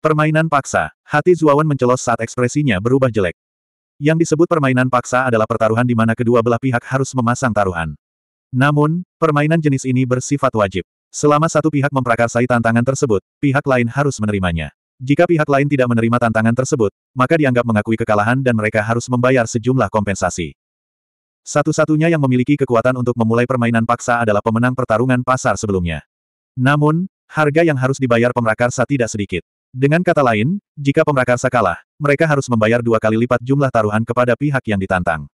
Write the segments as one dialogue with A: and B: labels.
A: Permainan paksa, hati Zuawan mencelos saat ekspresinya berubah jelek. Yang disebut permainan paksa adalah pertaruhan di mana kedua belah pihak harus memasang taruhan. Namun, permainan jenis ini bersifat wajib. Selama satu pihak memprakarsai tantangan tersebut, pihak lain harus menerimanya. Jika pihak lain tidak menerima tantangan tersebut, maka dianggap mengakui kekalahan dan mereka harus membayar sejumlah kompensasi. Satu-satunya yang memiliki kekuatan untuk memulai permainan paksa adalah pemenang pertarungan pasar sebelumnya. Namun, harga yang harus dibayar pemrakarsa tidak sedikit. Dengan kata lain, jika pemrakarsa kalah, mereka harus membayar dua kali lipat jumlah taruhan kepada pihak yang ditantang.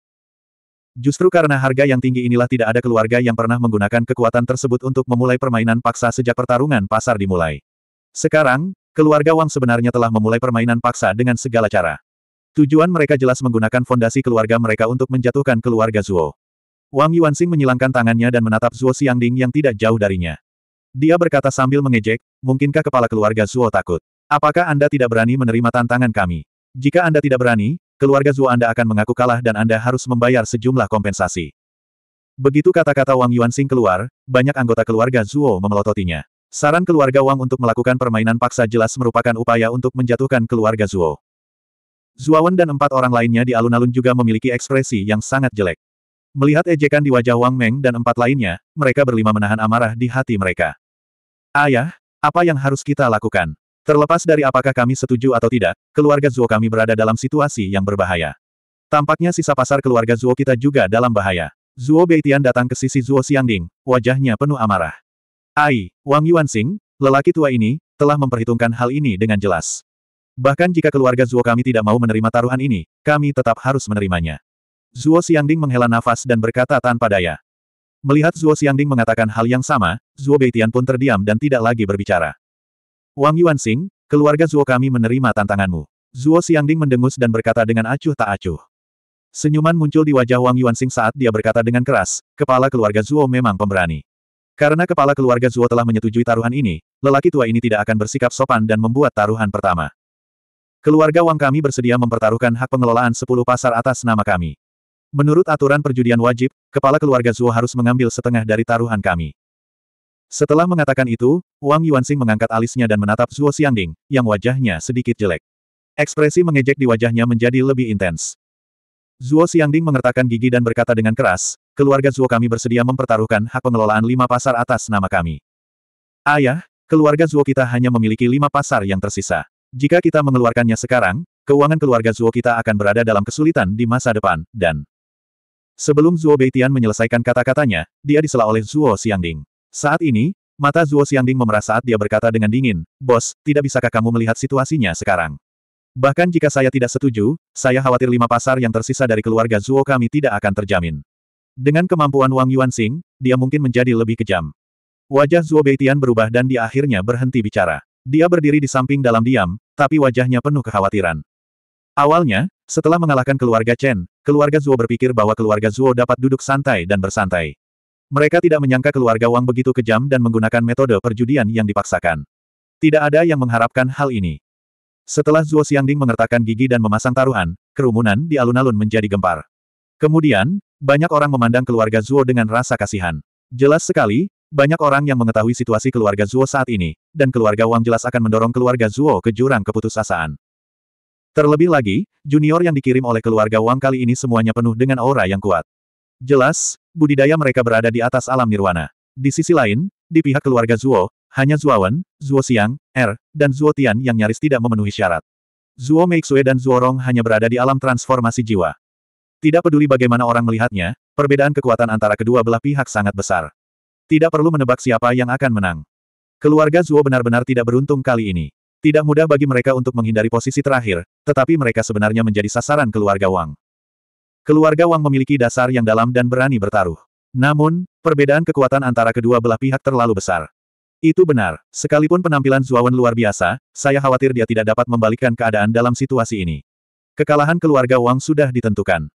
A: Justru karena harga yang tinggi inilah tidak ada keluarga yang pernah menggunakan kekuatan tersebut untuk memulai permainan paksa sejak pertarungan pasar dimulai. Sekarang, keluarga Wang sebenarnya telah memulai permainan paksa dengan segala cara. Tujuan mereka jelas menggunakan fondasi keluarga mereka untuk menjatuhkan keluarga Zuo. Wang Yuanxing menyilangkan tangannya dan menatap Zuo Xiangding yang tidak jauh darinya. Dia berkata sambil mengejek, mungkinkah kepala keluarga Zuo takut? Apakah Anda tidak berani menerima tantangan kami? Jika Anda tidak berani, keluarga Zhuo Anda akan mengaku kalah dan Anda harus membayar sejumlah kompensasi. Begitu kata-kata Wang Yuanxing keluar, banyak anggota keluarga Zuo memelototinya. Saran keluarga Wang untuk melakukan permainan paksa jelas merupakan upaya untuk menjatuhkan keluarga Zuo. Zuawan dan empat orang lainnya di alun-alun juga memiliki ekspresi yang sangat jelek. Melihat ejekan di wajah Wang Meng dan empat lainnya, mereka berlima menahan amarah di hati mereka. Ayah, apa yang harus kita lakukan? Terlepas dari apakah kami setuju atau tidak, keluarga Zuo kami berada dalam situasi yang berbahaya. Tampaknya sisa pasar keluarga Zuo kita juga dalam bahaya. Zuo Beitian datang ke sisi Zuo Xiangding, wajahnya penuh amarah. Ai, Wang Yuanxing, lelaki tua ini, telah memperhitungkan hal ini dengan jelas. Bahkan jika keluarga Zuo kami tidak mau menerima taruhan ini, kami tetap harus menerimanya. Zuo Xiangding menghela nafas dan berkata tanpa daya. Melihat Zuo Xiangding mengatakan hal yang sama, Zuo Beitian pun terdiam dan tidak lagi berbicara. Wang Yuanxing, keluarga Zuo kami menerima tantanganmu. Zuo Xiangding mendengus dan berkata dengan acuh tak acuh. Senyuman muncul di wajah Wang Yuanxing saat dia berkata dengan keras, kepala keluarga Zuo memang pemberani. Karena kepala keluarga Zuo telah menyetujui taruhan ini, lelaki tua ini tidak akan bersikap sopan dan membuat taruhan pertama. Keluarga Wang kami bersedia mempertaruhkan hak pengelolaan 10 pasar atas nama kami. Menurut aturan perjudian wajib, kepala keluarga Zuo harus mengambil setengah dari taruhan kami. Setelah mengatakan itu, Wang Yuanxing mengangkat alisnya dan menatap Zuo Xiangding, yang wajahnya sedikit jelek. Ekspresi mengejek di wajahnya menjadi lebih intens. Zuo Xiangding mengertakkan gigi dan berkata dengan keras, keluarga Zuo kami bersedia mempertaruhkan hak pengelolaan lima pasar atas nama kami. Ayah, keluarga Zuo kita hanya memiliki lima pasar yang tersisa. Jika kita mengeluarkannya sekarang, keuangan keluarga Zuo kita akan berada dalam kesulitan di masa depan, dan... Sebelum Zuo Beitian menyelesaikan kata-katanya, dia disela oleh Zuo Xiangding. Saat ini, mata Zuo Xiangding memerah saat dia berkata dengan dingin, Bos, tidak bisakah kamu melihat situasinya sekarang? Bahkan jika saya tidak setuju, saya khawatir lima pasar yang tersisa dari keluarga Zuo kami tidak akan terjamin. Dengan kemampuan Wang Yuanxing, dia mungkin menjadi lebih kejam. Wajah Zuo Beitian berubah dan dia akhirnya berhenti bicara. Dia berdiri di samping dalam diam, tapi wajahnya penuh kekhawatiran. Awalnya, setelah mengalahkan keluarga Chen, keluarga Zuo berpikir bahwa keluarga Zuo dapat duduk santai dan bersantai. Mereka tidak menyangka keluarga Wang begitu kejam dan menggunakan metode perjudian yang dipaksakan. Tidak ada yang mengharapkan hal ini. Setelah Zuo Xiangding mengertakkan gigi dan memasang taruhan, kerumunan di alun-alun menjadi gempar. Kemudian, banyak orang memandang keluarga Zuo dengan rasa kasihan. Jelas sekali, banyak orang yang mengetahui situasi keluarga Zuo saat ini, dan keluarga Wang jelas akan mendorong keluarga Zuo ke jurang keputusasaan. Terlebih lagi, junior yang dikirim oleh keluarga Wang kali ini semuanya penuh dengan aura yang kuat. Jelas, budidaya mereka berada di atas alam nirwana. Di sisi lain, di pihak keluarga Zuo, hanya Wen, Zuo Xiang, Er, dan Zuo Tian yang nyaris tidak memenuhi syarat. Zuo Meixue dan Zuo Rong hanya berada di alam transformasi jiwa. Tidak peduli bagaimana orang melihatnya, perbedaan kekuatan antara kedua belah pihak sangat besar. Tidak perlu menebak siapa yang akan menang. Keluarga Zuo benar-benar tidak beruntung kali ini. Tidak mudah bagi mereka untuk menghindari posisi terakhir, tetapi mereka sebenarnya menjadi sasaran keluarga Wang. Keluarga Wang memiliki dasar yang dalam dan berani bertaruh. Namun, perbedaan kekuatan antara kedua belah pihak terlalu besar. Itu benar, sekalipun penampilan Zuawan luar biasa, saya khawatir dia tidak dapat membalikkan keadaan dalam situasi ini. Kekalahan keluarga Wang sudah ditentukan.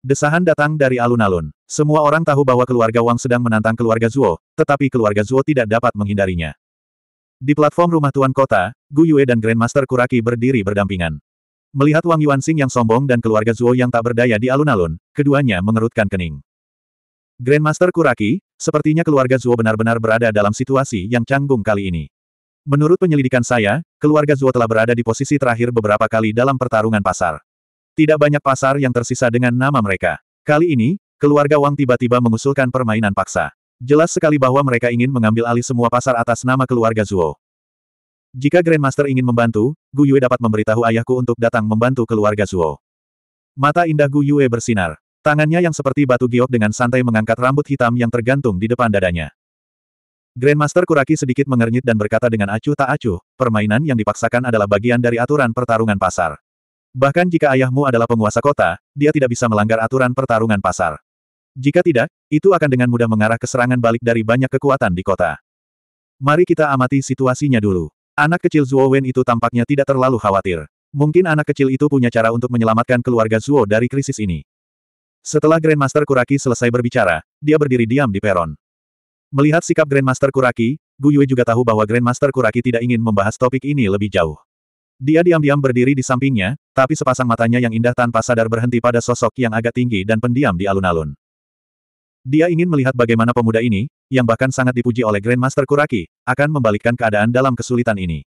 A: Desahan datang dari alun-alun. Semua orang tahu bahwa keluarga Wang sedang menantang keluarga Zuo, tetapi keluarga Zuo tidak dapat menghindarinya. Di platform rumah tuan kota, Gu Yue dan Grandmaster Kuraki berdiri berdampingan. Melihat Wang Yuan Sing yang sombong dan keluarga Zuo yang tak berdaya di alun-alun, keduanya mengerutkan kening. Grandmaster Kuraki, sepertinya keluarga Zuo benar-benar berada dalam situasi yang canggung kali ini. Menurut penyelidikan saya, keluarga Zuo telah berada di posisi terakhir beberapa kali dalam pertarungan pasar. Tidak banyak pasar yang tersisa dengan nama mereka. Kali ini, keluarga Wang tiba-tiba mengusulkan permainan paksa. Jelas sekali bahwa mereka ingin mengambil alih semua pasar atas nama keluarga Zuo. Jika Grandmaster ingin membantu, Gu Yue dapat memberitahu ayahku untuk datang membantu keluarga Zuo. Mata indah Gu Yue bersinar. Tangannya yang seperti batu giok dengan santai mengangkat rambut hitam yang tergantung di depan dadanya. Grandmaster Kuraki sedikit mengernyit dan berkata dengan acuh tak acuh, permainan yang dipaksakan adalah bagian dari aturan pertarungan pasar. Bahkan jika ayahmu adalah penguasa kota, dia tidak bisa melanggar aturan pertarungan pasar. Jika tidak, itu akan dengan mudah mengarah ke serangan balik dari banyak kekuatan di kota. Mari kita amati situasinya dulu. Anak kecil Zuo Wen itu tampaknya tidak terlalu khawatir. Mungkin anak kecil itu punya cara untuk menyelamatkan keluarga Zuo dari krisis ini. Setelah Grandmaster Kuraki selesai berbicara, dia berdiri diam di peron. Melihat sikap Grandmaster Kuraki, Gu Yue juga tahu bahwa Grandmaster Kuraki tidak ingin membahas topik ini lebih jauh. Dia diam-diam berdiri di sampingnya, tapi sepasang matanya yang indah tanpa sadar berhenti pada sosok yang agak tinggi dan pendiam di alun-alun. Dia ingin melihat bagaimana pemuda ini, yang bahkan sangat dipuji oleh Grandmaster Kuraki, akan membalikkan keadaan dalam kesulitan ini.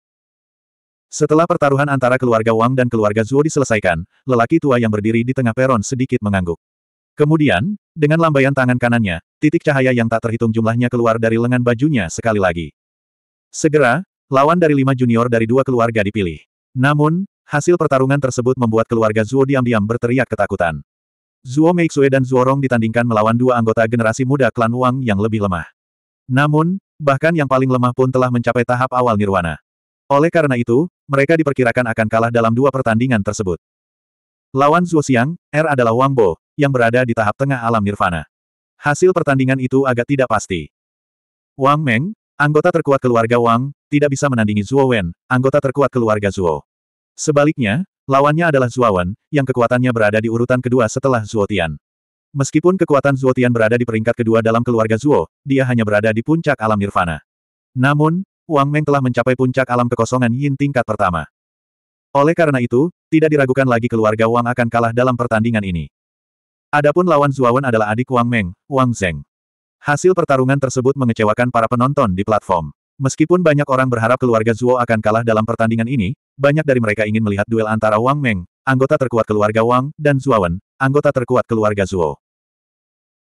A: Setelah pertaruhan antara keluarga Wang dan keluarga Zuo diselesaikan, lelaki tua yang berdiri di tengah peron sedikit mengangguk. Kemudian, dengan lambaian tangan kanannya, titik cahaya yang tak terhitung jumlahnya keluar dari lengan bajunya sekali lagi. Segera, lawan dari lima junior dari dua keluarga dipilih. Namun, hasil pertarungan tersebut membuat keluarga Zuo diam-diam berteriak ketakutan. Zuo Meixue dan Zuo Rong ditandingkan melawan dua anggota generasi muda klan Wang yang lebih lemah. Namun, bahkan yang paling lemah pun telah mencapai tahap awal nirwana. Oleh karena itu, mereka diperkirakan akan kalah dalam dua pertandingan tersebut. Lawan Zuo Xiang, R adalah Wang Bo, yang berada di tahap tengah alam nirvana. Hasil pertandingan itu agak tidak pasti. Wang Meng, anggota terkuat keluarga Wang, tidak bisa menandingi Zuo Wen, anggota terkuat keluarga Zuo. Sebaliknya, Lawannya adalah Zuawan, yang kekuatannya berada di urutan kedua setelah Zuotian. Meskipun kekuatan Zuotian berada di peringkat kedua dalam keluarga Zuo, dia hanya berada di puncak alam nirvana. Namun, Wang Meng telah mencapai puncak alam kekosongan Yin tingkat pertama. Oleh karena itu, tidak diragukan lagi keluarga Wang akan kalah dalam pertandingan ini. Adapun lawan Zuawan adalah adik Wang Meng, Wang Zeng. Hasil pertarungan tersebut mengecewakan para penonton di platform. Meskipun banyak orang berharap keluarga Zuo akan kalah dalam pertandingan ini, banyak dari mereka ingin melihat duel antara Wang Meng, anggota terkuat keluarga Wang, dan Zuowen, anggota terkuat keluarga Zuo.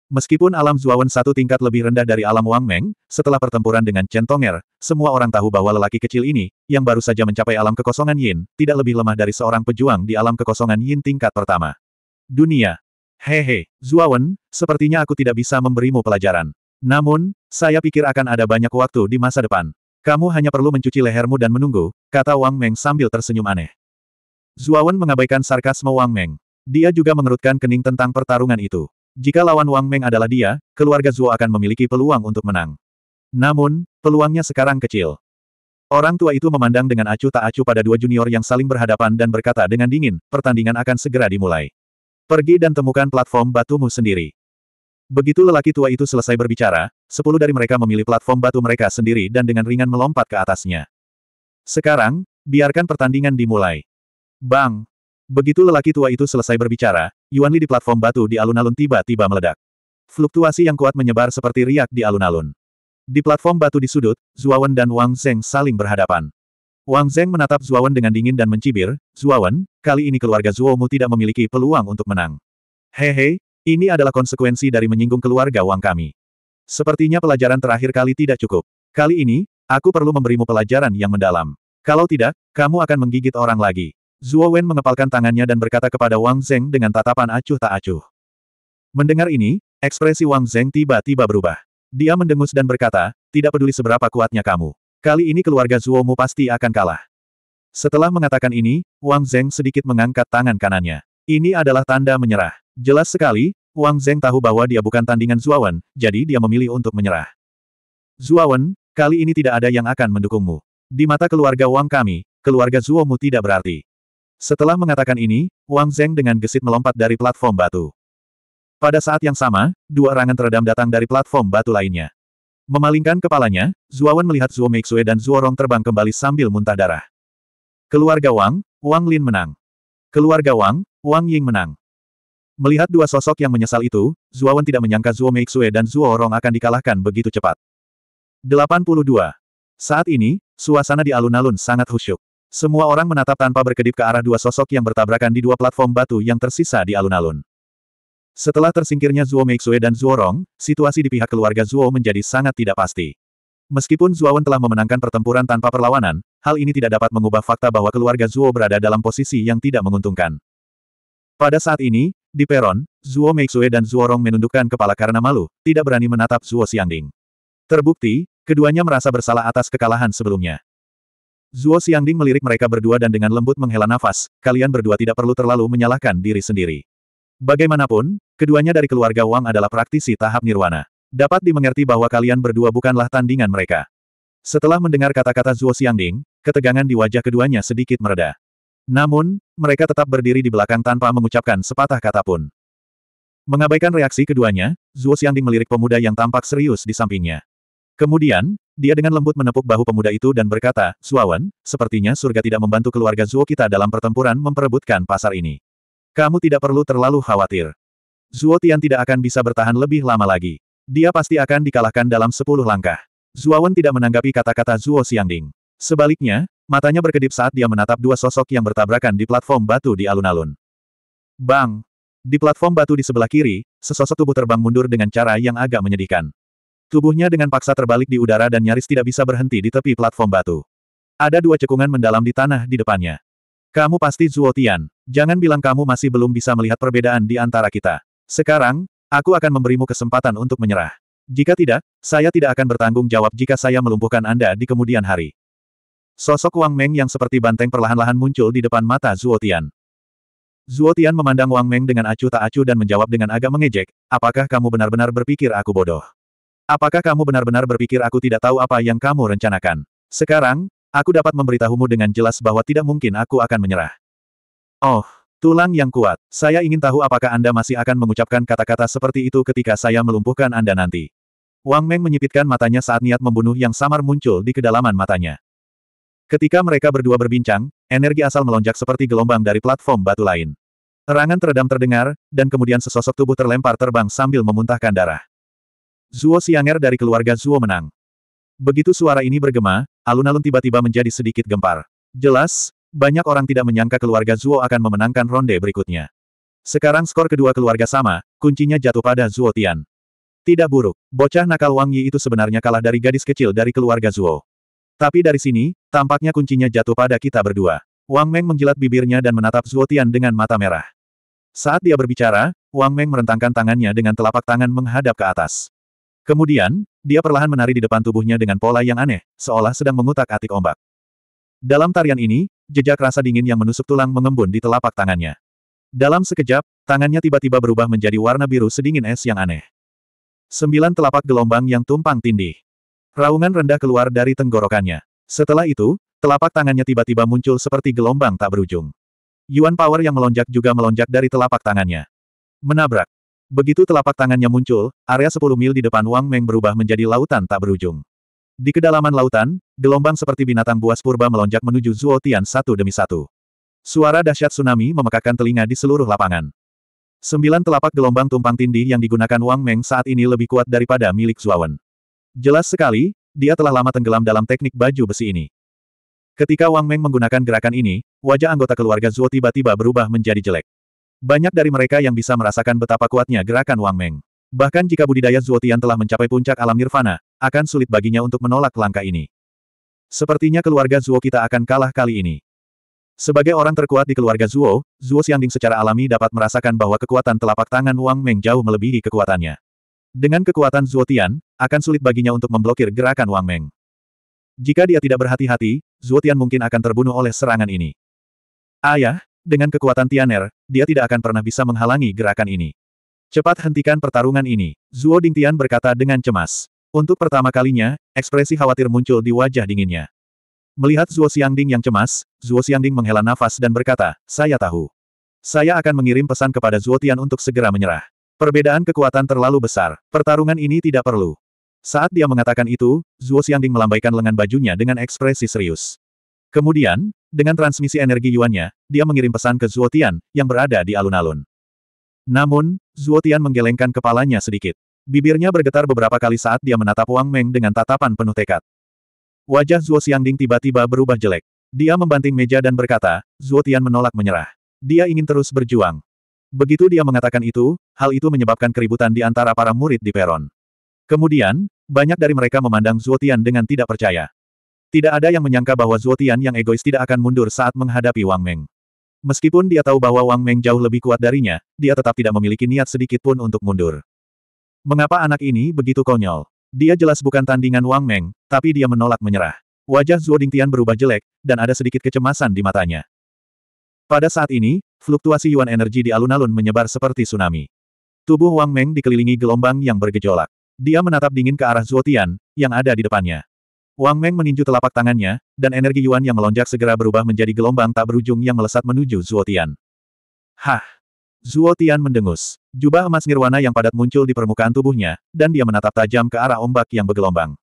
A: Meskipun alam Zuowen satu tingkat lebih rendah dari alam Wang Meng, setelah pertempuran dengan Chen Tonger, semua orang tahu bahwa lelaki kecil ini, yang baru saja mencapai alam kekosongan Yin, tidak lebih lemah dari seorang pejuang di alam kekosongan Yin tingkat pertama. Dunia. Hehe, Zuowen, sepertinya aku tidak bisa memberimu pelajaran. Namun, saya pikir akan ada banyak waktu di masa depan. Kamu hanya perlu mencuci lehermu dan menunggu, kata Wang Meng sambil tersenyum aneh. Zuawan mengabaikan sarkasme Wang Meng. Dia juga mengerutkan kening tentang pertarungan itu. Jika lawan Wang Meng adalah dia, keluarga Zuo akan memiliki peluang untuk menang. Namun, peluangnya sekarang kecil. Orang tua itu memandang dengan acuh tak acuh pada dua junior yang saling berhadapan dan berkata dengan dingin, pertandingan akan segera dimulai. Pergi dan temukan platform batumu sendiri. Begitu lelaki tua itu selesai berbicara, sepuluh dari mereka memilih platform batu mereka sendiri dan dengan ringan melompat ke atasnya. Sekarang, biarkan pertandingan dimulai. Bang! Begitu lelaki tua itu selesai berbicara, Yuan Li di platform batu di alun-alun tiba-tiba meledak. Fluktuasi yang kuat menyebar seperti riak di alun-alun. Di platform batu di sudut, Zuawan dan Wang Zeng saling berhadapan. Wang Zeng menatap Zuawan dengan dingin dan mencibir, Zuawan, kali ini keluarga Zuomu tidak memiliki peluang untuk menang. Hehe, ini adalah konsekuensi dari menyinggung keluarga Wang kami. Sepertinya pelajaran terakhir kali tidak cukup. Kali ini, aku perlu memberimu pelajaran yang mendalam. Kalau tidak, kamu akan menggigit orang lagi. Zuo Wen mengepalkan tangannya dan berkata kepada Wang Zeng dengan tatapan acuh tak acuh. Mendengar ini, ekspresi Wang Zeng tiba-tiba berubah. Dia mendengus dan berkata, tidak peduli seberapa kuatnya kamu. Kali ini keluarga Zuo Mu pasti akan kalah. Setelah mengatakan ini, Wang Zeng sedikit mengangkat tangan kanannya. Ini adalah tanda menyerah. Jelas sekali, Wang Zeng tahu bahwa dia bukan tandingan Zuawan, jadi dia memilih untuk menyerah. Zuawan, kali ini tidak ada yang akan mendukungmu. Di mata keluarga Wang kami, keluarga Zuomu tidak berarti. Setelah mengatakan ini, Wang Zeng dengan gesit melompat dari platform batu. Pada saat yang sama, dua rangan teredam datang dari platform batu lainnya. Memalingkan kepalanya, Zuawan melihat Zuo Meixue dan Zuo Rong terbang kembali sambil muntah darah. Keluarga Wang, Wang Lin menang. Keluarga Wang, Wang Ying menang. Melihat dua sosok yang menyesal itu, Zuowen tidak menyangka Zuo Meixue dan Zuo Rong akan dikalahkan begitu cepat. 82. Saat ini, suasana di alun-alun sangat khusyuk. Semua orang menatap tanpa berkedip ke arah dua sosok yang bertabrakan di dua platform batu yang tersisa di alun-alun. Setelah tersingkirnya Zuo Meixue dan Zuo Rong, situasi di pihak keluarga Zuo menjadi sangat tidak pasti. Meskipun Zuowen telah memenangkan pertempuran tanpa perlawanan, hal ini tidak dapat mengubah fakta bahwa keluarga Zuo berada dalam posisi yang tidak menguntungkan. Pada saat ini, di peron, Zuo Meixue dan Zuo Rong menundukkan kepala karena malu, tidak berani menatap Zuo Xiangding. Terbukti, keduanya merasa bersalah atas kekalahan sebelumnya. Zuo Xiangding melirik mereka berdua dan dengan lembut menghela nafas, kalian berdua tidak perlu terlalu menyalahkan diri sendiri. Bagaimanapun, keduanya dari keluarga Wang adalah praktisi tahap nirwana. Dapat dimengerti bahwa kalian berdua bukanlah tandingan mereka. Setelah mendengar kata-kata Zuo Xiangding, ketegangan di wajah keduanya sedikit mereda. Namun, mereka tetap berdiri di belakang tanpa mengucapkan sepatah kata pun. Mengabaikan reaksi keduanya, Zhuo Xiangding melirik pemuda yang tampak serius di sampingnya. Kemudian, dia dengan lembut menepuk bahu pemuda itu dan berkata, Suawan, sepertinya surga tidak membantu keluarga Zuo kita dalam pertempuran memperebutkan pasar ini. Kamu tidak perlu terlalu khawatir. Zuo Tian tidak akan bisa bertahan lebih lama lagi. Dia pasti akan dikalahkan dalam sepuluh langkah. Wen tidak menanggapi kata-kata Zhuo Xiangding. Sebaliknya, Matanya berkedip saat dia menatap dua sosok yang bertabrakan di platform batu di alun-alun. Bang! Di platform batu di sebelah kiri, sesosok tubuh terbang mundur dengan cara yang agak menyedihkan. Tubuhnya dengan paksa terbalik di udara dan nyaris tidak bisa berhenti di tepi platform batu. Ada dua cekungan mendalam di tanah di depannya. Kamu pasti Zuotian. Jangan bilang kamu masih belum bisa melihat perbedaan di antara kita. Sekarang, aku akan memberimu kesempatan untuk menyerah. Jika tidak, saya tidak akan bertanggung jawab jika saya melumpuhkan Anda di kemudian hari. Sosok Wang Meng yang seperti banteng perlahan-lahan muncul di depan mata Zuotian. Zuotian memandang Wang Meng dengan acuh tak acuh dan menjawab dengan agak mengejek, apakah kamu benar-benar berpikir aku bodoh? Apakah kamu benar-benar berpikir aku tidak tahu apa yang kamu rencanakan? Sekarang, aku dapat memberitahumu dengan jelas bahwa tidak mungkin aku akan menyerah. Oh, tulang yang kuat, saya ingin tahu apakah Anda masih akan mengucapkan kata-kata seperti itu ketika saya melumpuhkan Anda nanti. Wang Meng menyipitkan matanya saat niat membunuh yang samar muncul di kedalaman matanya. Ketika mereka berdua berbincang, energi asal melonjak seperti gelombang dari platform batu lain. Erangan teredam terdengar, dan kemudian sesosok tubuh terlempar terbang sambil memuntahkan darah. Zuo Sianger dari keluarga Zuo menang. Begitu suara ini bergema, alun-alun tiba-tiba menjadi sedikit gempar. Jelas, banyak orang tidak menyangka keluarga Zuo akan memenangkan ronde berikutnya. Sekarang skor kedua keluarga sama, kuncinya jatuh pada Zuo Tian. Tidak buruk, bocah nakal Wang Yi itu sebenarnya kalah dari gadis kecil dari keluarga Zuo. Tapi dari sini, tampaknya kuncinya jatuh pada kita berdua. Wang Meng menjilat bibirnya dan menatap Zuotian dengan mata merah. Saat dia berbicara, Wang Meng merentangkan tangannya dengan telapak tangan menghadap ke atas. Kemudian, dia perlahan menari di depan tubuhnya dengan pola yang aneh, seolah sedang mengutak-atik ombak. Dalam tarian ini, jejak rasa dingin yang menusuk tulang mengembun di telapak tangannya. Dalam sekejap, tangannya tiba-tiba berubah menjadi warna biru sedingin es yang aneh. Sembilan telapak gelombang yang tumpang tindih. Raungan rendah keluar dari tenggorokannya. Setelah itu, telapak tangannya tiba-tiba muncul seperti gelombang tak berujung. Yuan power yang melonjak juga melonjak dari telapak tangannya. Menabrak. Begitu telapak tangannya muncul, area 10 mil di depan Wang Meng berubah menjadi lautan tak berujung. Di kedalaman lautan, gelombang seperti binatang buas purba melonjak menuju Zuo Tian satu demi satu. Suara dahsyat tsunami memekakkan telinga di seluruh lapangan. Sembilan telapak gelombang tumpang tindih yang digunakan Wang Meng saat ini lebih kuat daripada milik Zuawan. Jelas sekali, dia telah lama tenggelam dalam teknik baju besi ini. Ketika Wang Meng menggunakan gerakan ini, wajah anggota keluarga Zuo tiba-tiba berubah menjadi jelek. Banyak dari mereka yang bisa merasakan betapa kuatnya gerakan Wang Meng. Bahkan jika budidaya Zuo Tian telah mencapai puncak alam nirvana, akan sulit baginya untuk menolak langkah ini. Sepertinya keluarga Zuo kita akan kalah kali ini. Sebagai orang terkuat di keluarga Zuo, Zuo Xiangding secara alami dapat merasakan bahwa kekuatan telapak tangan Wang Meng jauh melebihi kekuatannya. Dengan kekuatan Zuotian, akan sulit baginya untuk memblokir gerakan Wang Meng. Jika dia tidak berhati-hati, Zuotian mungkin akan terbunuh oleh serangan ini. Ayah, ya, dengan kekuatan Tianer, dia tidak akan pernah bisa menghalangi gerakan ini. Cepat hentikan pertarungan ini, Zuo Dingtian berkata dengan cemas. Untuk pertama kalinya, ekspresi khawatir muncul di wajah dinginnya. Melihat Zuo Xiangding yang cemas, Zuo Xiangding menghela nafas dan berkata, saya tahu. Saya akan mengirim pesan kepada Zuotian untuk segera menyerah. Perbedaan kekuatan terlalu besar, pertarungan ini tidak perlu. Saat dia mengatakan itu, Zuo Xiangding melambaikan lengan bajunya dengan ekspresi serius. Kemudian, dengan transmisi energi Yuannya, dia mengirim pesan ke Zuo Tian, yang berada di alun-alun. Namun, Zuo Tian menggelengkan kepalanya sedikit. Bibirnya bergetar beberapa kali saat dia menatap Wang Meng dengan tatapan penuh tekad. Wajah Zuo Xiangding tiba-tiba berubah jelek. Dia membanting meja dan berkata, Zuo Tian menolak menyerah. Dia ingin terus berjuang. Begitu dia mengatakan itu, hal itu menyebabkan keributan di antara para murid di peron. Kemudian, banyak dari mereka memandang Zuotian dengan tidak percaya. Tidak ada yang menyangka bahwa Zuotian yang egois tidak akan mundur saat menghadapi Wang Meng. Meskipun dia tahu bahwa Wang Meng jauh lebih kuat darinya, dia tetap tidak memiliki niat sedikit pun untuk mundur. Mengapa anak ini begitu konyol? Dia jelas bukan tandingan Wang Meng, tapi dia menolak menyerah. Wajah Zuo Dingtian berubah jelek, dan ada sedikit kecemasan di matanya. Pada saat ini, fluktuasi yuan energi di alun-alun menyebar seperti tsunami. Tubuh Wang Meng dikelilingi gelombang yang bergejolak. Dia menatap dingin ke arah Zuotian, yang ada di depannya. Wang Meng meninju telapak tangannya, dan energi Yuan yang melonjak segera berubah menjadi gelombang tak berujung yang melesat menuju Zuotian. Hah! Zuotian mendengus. Jubah emas nirwana yang padat muncul di permukaan tubuhnya, dan dia menatap tajam ke arah ombak yang bergelombang.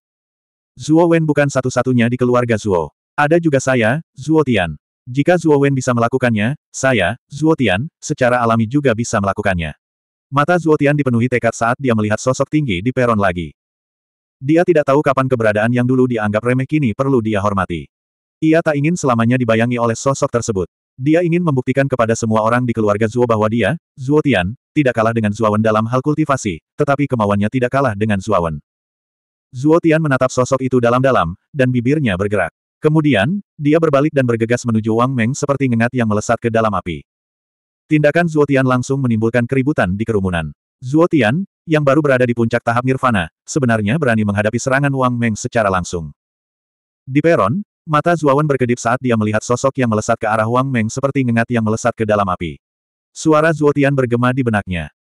A: Zuo Wen bukan satu-satunya di keluarga Zuo. Ada juga saya, Zuotian. Jika Zuo Wen bisa melakukannya, saya, Zuo Tian, secara alami juga bisa melakukannya. Mata Zuo Tian dipenuhi tekad saat dia melihat sosok tinggi di peron lagi. Dia tidak tahu kapan keberadaan yang dulu dianggap remeh kini perlu dia hormati. Ia tak ingin selamanya dibayangi oleh sosok tersebut. Dia ingin membuktikan kepada semua orang di keluarga Zuo bahwa dia, Zuo Tian, tidak kalah dengan Wen dalam hal kultivasi, tetapi kemauannya tidak kalah dengan Wen. Zuo Tian menatap sosok itu dalam-dalam, dan bibirnya bergerak. Kemudian, dia berbalik dan bergegas menuju Wang Meng seperti ngengat yang melesat ke dalam api. Tindakan Zuotian langsung menimbulkan keributan di kerumunan. Zuotian, yang baru berada di puncak tahap nirvana, sebenarnya berani menghadapi serangan Wang Meng secara langsung. Di peron, mata Zuawan berkedip saat dia melihat sosok yang melesat ke arah Wang Meng seperti ngengat yang melesat ke dalam api. Suara Zuotian bergema di benaknya.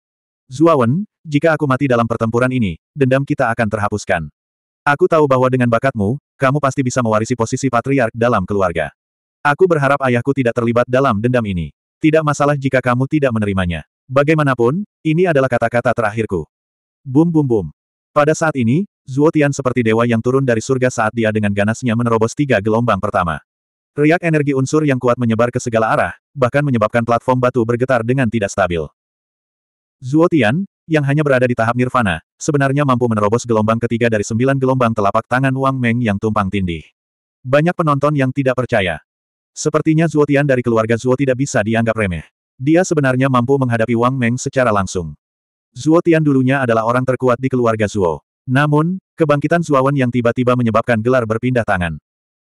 A: Zuawan, jika aku mati dalam pertempuran ini, dendam kita akan terhapuskan. Aku tahu bahwa dengan bakatmu, kamu pasti bisa mewarisi posisi patriark dalam keluarga. Aku berharap ayahku tidak terlibat dalam dendam ini. Tidak masalah jika kamu tidak menerimanya. Bagaimanapun, ini adalah kata-kata terakhirku. Bum bum bum. Pada saat ini, Zuo Tian seperti dewa yang turun dari surga saat dia dengan ganasnya menerobos tiga gelombang pertama. Riak energi unsur yang kuat menyebar ke segala arah, bahkan menyebabkan platform batu bergetar dengan tidak stabil. Zuo Tian, yang hanya berada di tahap nirvana, sebenarnya mampu menerobos gelombang ketiga dari sembilan gelombang telapak tangan Wang Meng yang tumpang tindih. Banyak penonton yang tidak percaya. Sepertinya Zuotian dari keluarga Zuo tidak bisa dianggap remeh. Dia sebenarnya mampu menghadapi Wang Meng secara langsung. Zuotian dulunya adalah orang terkuat di keluarga Zuo. Namun, kebangkitan Zuawan yang tiba-tiba menyebabkan gelar berpindah tangan.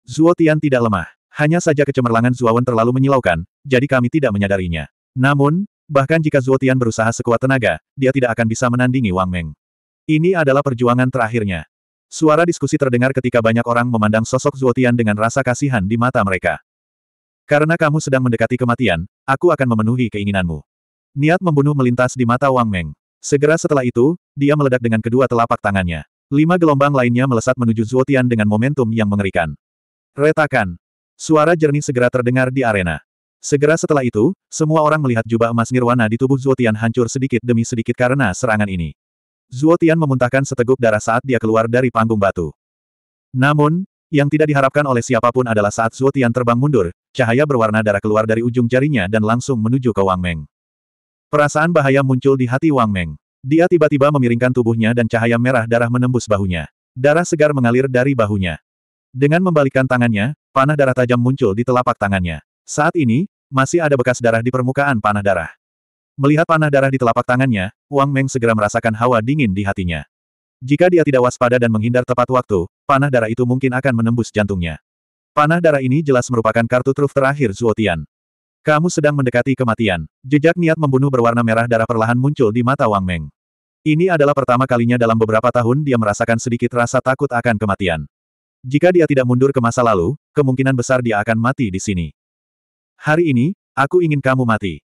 A: Zuotian tidak lemah. Hanya saja kecemerlangan Zuawan terlalu menyilaukan, jadi kami tidak menyadarinya. Namun, Bahkan jika Zuotian berusaha sekuat tenaga, dia tidak akan bisa menandingi Wang Meng. Ini adalah perjuangan terakhirnya. Suara diskusi terdengar ketika banyak orang memandang sosok Zuotian dengan rasa kasihan di mata mereka. Karena kamu sedang mendekati kematian, aku akan memenuhi keinginanmu. Niat membunuh melintas di mata Wang Meng. Segera setelah itu, dia meledak dengan kedua telapak tangannya. Lima gelombang lainnya melesat menuju Zuotian dengan momentum yang mengerikan. Retakan. Suara jernih segera terdengar di arena. Segera setelah itu, semua orang melihat jubah emas nirwana di tubuh Zuotian hancur sedikit demi sedikit karena serangan ini. Zuotian memuntahkan seteguk darah saat dia keluar dari panggung batu. Namun, yang tidak diharapkan oleh siapapun adalah saat Zuotian terbang mundur, cahaya berwarna darah keluar dari ujung jarinya dan langsung menuju ke Wang Meng. Perasaan bahaya muncul di hati Wang Meng. Dia tiba-tiba memiringkan tubuhnya dan cahaya merah darah menembus bahunya. Darah segar mengalir dari bahunya. Dengan membalikkan tangannya, panah darah tajam muncul di telapak tangannya. Saat ini, masih ada bekas darah di permukaan panah darah. Melihat panah darah di telapak tangannya, Wang Meng segera merasakan hawa dingin di hatinya. Jika dia tidak waspada dan menghindar tepat waktu, panah darah itu mungkin akan menembus jantungnya. Panah darah ini jelas merupakan kartu truf terakhir Zuotian. Kamu sedang mendekati kematian. Jejak niat membunuh berwarna merah darah perlahan muncul di mata Wang Meng. Ini adalah pertama kalinya dalam beberapa tahun dia merasakan sedikit rasa takut akan kematian. Jika dia tidak mundur ke masa lalu, kemungkinan besar dia akan mati di sini. Hari ini, aku ingin kamu mati.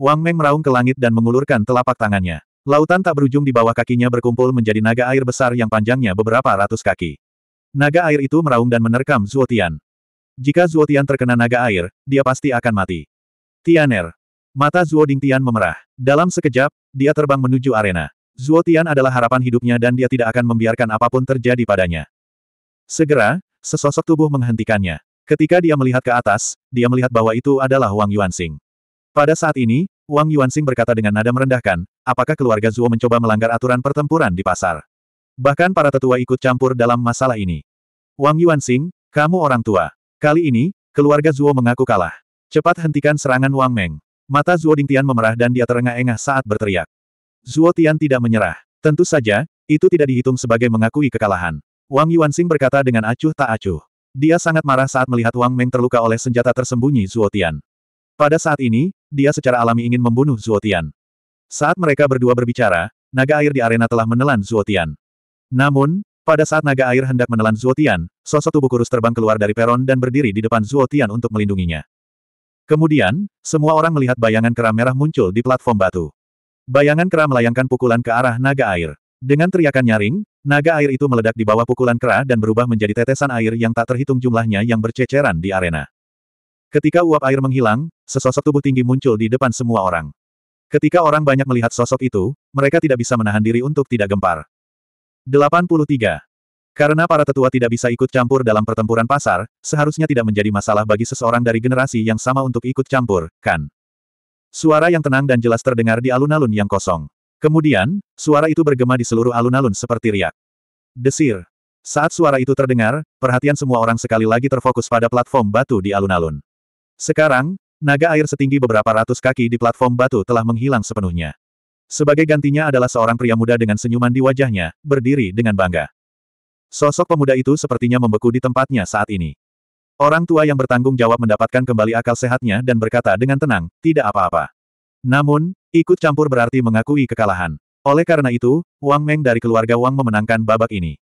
A: Wang Meng meraung ke langit dan mengulurkan telapak tangannya. Lautan tak berujung di bawah kakinya berkumpul menjadi naga air besar yang panjangnya beberapa ratus kaki. Naga air itu meraung dan menerkam Zuotian. Jika Zuotian terkena naga air, dia pasti akan mati. Tianer. Mata Zuo Tian memerah. Dalam sekejap, dia terbang menuju arena. Zuo adalah harapan hidupnya dan dia tidak akan membiarkan apapun terjadi padanya. Segera, sesosok tubuh menghentikannya. Ketika dia melihat ke atas, dia melihat bahwa itu adalah Wang Yuanxing. Pada saat ini, Wang Yuanxing berkata dengan nada merendahkan, apakah keluarga Zuo mencoba melanggar aturan pertempuran di pasar. Bahkan para tetua ikut campur dalam masalah ini. Wang Yuanxing, kamu orang tua. Kali ini, keluarga Zuo mengaku kalah. Cepat hentikan serangan Wang Meng. Mata Zuo Dingtian memerah dan dia terengah-engah saat berteriak. Zuo Tian tidak menyerah. Tentu saja, itu tidak dihitung sebagai mengakui kekalahan. Wang Yuanxing berkata dengan acuh tak acuh. Dia sangat marah saat melihat Wang Meng terluka oleh senjata tersembunyi Zuotian. Pada saat ini, dia secara alami ingin membunuh Zuotian. Saat mereka berdua berbicara, naga air di arena telah menelan Zuotian. Namun, pada saat naga air hendak menelan Zuotian, sosok tubuh kurus terbang keluar dari peron dan berdiri di depan Zuotian untuk melindunginya. Kemudian, semua orang melihat bayangan kera merah muncul di platform batu. Bayangan kera melayangkan pukulan ke arah naga air. Dengan teriakan nyaring, naga air itu meledak di bawah pukulan kera dan berubah menjadi tetesan air yang tak terhitung jumlahnya yang berceceran di arena. Ketika uap air menghilang, sesosok tubuh tinggi muncul di depan semua orang. Ketika orang banyak melihat sosok itu, mereka tidak bisa menahan diri untuk tidak gempar. 83. Karena para tetua tidak bisa ikut campur dalam pertempuran pasar, seharusnya tidak menjadi masalah bagi seseorang dari generasi yang sama untuk ikut campur, kan? Suara yang tenang dan jelas terdengar di alun-alun yang kosong. Kemudian, suara itu bergema di seluruh alun-alun seperti riak. Desir. Saat suara itu terdengar, perhatian semua orang sekali lagi terfokus pada platform batu di alun-alun. Sekarang, naga air setinggi beberapa ratus kaki di platform batu telah menghilang sepenuhnya. Sebagai gantinya adalah seorang pria muda dengan senyuman di wajahnya, berdiri dengan bangga. Sosok pemuda itu sepertinya membeku di tempatnya saat ini. Orang tua yang bertanggung jawab mendapatkan kembali akal sehatnya dan berkata dengan tenang, tidak apa-apa. Namun, ikut campur berarti mengakui kekalahan. Oleh karena itu, Wang Meng dari keluarga Wang memenangkan babak ini.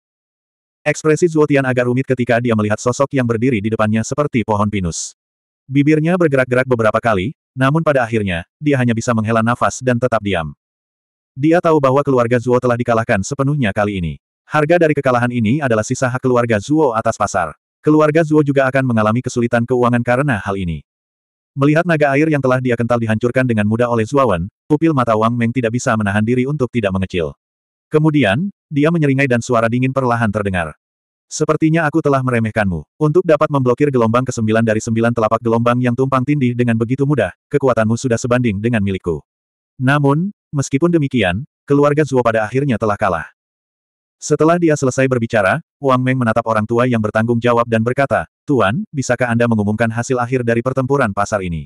A: Ekspresi Zuotian agak rumit ketika dia melihat sosok yang berdiri di depannya seperti pohon pinus. Bibirnya bergerak-gerak beberapa kali, namun pada akhirnya, dia hanya bisa menghela nafas dan tetap diam. Dia tahu bahwa keluarga Zuo telah dikalahkan sepenuhnya kali ini. Harga dari kekalahan ini adalah sisa hak keluarga Zuo atas pasar. Keluarga Zuo juga akan mengalami kesulitan keuangan karena hal ini. Melihat naga air yang telah dia kental dihancurkan dengan mudah oleh Zuawan, pupil mata Wang Meng tidak bisa menahan diri untuk tidak mengecil. Kemudian, dia menyeringai dan suara dingin perlahan terdengar. Sepertinya aku telah meremehkanmu. Untuk dapat memblokir gelombang ke-9 dari 9 telapak gelombang yang tumpang tindih dengan begitu mudah, kekuatanmu sudah sebanding dengan milikku. Namun, meskipun demikian, keluarga Zuo pada akhirnya telah kalah. Setelah dia selesai berbicara, Wang Meng menatap orang tua yang bertanggung jawab dan berkata, Tuan, bisakah Anda mengumumkan hasil akhir dari pertempuran pasar ini?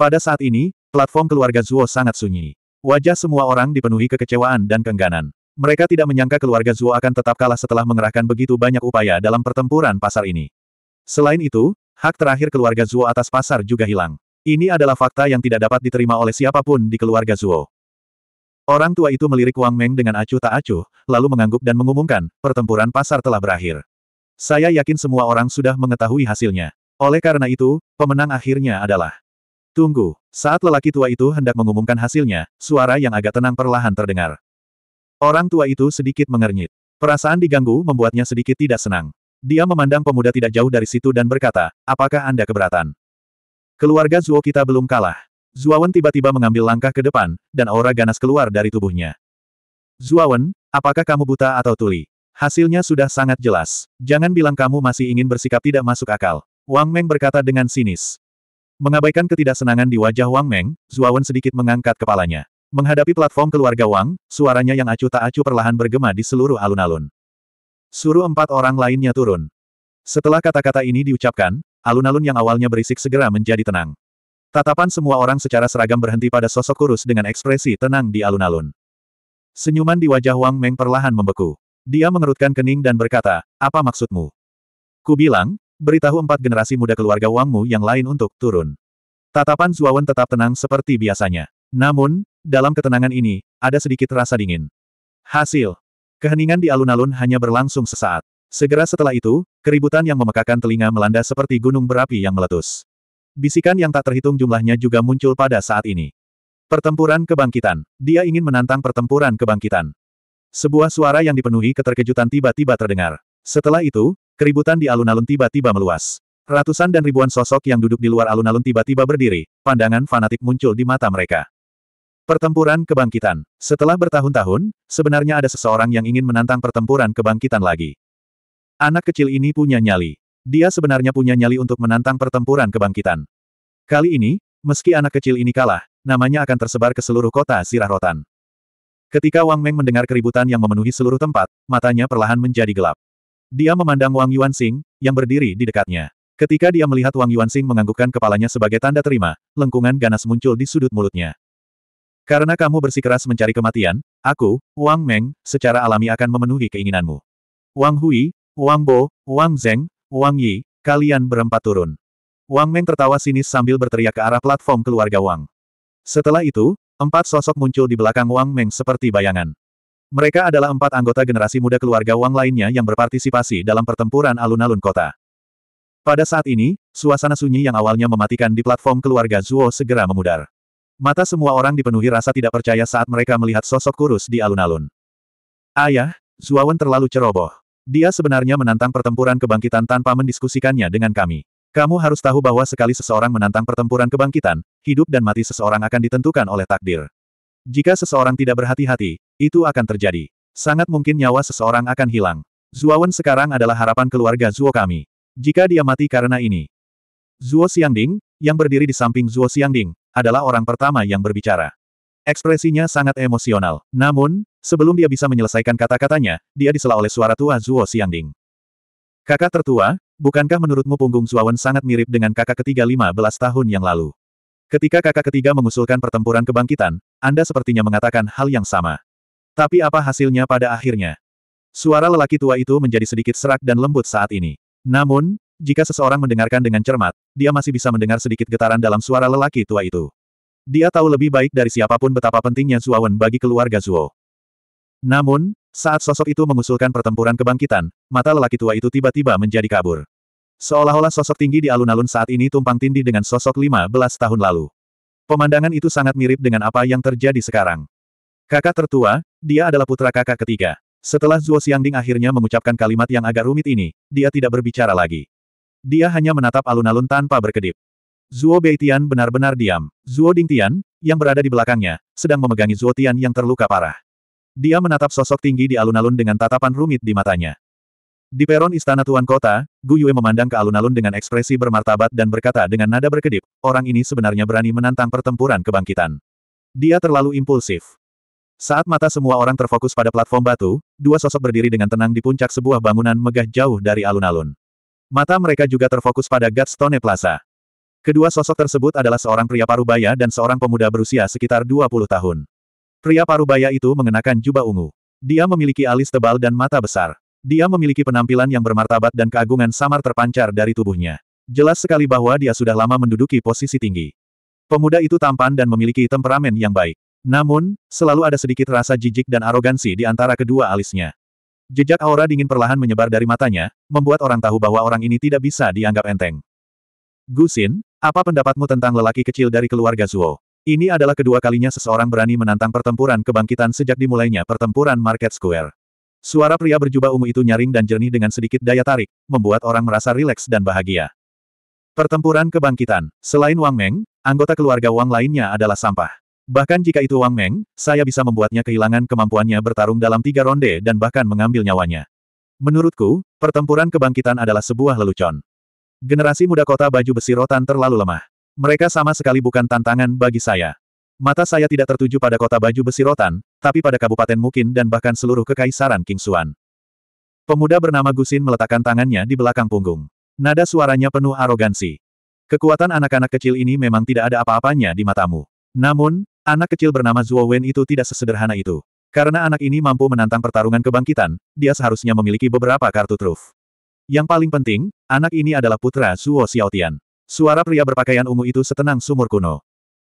A: Pada saat ini, platform keluarga Zuo sangat sunyi. Wajah semua orang dipenuhi kekecewaan dan kengganan. Mereka tidak menyangka keluarga Zuo akan tetap kalah setelah mengerahkan begitu banyak upaya dalam pertempuran pasar ini. Selain itu, hak terakhir keluarga Zuo atas pasar juga hilang. Ini adalah fakta yang tidak dapat diterima oleh siapapun di keluarga Zuo. Orang tua itu melirik Wang Meng dengan acuh tak acuh, lalu mengangguk dan mengumumkan, pertempuran pasar telah berakhir. Saya yakin semua orang sudah mengetahui hasilnya. Oleh karena itu, pemenang akhirnya adalah. Tunggu, saat lelaki tua itu hendak mengumumkan hasilnya, suara yang agak tenang perlahan terdengar. Orang tua itu sedikit mengernyit. Perasaan diganggu membuatnya sedikit tidak senang. Dia memandang pemuda tidak jauh dari situ dan berkata, apakah Anda keberatan? Keluarga Zuo kita belum kalah. Zuawan tiba-tiba mengambil langkah ke depan, dan aura ganas keluar dari tubuhnya. Zuawan, apakah kamu buta atau tuli? Hasilnya sudah sangat jelas. Jangan bilang kamu masih ingin bersikap tidak masuk akal. Wang Meng berkata dengan sinis. Mengabaikan ketidaksenangan di wajah Wang Meng, Zuawan sedikit mengangkat kepalanya. Menghadapi platform keluarga Wang, suaranya yang acuh tak acuh perlahan bergema di seluruh alun-alun. Suruh empat orang lainnya turun. Setelah kata-kata ini diucapkan, alun-alun yang awalnya berisik segera menjadi tenang. Tatapan semua orang secara seragam berhenti pada sosok kurus dengan ekspresi tenang di alun-alun. Senyuman di wajah Wang Meng perlahan membeku. Dia mengerutkan kening dan berkata, apa maksudmu? Ku bilang, beritahu empat generasi muda keluarga Wangmu yang lain untuk turun. Tatapan Zuawan tetap tenang seperti biasanya. Namun, dalam ketenangan ini, ada sedikit rasa dingin. Hasil. Keheningan di alun-alun hanya berlangsung sesaat. Segera setelah itu, keributan yang memekakan telinga melanda seperti gunung berapi yang meletus. Bisikan yang tak terhitung jumlahnya juga muncul pada saat ini. Pertempuran kebangkitan. Dia ingin menantang pertempuran kebangkitan. Sebuah suara yang dipenuhi keterkejutan tiba-tiba terdengar. Setelah itu, keributan di alun-alun tiba-tiba meluas. Ratusan dan ribuan sosok yang duduk di luar alun-alun tiba-tiba berdiri, pandangan fanatik muncul di mata mereka. Pertempuran kebangkitan. Setelah bertahun-tahun, sebenarnya ada seseorang yang ingin menantang pertempuran kebangkitan lagi. Anak kecil ini punya nyali. Dia sebenarnya punya nyali untuk menantang pertempuran kebangkitan. Kali ini, meski anak kecil ini kalah, namanya akan tersebar ke seluruh kota Sirah Rotan. Ketika Wang Meng mendengar keributan yang memenuhi seluruh tempat, matanya perlahan menjadi gelap. Dia memandang Wang Yuan Sing, yang berdiri di dekatnya. Ketika dia melihat Wang Yuan Sing menganggukkan kepalanya sebagai tanda terima, lengkungan ganas muncul di sudut mulutnya. Karena kamu bersikeras mencari kematian, aku, Wang Meng, secara alami akan memenuhi keinginanmu. Wang Hui, Wang Bo, Wang Zeng, Wang Yi, kalian berempat turun. Wang Meng tertawa sinis sambil berteriak ke arah platform keluarga Wang. Setelah itu, empat sosok muncul di belakang Wang Meng seperti bayangan. Mereka adalah empat anggota generasi muda keluarga Wang lainnya yang berpartisipasi dalam pertempuran alun-alun kota. Pada saat ini, suasana sunyi yang awalnya mematikan di platform keluarga Zuo segera memudar. Mata semua orang dipenuhi rasa tidak percaya saat mereka melihat sosok kurus di alun-alun. Ayah, Zuawan terlalu ceroboh. Dia sebenarnya menantang pertempuran kebangkitan tanpa mendiskusikannya dengan kami. Kamu harus tahu bahwa sekali seseorang menantang pertempuran kebangkitan, hidup dan mati seseorang akan ditentukan oleh takdir. Jika seseorang tidak berhati-hati, itu akan terjadi. Sangat mungkin nyawa seseorang akan hilang. Zuowen sekarang adalah harapan keluarga Zuo kami. Jika dia mati karena ini. Zuo Xiangding, yang berdiri di samping Zuo Xiangding, adalah orang pertama yang berbicara. Ekspresinya sangat emosional. Namun, Sebelum dia bisa menyelesaikan kata-katanya, dia disela oleh suara tua Zuo Xiangding. Kakak tertua, bukankah menurutmu punggung Zuawan sangat mirip dengan kakak ketiga 15 tahun yang lalu? Ketika kakak ketiga mengusulkan pertempuran kebangkitan, Anda sepertinya mengatakan hal yang sama. Tapi apa hasilnya pada akhirnya? Suara lelaki tua itu menjadi sedikit serak dan lembut saat ini. Namun, jika seseorang mendengarkan dengan cermat, dia masih bisa mendengar sedikit getaran dalam suara lelaki tua itu. Dia tahu lebih baik dari siapapun betapa pentingnya Zuawan bagi keluarga Zuo. Namun, saat sosok itu mengusulkan pertempuran kebangkitan, mata lelaki tua itu tiba-tiba menjadi kabur. Seolah-olah sosok tinggi di alun-alun saat ini tumpang tindih dengan sosok 15 tahun lalu. Pemandangan itu sangat mirip dengan apa yang terjadi sekarang. Kakak tertua, dia adalah putra kakak ketiga. Setelah Zuo Xiangding akhirnya mengucapkan kalimat yang agak rumit ini, dia tidak berbicara lagi. Dia hanya menatap alun-alun tanpa berkedip. Zuo Beitian benar-benar diam. Zuo Dingtian, yang berada di belakangnya, sedang memegangi Zuo Tian yang terluka parah. Dia menatap sosok tinggi di alun-alun dengan tatapan rumit di matanya. Di peron istana tuan kota, Gu Yue memandang ke alun-alun dengan ekspresi bermartabat dan berkata dengan nada berkedip, orang ini sebenarnya berani menantang pertempuran kebangkitan. Dia terlalu impulsif. Saat mata semua orang terfokus pada platform batu, dua sosok berdiri dengan tenang di puncak sebuah bangunan megah jauh dari alun-alun. Mata mereka juga terfokus pada Gatstone Plaza. Kedua sosok tersebut adalah seorang pria parubaya dan seorang pemuda berusia sekitar 20 tahun. Pria parubaya itu mengenakan jubah ungu. Dia memiliki alis tebal dan mata besar. Dia memiliki penampilan yang bermartabat dan keagungan samar terpancar dari tubuhnya. Jelas sekali bahwa dia sudah lama menduduki posisi tinggi. Pemuda itu tampan dan memiliki temperamen yang baik. Namun, selalu ada sedikit rasa jijik dan arogansi di antara kedua alisnya. Jejak aura dingin perlahan menyebar dari matanya, membuat orang tahu bahwa orang ini tidak bisa dianggap enteng. Gusin, apa pendapatmu tentang lelaki kecil dari keluarga Zuo? Ini adalah kedua kalinya seseorang berani menantang pertempuran kebangkitan sejak dimulainya pertempuran Market Square. Suara pria berjubah ungu itu nyaring dan jernih dengan sedikit daya tarik, membuat orang merasa rileks dan bahagia. Pertempuran kebangkitan. Selain Wang Meng, anggota keluarga Wang lainnya adalah sampah. Bahkan jika itu Wang Meng, saya bisa membuatnya kehilangan kemampuannya bertarung dalam tiga ronde dan bahkan mengambil nyawanya. Menurutku, pertempuran kebangkitan adalah sebuah lelucon. Generasi muda kota baju besi rotan terlalu lemah. Mereka sama sekali bukan tantangan bagi saya. Mata saya tidak tertuju pada kota baju besi rotan, tapi pada kabupaten Mukin dan bahkan seluruh kekaisaran King Suan. Pemuda bernama Gusin meletakkan tangannya di belakang punggung. Nada suaranya penuh arogansi. Kekuatan anak-anak kecil ini memang tidak ada apa-apanya di matamu. Namun, anak kecil bernama Zhuo Wen itu tidak sesederhana itu. Karena anak ini mampu menantang pertarungan kebangkitan, dia seharusnya memiliki beberapa kartu truf. Yang paling penting, anak ini adalah putra Zuo Xiaotian. Suara pria berpakaian ungu itu setenang sumur kuno.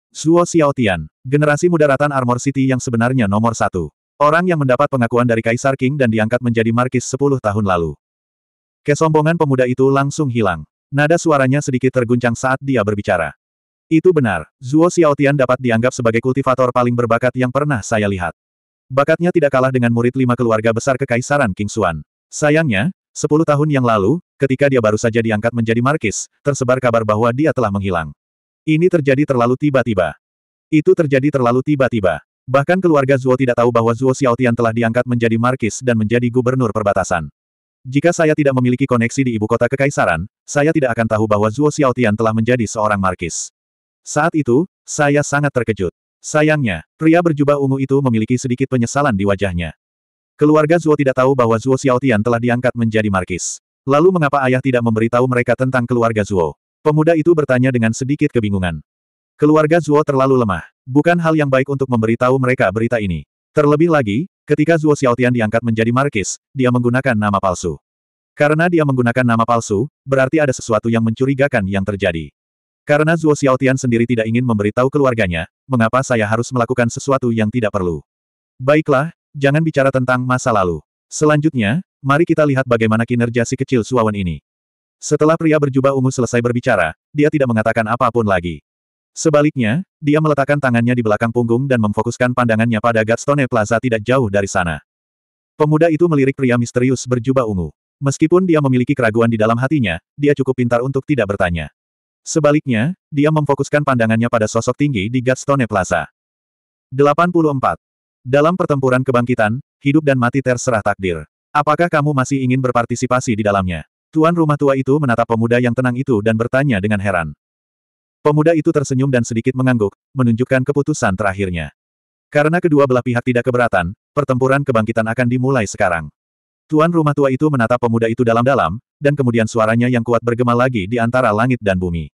A: Zuo Xiaotian, generasi muda Ratan Armor City yang sebenarnya nomor satu. Orang yang mendapat pengakuan dari Kaisar King dan diangkat menjadi markis 10 tahun lalu. Kesombongan pemuda itu langsung hilang. Nada suaranya sedikit terguncang saat dia berbicara. Itu benar, Zuo Xiaotian dapat dianggap sebagai kultivator paling berbakat yang pernah saya lihat. Bakatnya tidak kalah dengan murid lima keluarga besar kekaisaran King Xuan. Sayangnya, sepuluh tahun yang lalu, ketika dia baru saja diangkat menjadi markis, tersebar kabar bahwa dia telah menghilang. Ini terjadi terlalu tiba-tiba. Itu terjadi terlalu tiba-tiba. Bahkan keluarga Zuo tidak tahu bahwa Zuo Xiaotian telah diangkat menjadi markis dan menjadi gubernur perbatasan. Jika saya tidak memiliki koneksi di ibu kota kekaisaran, saya tidak akan tahu bahwa Zuo Xiaotian telah menjadi seorang markis. Saat itu, saya sangat terkejut. Sayangnya, pria berjubah ungu itu memiliki sedikit penyesalan di wajahnya. Keluarga Zuo tidak tahu bahwa Zuo Xiaotian telah diangkat menjadi markis. Lalu mengapa ayah tidak memberitahu mereka tentang keluarga Zuo? Pemuda itu bertanya dengan sedikit kebingungan. Keluarga Zuo terlalu lemah. Bukan hal yang baik untuk memberitahu mereka berita ini. Terlebih lagi, ketika Zuo Xiaotian diangkat menjadi markis, dia menggunakan nama palsu. Karena dia menggunakan nama palsu, berarti ada sesuatu yang mencurigakan yang terjadi. Karena Zuo Xiaotian sendiri tidak ingin memberitahu keluarganya, mengapa saya harus melakukan sesuatu yang tidak perlu? Baiklah, jangan bicara tentang masa lalu. Selanjutnya, mari kita lihat bagaimana kinerja si kecil suawan ini. Setelah pria berjubah ungu selesai berbicara, dia tidak mengatakan apapun lagi. Sebaliknya, dia meletakkan tangannya di belakang punggung dan memfokuskan pandangannya pada Gatstone Plaza tidak jauh dari sana. Pemuda itu melirik pria misterius berjubah ungu. Meskipun dia memiliki keraguan di dalam hatinya, dia cukup pintar untuk tidak bertanya. Sebaliknya, dia memfokuskan pandangannya pada sosok tinggi di Gatstone Plaza. 84. Dalam pertempuran kebangkitan, hidup dan mati terserah takdir. Apakah kamu masih ingin berpartisipasi di dalamnya? Tuan rumah tua itu menatap pemuda yang tenang itu dan bertanya dengan heran. Pemuda itu tersenyum dan sedikit mengangguk, menunjukkan keputusan terakhirnya. Karena kedua belah pihak tidak keberatan, pertempuran kebangkitan akan dimulai sekarang. Tuan rumah tua itu menatap pemuda itu dalam-dalam, dan kemudian suaranya yang kuat bergema lagi di antara langit dan bumi.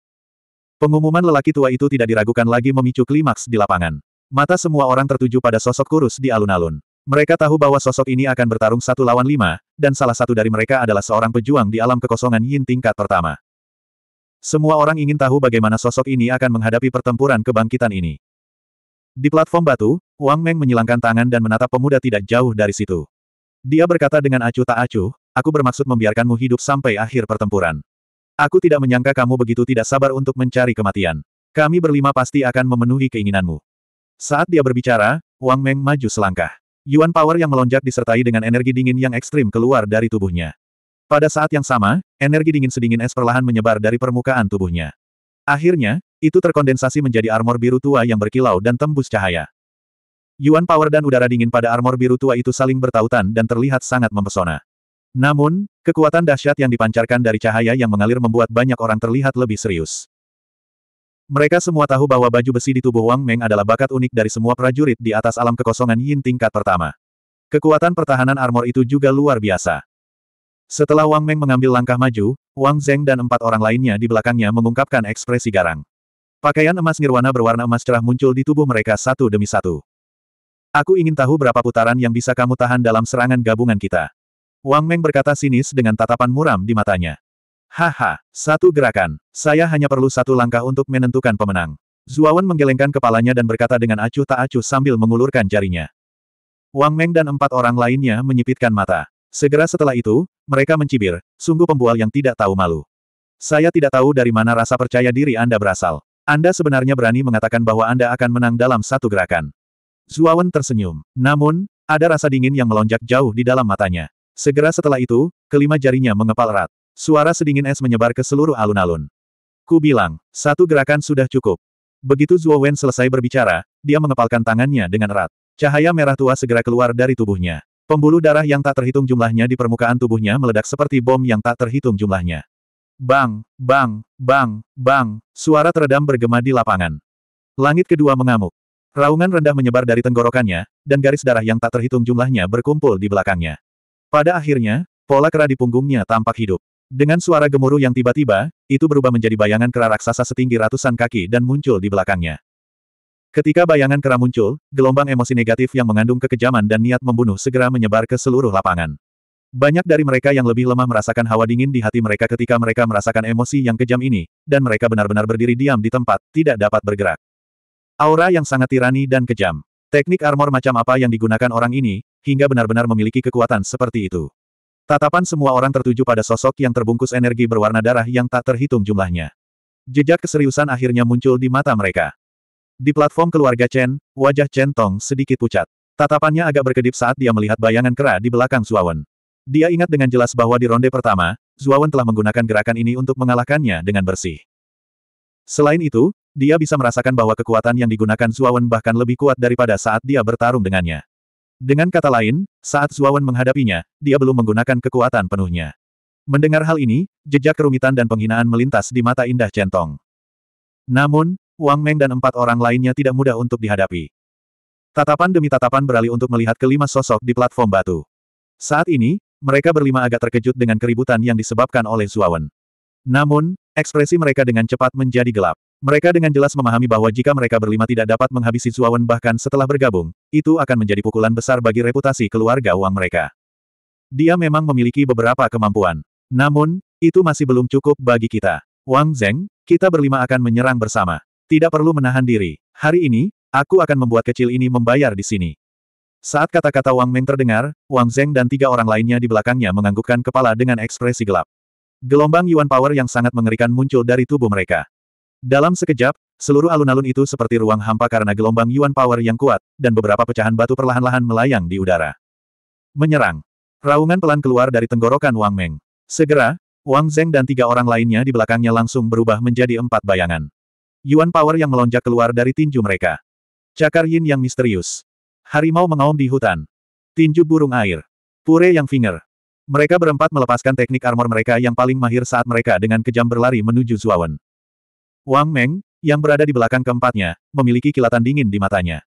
A: Pengumuman lelaki tua itu tidak diragukan lagi memicu klimaks di lapangan. Mata semua orang tertuju pada sosok kurus di alun-alun. Mereka tahu bahwa sosok ini akan bertarung satu lawan lima, dan salah satu dari mereka adalah seorang pejuang di alam kekosongan Yin tingkat pertama. Semua orang ingin tahu bagaimana sosok ini akan menghadapi pertempuran kebangkitan ini. Di platform batu, Wang Meng menyilangkan tangan dan menatap pemuda tidak jauh dari situ. Dia berkata dengan acuh tak acuh, aku bermaksud membiarkanmu hidup sampai akhir pertempuran. Aku tidak menyangka kamu begitu tidak sabar untuk mencari kematian. Kami berlima pasti akan memenuhi keinginanmu. Saat dia berbicara, Wang Meng maju selangkah. Yuan power yang melonjak disertai dengan energi dingin yang ekstrim keluar dari tubuhnya. Pada saat yang sama, energi dingin sedingin es perlahan menyebar dari permukaan tubuhnya. Akhirnya, itu terkondensasi menjadi armor biru tua yang berkilau dan tembus cahaya. Yuan power dan udara dingin pada armor biru tua itu saling bertautan dan terlihat sangat mempesona. Namun, kekuatan dahsyat yang dipancarkan dari cahaya yang mengalir membuat banyak orang terlihat lebih serius. Mereka semua tahu bahwa baju besi di tubuh Wang Meng adalah bakat unik dari semua prajurit di atas alam kekosongan Yin tingkat pertama. Kekuatan pertahanan armor itu juga luar biasa. Setelah Wang Meng mengambil langkah maju, Wang Zeng dan empat orang lainnya di belakangnya mengungkapkan ekspresi garang. Pakaian emas nirwana berwarna emas cerah muncul di tubuh mereka satu demi satu. Aku ingin tahu berapa putaran yang bisa kamu tahan dalam serangan gabungan kita. Wang Meng berkata sinis dengan tatapan muram di matanya. Haha, satu gerakan. Saya hanya perlu satu langkah untuk menentukan pemenang. Zuawan menggelengkan kepalanya dan berkata dengan acuh tak acuh sambil mengulurkan jarinya. Wang Meng dan empat orang lainnya menyipitkan mata. Segera setelah itu, mereka mencibir, sungguh pembual yang tidak tahu malu. Saya tidak tahu dari mana rasa percaya diri Anda berasal. Anda sebenarnya berani mengatakan bahwa Anda akan menang dalam satu gerakan. Zuawan tersenyum. Namun, ada rasa dingin yang melonjak jauh di dalam matanya. Segera setelah itu, kelima jarinya mengepal erat. Suara sedingin es menyebar ke seluruh alun-alun. Ku bilang, satu gerakan sudah cukup. Begitu Zhuo Wen selesai berbicara, dia mengepalkan tangannya dengan erat. Cahaya merah tua segera keluar dari tubuhnya. Pembuluh darah yang tak terhitung jumlahnya di permukaan tubuhnya meledak seperti bom yang tak terhitung jumlahnya. Bang, bang, bang, bang, suara teredam bergema di lapangan. Langit kedua mengamuk. Raungan rendah menyebar dari tenggorokannya, dan garis darah yang tak terhitung jumlahnya berkumpul di belakangnya. Pada akhirnya, pola kera di punggungnya tampak hidup. Dengan suara gemuruh yang tiba-tiba, itu berubah menjadi bayangan kera raksasa setinggi ratusan kaki dan muncul di belakangnya. Ketika bayangan kera muncul, gelombang emosi negatif yang mengandung kekejaman dan niat membunuh segera menyebar ke seluruh lapangan. Banyak dari mereka yang lebih lemah merasakan hawa dingin di hati mereka ketika mereka merasakan emosi yang kejam ini, dan mereka benar-benar berdiri diam di tempat, tidak dapat bergerak. Aura yang sangat tirani dan kejam. Teknik armor macam apa yang digunakan orang ini, hingga benar-benar memiliki kekuatan seperti itu. Tatapan semua orang tertuju pada sosok yang terbungkus energi berwarna darah yang tak terhitung jumlahnya. Jejak keseriusan akhirnya muncul di mata mereka. Di platform keluarga Chen, wajah Chen Tong sedikit pucat. Tatapannya agak berkedip saat dia melihat bayangan kera di belakang Zuawan. Dia ingat dengan jelas bahwa di ronde pertama, Zuawan telah menggunakan gerakan ini untuk mengalahkannya dengan bersih. Selain itu, dia bisa merasakan bahwa kekuatan yang digunakan Zuawan bahkan lebih kuat daripada saat dia bertarung dengannya. Dengan kata lain, saat Zuawan menghadapinya, dia belum menggunakan kekuatan penuhnya. Mendengar hal ini, jejak kerumitan dan penghinaan melintas di mata indah centong. Namun, Wang Meng dan empat orang lainnya tidak mudah untuk dihadapi. Tatapan demi tatapan beralih untuk melihat kelima sosok di platform batu. Saat ini, mereka berlima agak terkejut dengan keributan yang disebabkan oleh Zuawan. Namun, ekspresi mereka dengan cepat menjadi gelap. Mereka dengan jelas memahami bahwa jika mereka berlima tidak dapat menghabisi Zuawan bahkan setelah bergabung, itu akan menjadi pukulan besar bagi reputasi keluarga uang mereka. Dia memang memiliki beberapa kemampuan. Namun, itu masih belum cukup bagi kita. Wang Zeng, kita berlima akan menyerang bersama. Tidak perlu menahan diri. Hari ini, aku akan membuat kecil ini membayar di sini. Saat kata-kata Wang Meng terdengar, Wang Zeng dan tiga orang lainnya di belakangnya menganggukkan kepala dengan ekspresi gelap. Gelombang Yuan Power yang sangat mengerikan muncul dari tubuh mereka. Dalam sekejap, seluruh alun-alun itu seperti ruang hampa karena gelombang Yuan Power yang kuat, dan beberapa pecahan batu perlahan-lahan melayang di udara. Menyerang. Raungan pelan keluar dari tenggorokan Wang Meng. Segera, Wang Zeng dan tiga orang lainnya di belakangnya langsung berubah menjadi empat bayangan. Yuan Power yang melonjak keluar dari tinju mereka. Cakar Yin yang misterius. Harimau mengaum di hutan. Tinju burung air. Pure yang finger. Mereka berempat melepaskan teknik armor mereka yang paling mahir saat mereka dengan kejam berlari menuju Zuawan. Wang Meng, yang berada di belakang keempatnya, memiliki kilatan dingin di matanya.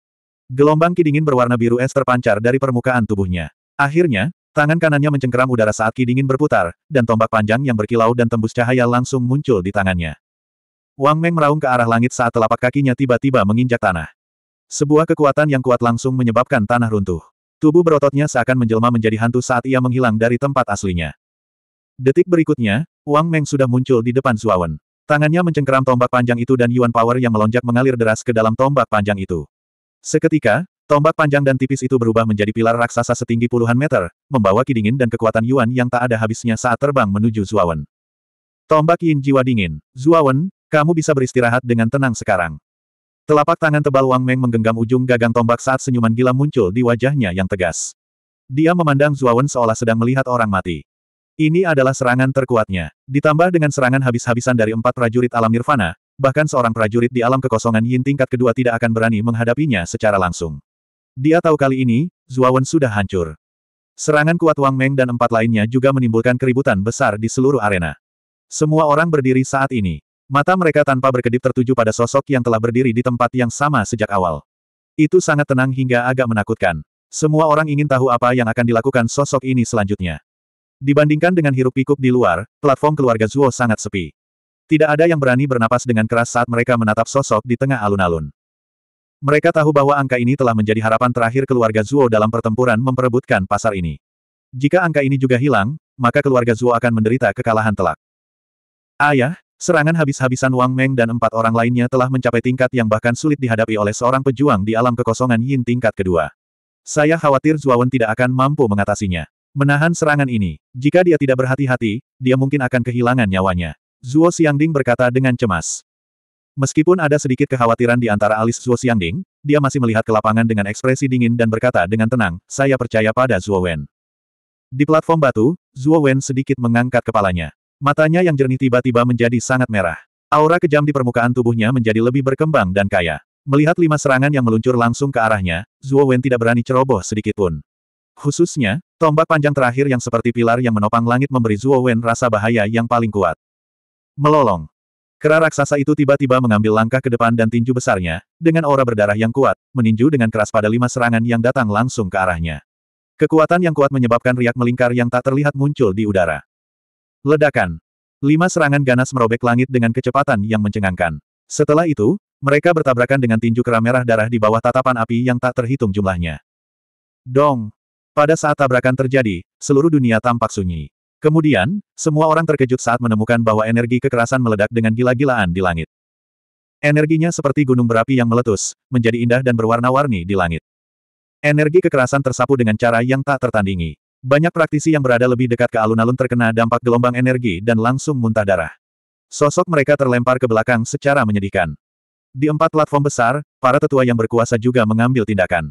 A: Gelombang ki dingin berwarna biru es terpancar dari permukaan tubuhnya. Akhirnya, tangan kanannya mencengkeram udara saat ki dingin berputar, dan tombak panjang yang berkilau dan tembus cahaya langsung muncul di tangannya. Wang Meng meraung ke arah langit saat telapak kakinya tiba-tiba menginjak tanah. Sebuah kekuatan yang kuat langsung menyebabkan tanah runtuh. Tubuh berototnya seakan menjelma menjadi hantu saat ia menghilang dari tempat aslinya. Detik berikutnya, Wang Meng sudah muncul di depan Zuawan. Tangannya mencengkeram tombak panjang itu dan Yuan Power yang melonjak mengalir deras ke dalam tombak panjang itu. Seketika, tombak panjang dan tipis itu berubah menjadi pilar raksasa setinggi puluhan meter, membawa kidingin dan kekuatan Yuan yang tak ada habisnya saat terbang menuju Zuawan. Tombak Yin Jiwa Dingin, Zuawan, kamu bisa beristirahat dengan tenang sekarang. Telapak tangan tebal Wang Meng menggenggam ujung gagang tombak saat senyuman gila muncul di wajahnya yang tegas. Dia memandang Zuawan seolah sedang melihat orang mati. Ini adalah serangan terkuatnya. Ditambah dengan serangan habis-habisan dari empat prajurit alam nirvana, bahkan seorang prajurit di alam kekosongan yin tingkat kedua tidak akan berani menghadapinya secara langsung. Dia tahu kali ini, Zuawan sudah hancur. Serangan kuat Wang Meng dan empat lainnya juga menimbulkan keributan besar di seluruh arena. Semua orang berdiri saat ini. Mata mereka tanpa berkedip tertuju pada sosok yang telah berdiri di tempat yang sama sejak awal. Itu sangat tenang hingga agak menakutkan. Semua orang ingin tahu apa yang akan dilakukan sosok ini selanjutnya. Dibandingkan dengan hirup pikuk di luar, platform keluarga Zuo sangat sepi. Tidak ada yang berani bernapas dengan keras saat mereka menatap sosok di tengah alun-alun. Mereka tahu bahwa angka ini telah menjadi harapan terakhir keluarga Zuo dalam pertempuran memperebutkan pasar ini. Jika angka ini juga hilang, maka keluarga Zuo akan menderita kekalahan telak. Ayah, ya, serangan habis-habisan Wang Meng dan empat orang lainnya telah mencapai tingkat yang bahkan sulit dihadapi oleh seorang pejuang di alam kekosongan Yin tingkat kedua. Saya khawatir Wen tidak akan mampu mengatasinya. Menahan serangan ini, jika dia tidak berhati-hati, dia mungkin akan kehilangan nyawanya. Zuo Xiangding berkata dengan cemas. Meskipun ada sedikit kekhawatiran di antara alis Zuo Xiangding, dia masih melihat ke lapangan dengan ekspresi dingin dan berkata dengan tenang, saya percaya pada Zuo Wen. Di platform batu, Zuo Wen sedikit mengangkat kepalanya. Matanya yang jernih tiba-tiba menjadi sangat merah. Aura kejam di permukaan tubuhnya menjadi lebih berkembang dan kaya. Melihat lima serangan yang meluncur langsung ke arahnya, Zuo Wen tidak berani ceroboh sedikitpun. Khususnya, tombak panjang terakhir yang seperti pilar yang menopang langit memberi Zuo Wen rasa bahaya yang paling kuat. Melolong. Kera raksasa itu tiba-tiba mengambil langkah ke depan dan tinju besarnya, dengan aura berdarah yang kuat, meninju dengan keras pada lima serangan yang datang langsung ke arahnya. Kekuatan yang kuat menyebabkan riak melingkar yang tak terlihat muncul di udara. Ledakan. Lima serangan ganas merobek langit dengan kecepatan yang mencengangkan. Setelah itu, mereka bertabrakan dengan tinju kera merah darah di bawah tatapan api yang tak terhitung jumlahnya. Dong! Pada saat tabrakan terjadi, seluruh dunia tampak sunyi. Kemudian, semua orang terkejut saat menemukan bahwa energi kekerasan meledak dengan gila-gilaan di langit. Energinya seperti gunung berapi yang meletus, menjadi indah dan berwarna-warni di langit. Energi kekerasan tersapu dengan cara yang tak tertandingi. Banyak praktisi yang berada lebih dekat ke alun-alun terkena dampak gelombang energi dan langsung muntah darah. Sosok mereka terlempar ke belakang secara menyedihkan. Di empat platform besar, para tetua yang berkuasa juga mengambil tindakan.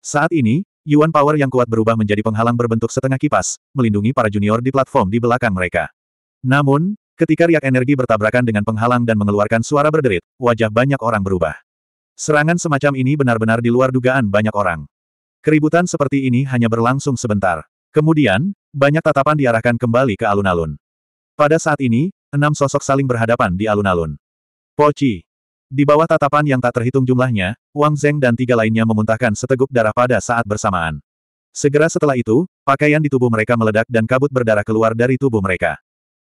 A: Saat ini, Yuan Power yang kuat berubah menjadi penghalang berbentuk setengah kipas, melindungi para junior di platform di belakang mereka. Namun, ketika riak energi bertabrakan dengan penghalang dan mengeluarkan suara berderit, wajah banyak orang berubah. Serangan semacam ini benar-benar di luar dugaan banyak orang. Keributan seperti ini hanya berlangsung sebentar. Kemudian, banyak tatapan diarahkan kembali ke alun-alun. Pada saat ini, enam sosok saling berhadapan di alun-alun. Poci, di bawah tatapan yang tak terhitung jumlahnya, Wang Zeng dan tiga lainnya memuntahkan seteguk darah pada saat bersamaan. Segera setelah itu, pakaian di tubuh mereka meledak dan kabut berdarah keluar dari tubuh mereka.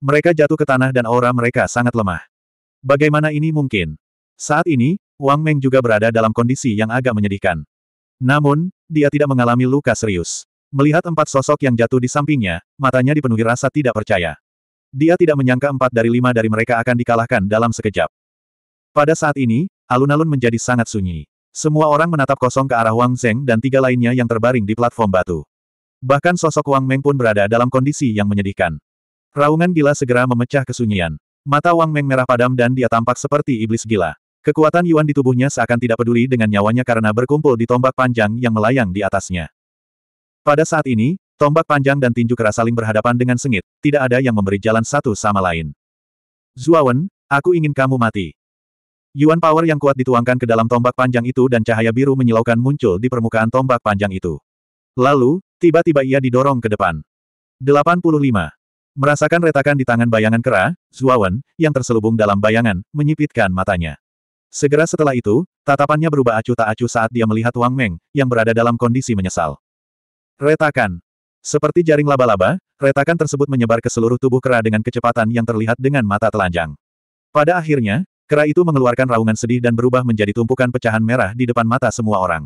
A: Mereka jatuh ke tanah dan aura mereka sangat lemah. Bagaimana ini mungkin? Saat ini, Wang Meng juga berada dalam kondisi yang agak menyedihkan. Namun, dia tidak mengalami luka serius. Melihat empat sosok yang jatuh di sampingnya, matanya dipenuhi rasa tidak percaya. Dia tidak menyangka empat dari lima dari mereka akan dikalahkan dalam sekejap. Pada saat ini, alun-alun menjadi sangat sunyi. Semua orang menatap kosong ke arah Wang Zeng dan tiga lainnya yang terbaring di platform batu. Bahkan sosok Wang Meng pun berada dalam kondisi yang menyedihkan. Raungan gila segera memecah kesunyian. Mata Wang Meng merah padam dan dia tampak seperti iblis gila. Kekuatan Yuan di tubuhnya seakan tidak peduli dengan nyawanya karena berkumpul di tombak panjang yang melayang di atasnya. Pada saat ini, tombak panjang dan tinju keras saling berhadapan dengan sengit, tidak ada yang memberi jalan satu sama lain. Zuawan, aku ingin kamu mati. Yuan power yang kuat dituangkan ke dalam tombak panjang itu dan cahaya biru menyilaukan muncul di permukaan tombak panjang itu. Lalu, tiba-tiba ia didorong ke depan. 85. Merasakan retakan di tangan bayangan kera, Zuawan, yang terselubung dalam bayangan, menyipitkan matanya. Segera setelah itu, tatapannya berubah acuh tak acuh saat dia melihat Wang Meng, yang berada dalam kondisi menyesal. Retakan. Seperti jaring laba-laba, retakan tersebut menyebar ke seluruh tubuh kera dengan kecepatan yang terlihat dengan mata telanjang. Pada akhirnya, Kera itu mengeluarkan raungan sedih dan berubah menjadi tumpukan pecahan merah di depan mata semua orang.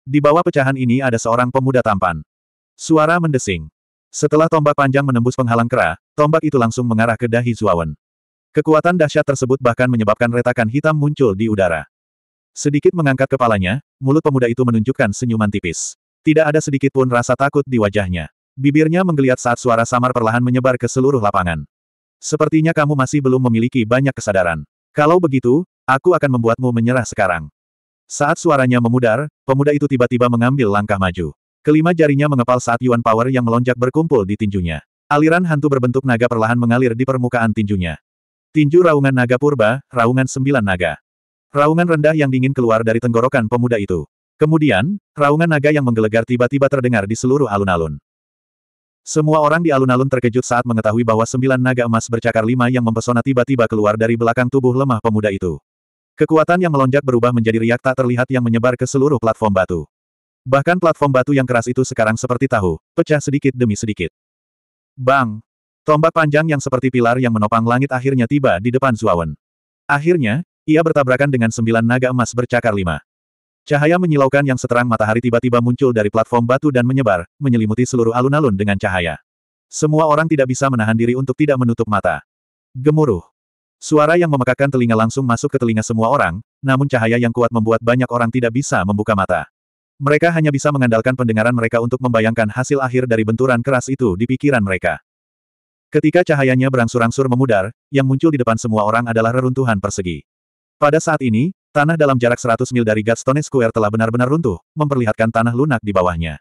A: Di bawah pecahan ini ada seorang pemuda tampan. Suara mendesing. Setelah tombak panjang menembus penghalang kera, tombak itu langsung mengarah ke dahi Zuawan. Kekuatan dahsyat tersebut bahkan menyebabkan retakan hitam muncul di udara. Sedikit mengangkat kepalanya, mulut pemuda itu menunjukkan senyuman tipis. Tidak ada sedikit pun rasa takut di wajahnya. Bibirnya menggeliat saat suara samar perlahan menyebar ke seluruh lapangan. Sepertinya kamu masih belum memiliki banyak kesadaran. Kalau begitu, aku akan membuatmu menyerah sekarang. Saat suaranya memudar, pemuda itu tiba-tiba mengambil langkah maju. Kelima jarinya mengepal saat Yuan Power yang melonjak berkumpul di tinjunya. Aliran hantu berbentuk naga perlahan mengalir di permukaan tinjunya. Tinju raungan naga purba, raungan sembilan naga. Raungan rendah yang dingin keluar dari tenggorokan pemuda itu. Kemudian, raungan naga yang menggelegar tiba-tiba terdengar di seluruh alun-alun. Semua orang di alun-alun terkejut saat mengetahui bahwa sembilan naga emas bercakar lima yang mempesona tiba-tiba keluar dari belakang tubuh lemah pemuda itu. Kekuatan yang melonjak berubah menjadi riak tak terlihat yang menyebar ke seluruh platform batu. Bahkan platform batu yang keras itu sekarang seperti tahu, pecah sedikit demi sedikit. Bang! Tombak panjang yang seperti pilar yang menopang langit akhirnya tiba di depan Zuawan. Akhirnya, ia bertabrakan dengan sembilan naga emas bercakar lima. Cahaya menyilaukan yang seterang matahari tiba-tiba muncul dari platform batu dan menyebar, menyelimuti seluruh alun-alun dengan cahaya. Semua orang tidak bisa menahan diri untuk tidak menutup mata. Gemuruh. Suara yang memekakan telinga langsung masuk ke telinga semua orang, namun cahaya yang kuat membuat banyak orang tidak bisa membuka mata. Mereka hanya bisa mengandalkan pendengaran mereka untuk membayangkan hasil akhir dari benturan keras itu di pikiran mereka. Ketika cahayanya berangsur-angsur memudar, yang muncul di depan semua orang adalah reruntuhan persegi. Pada saat ini, Tanah dalam jarak 100 mil dari Godstone Square telah benar-benar runtuh, memperlihatkan tanah lunak di bawahnya.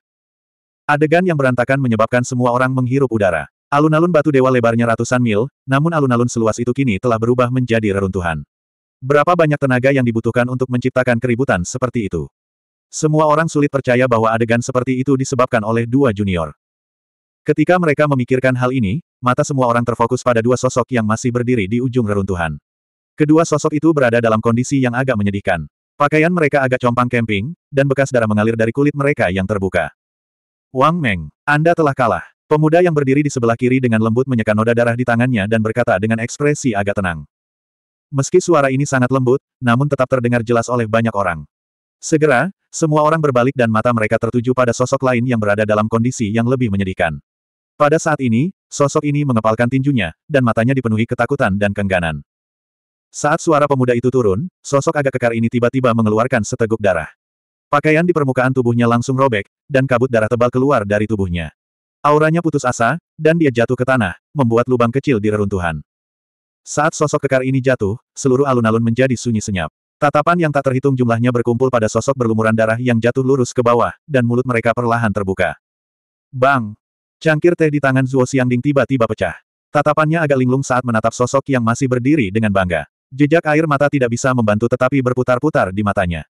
A: Adegan yang berantakan menyebabkan semua orang menghirup udara. Alun-alun batu dewa lebarnya ratusan mil, namun alun-alun seluas itu kini telah berubah menjadi reruntuhan. Berapa banyak tenaga yang dibutuhkan untuk menciptakan keributan seperti itu? Semua orang sulit percaya bahwa adegan seperti itu disebabkan oleh dua junior. Ketika mereka memikirkan hal ini, mata semua orang terfokus pada dua sosok yang masih berdiri di ujung reruntuhan. Kedua sosok itu berada dalam kondisi yang agak menyedihkan. Pakaian mereka agak compang camping, dan bekas darah mengalir dari kulit mereka yang terbuka. Wang Meng, Anda telah kalah. Pemuda yang berdiri di sebelah kiri dengan lembut menyeka noda darah di tangannya dan berkata dengan ekspresi agak tenang. Meski suara ini sangat lembut, namun tetap terdengar jelas oleh banyak orang. Segera, semua orang berbalik dan mata mereka tertuju pada sosok lain yang berada dalam kondisi yang lebih menyedihkan. Pada saat ini, sosok ini mengepalkan tinjunya, dan matanya dipenuhi ketakutan dan kengganan. Saat suara pemuda itu turun, sosok agak kekar ini tiba-tiba mengeluarkan seteguk darah. Pakaian di permukaan tubuhnya langsung robek, dan kabut darah tebal keluar dari tubuhnya. Auranya putus asa, dan dia jatuh ke tanah, membuat lubang kecil di reruntuhan. Saat sosok kekar ini jatuh, seluruh alun-alun menjadi sunyi senyap. Tatapan yang tak terhitung jumlahnya berkumpul pada sosok berlumuran darah yang jatuh lurus ke bawah, dan mulut mereka perlahan terbuka. Bang! Cangkir teh di tangan Zuo Xiangding tiba-tiba pecah. Tatapannya agak linglung saat menatap sosok yang masih berdiri dengan bangga. Jejak air mata tidak bisa membantu tetapi berputar-putar di matanya.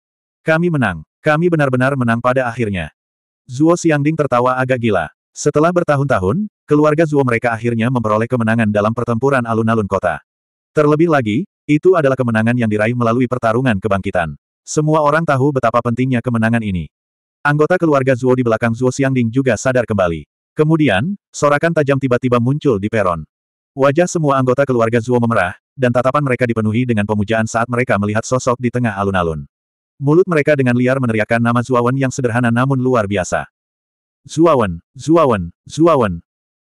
A: Kami menang. Kami benar-benar menang pada akhirnya. Zuo Xiangding tertawa agak gila. Setelah bertahun-tahun, keluarga Zuo mereka akhirnya memperoleh kemenangan dalam pertempuran alun-alun kota. Terlebih lagi, itu adalah kemenangan yang diraih melalui pertarungan kebangkitan. Semua orang tahu betapa pentingnya kemenangan ini. Anggota keluarga Zuo di belakang Zuo Xiangding juga sadar kembali. Kemudian, sorakan tajam tiba-tiba muncul di peron. Wajah semua anggota keluarga Zuo memerah, dan tatapan mereka dipenuhi dengan pemujaan saat mereka melihat sosok di tengah alun-alun. Mulut mereka dengan liar meneriakkan nama Zuawan yang sederhana namun luar biasa. Zuawan, Zuawan, Zuawan.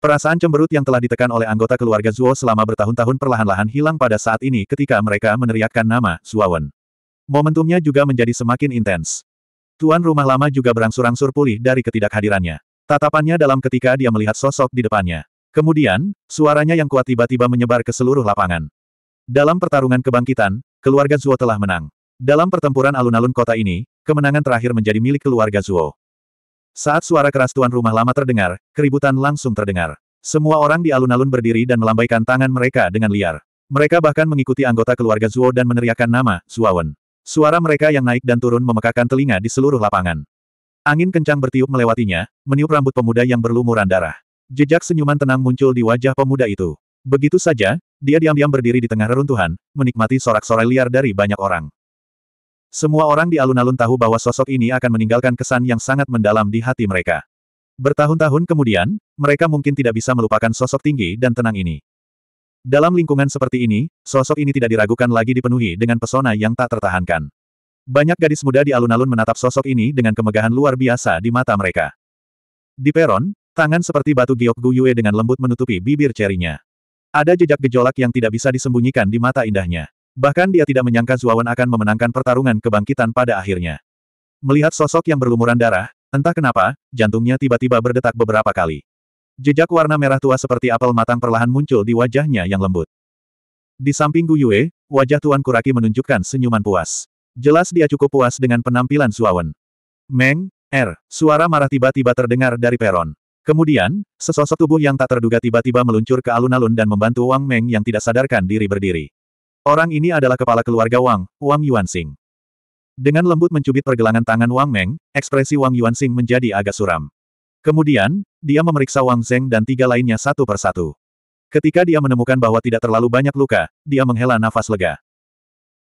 A: Perasaan cemberut yang telah ditekan oleh anggota keluarga Zuo selama bertahun-tahun perlahan-lahan hilang pada saat ini ketika mereka meneriakkan nama Zuawan. Momentumnya juga menjadi semakin intens. Tuan rumah lama juga berangsur-angsur pulih dari ketidakhadirannya. Tatapannya dalam ketika dia melihat sosok di depannya. Kemudian, suaranya yang kuat tiba-tiba menyebar ke seluruh lapangan. Dalam pertarungan kebangkitan, keluarga Zuo telah menang. Dalam pertempuran alun-alun kota ini, kemenangan terakhir menjadi milik keluarga Zuo. Saat suara keras tuan rumah lama terdengar, keributan langsung terdengar. Semua orang di alun-alun berdiri dan melambaikan tangan mereka dengan liar. Mereka bahkan mengikuti anggota keluarga Zuo dan meneriakkan nama, Zuawan. Suara mereka yang naik dan turun memekakan telinga di seluruh lapangan. Angin kencang bertiup melewatinya, meniup rambut pemuda yang berlumuran darah. Jejak senyuman tenang muncul di wajah pemuda itu. Begitu saja, dia diam-diam berdiri di tengah reruntuhan, menikmati sorak-sorai liar dari banyak orang. Semua orang di alun-alun tahu bahwa sosok ini akan meninggalkan kesan yang sangat mendalam di hati mereka. Bertahun-tahun kemudian, mereka mungkin tidak bisa melupakan sosok tinggi dan tenang ini. Dalam lingkungan seperti ini, sosok ini tidak diragukan lagi dipenuhi dengan pesona yang tak tertahankan. Banyak gadis muda di alun-alun menatap sosok ini dengan kemegahan luar biasa di mata mereka. Di peron, Tangan seperti batu giok Gu Yue dengan lembut menutupi bibir cerinya. Ada jejak gejolak yang tidak bisa disembunyikan di mata indahnya. Bahkan dia tidak menyangka Zuawan akan memenangkan pertarungan kebangkitan pada akhirnya. Melihat sosok yang berlumuran darah, entah kenapa, jantungnya tiba-tiba berdetak beberapa kali. Jejak warna merah tua seperti apel matang perlahan muncul di wajahnya yang lembut. Di samping Gu Yue, wajah Tuan Kuraki menunjukkan senyuman puas. Jelas dia cukup puas dengan penampilan Zuawan. Meng, Er, suara marah tiba-tiba terdengar dari peron. Kemudian, sesosok tubuh yang tak terduga tiba-tiba meluncur ke alun-alun dan membantu Wang Meng yang tidak sadarkan diri berdiri. Orang ini adalah kepala keluarga Wang, Wang Yuanxing. Dengan lembut mencubit pergelangan tangan Wang Meng, ekspresi Wang Yuanxing menjadi agak suram. Kemudian, dia memeriksa Wang Zeng dan tiga lainnya satu persatu. Ketika dia menemukan bahwa tidak terlalu banyak luka, dia menghela nafas lega.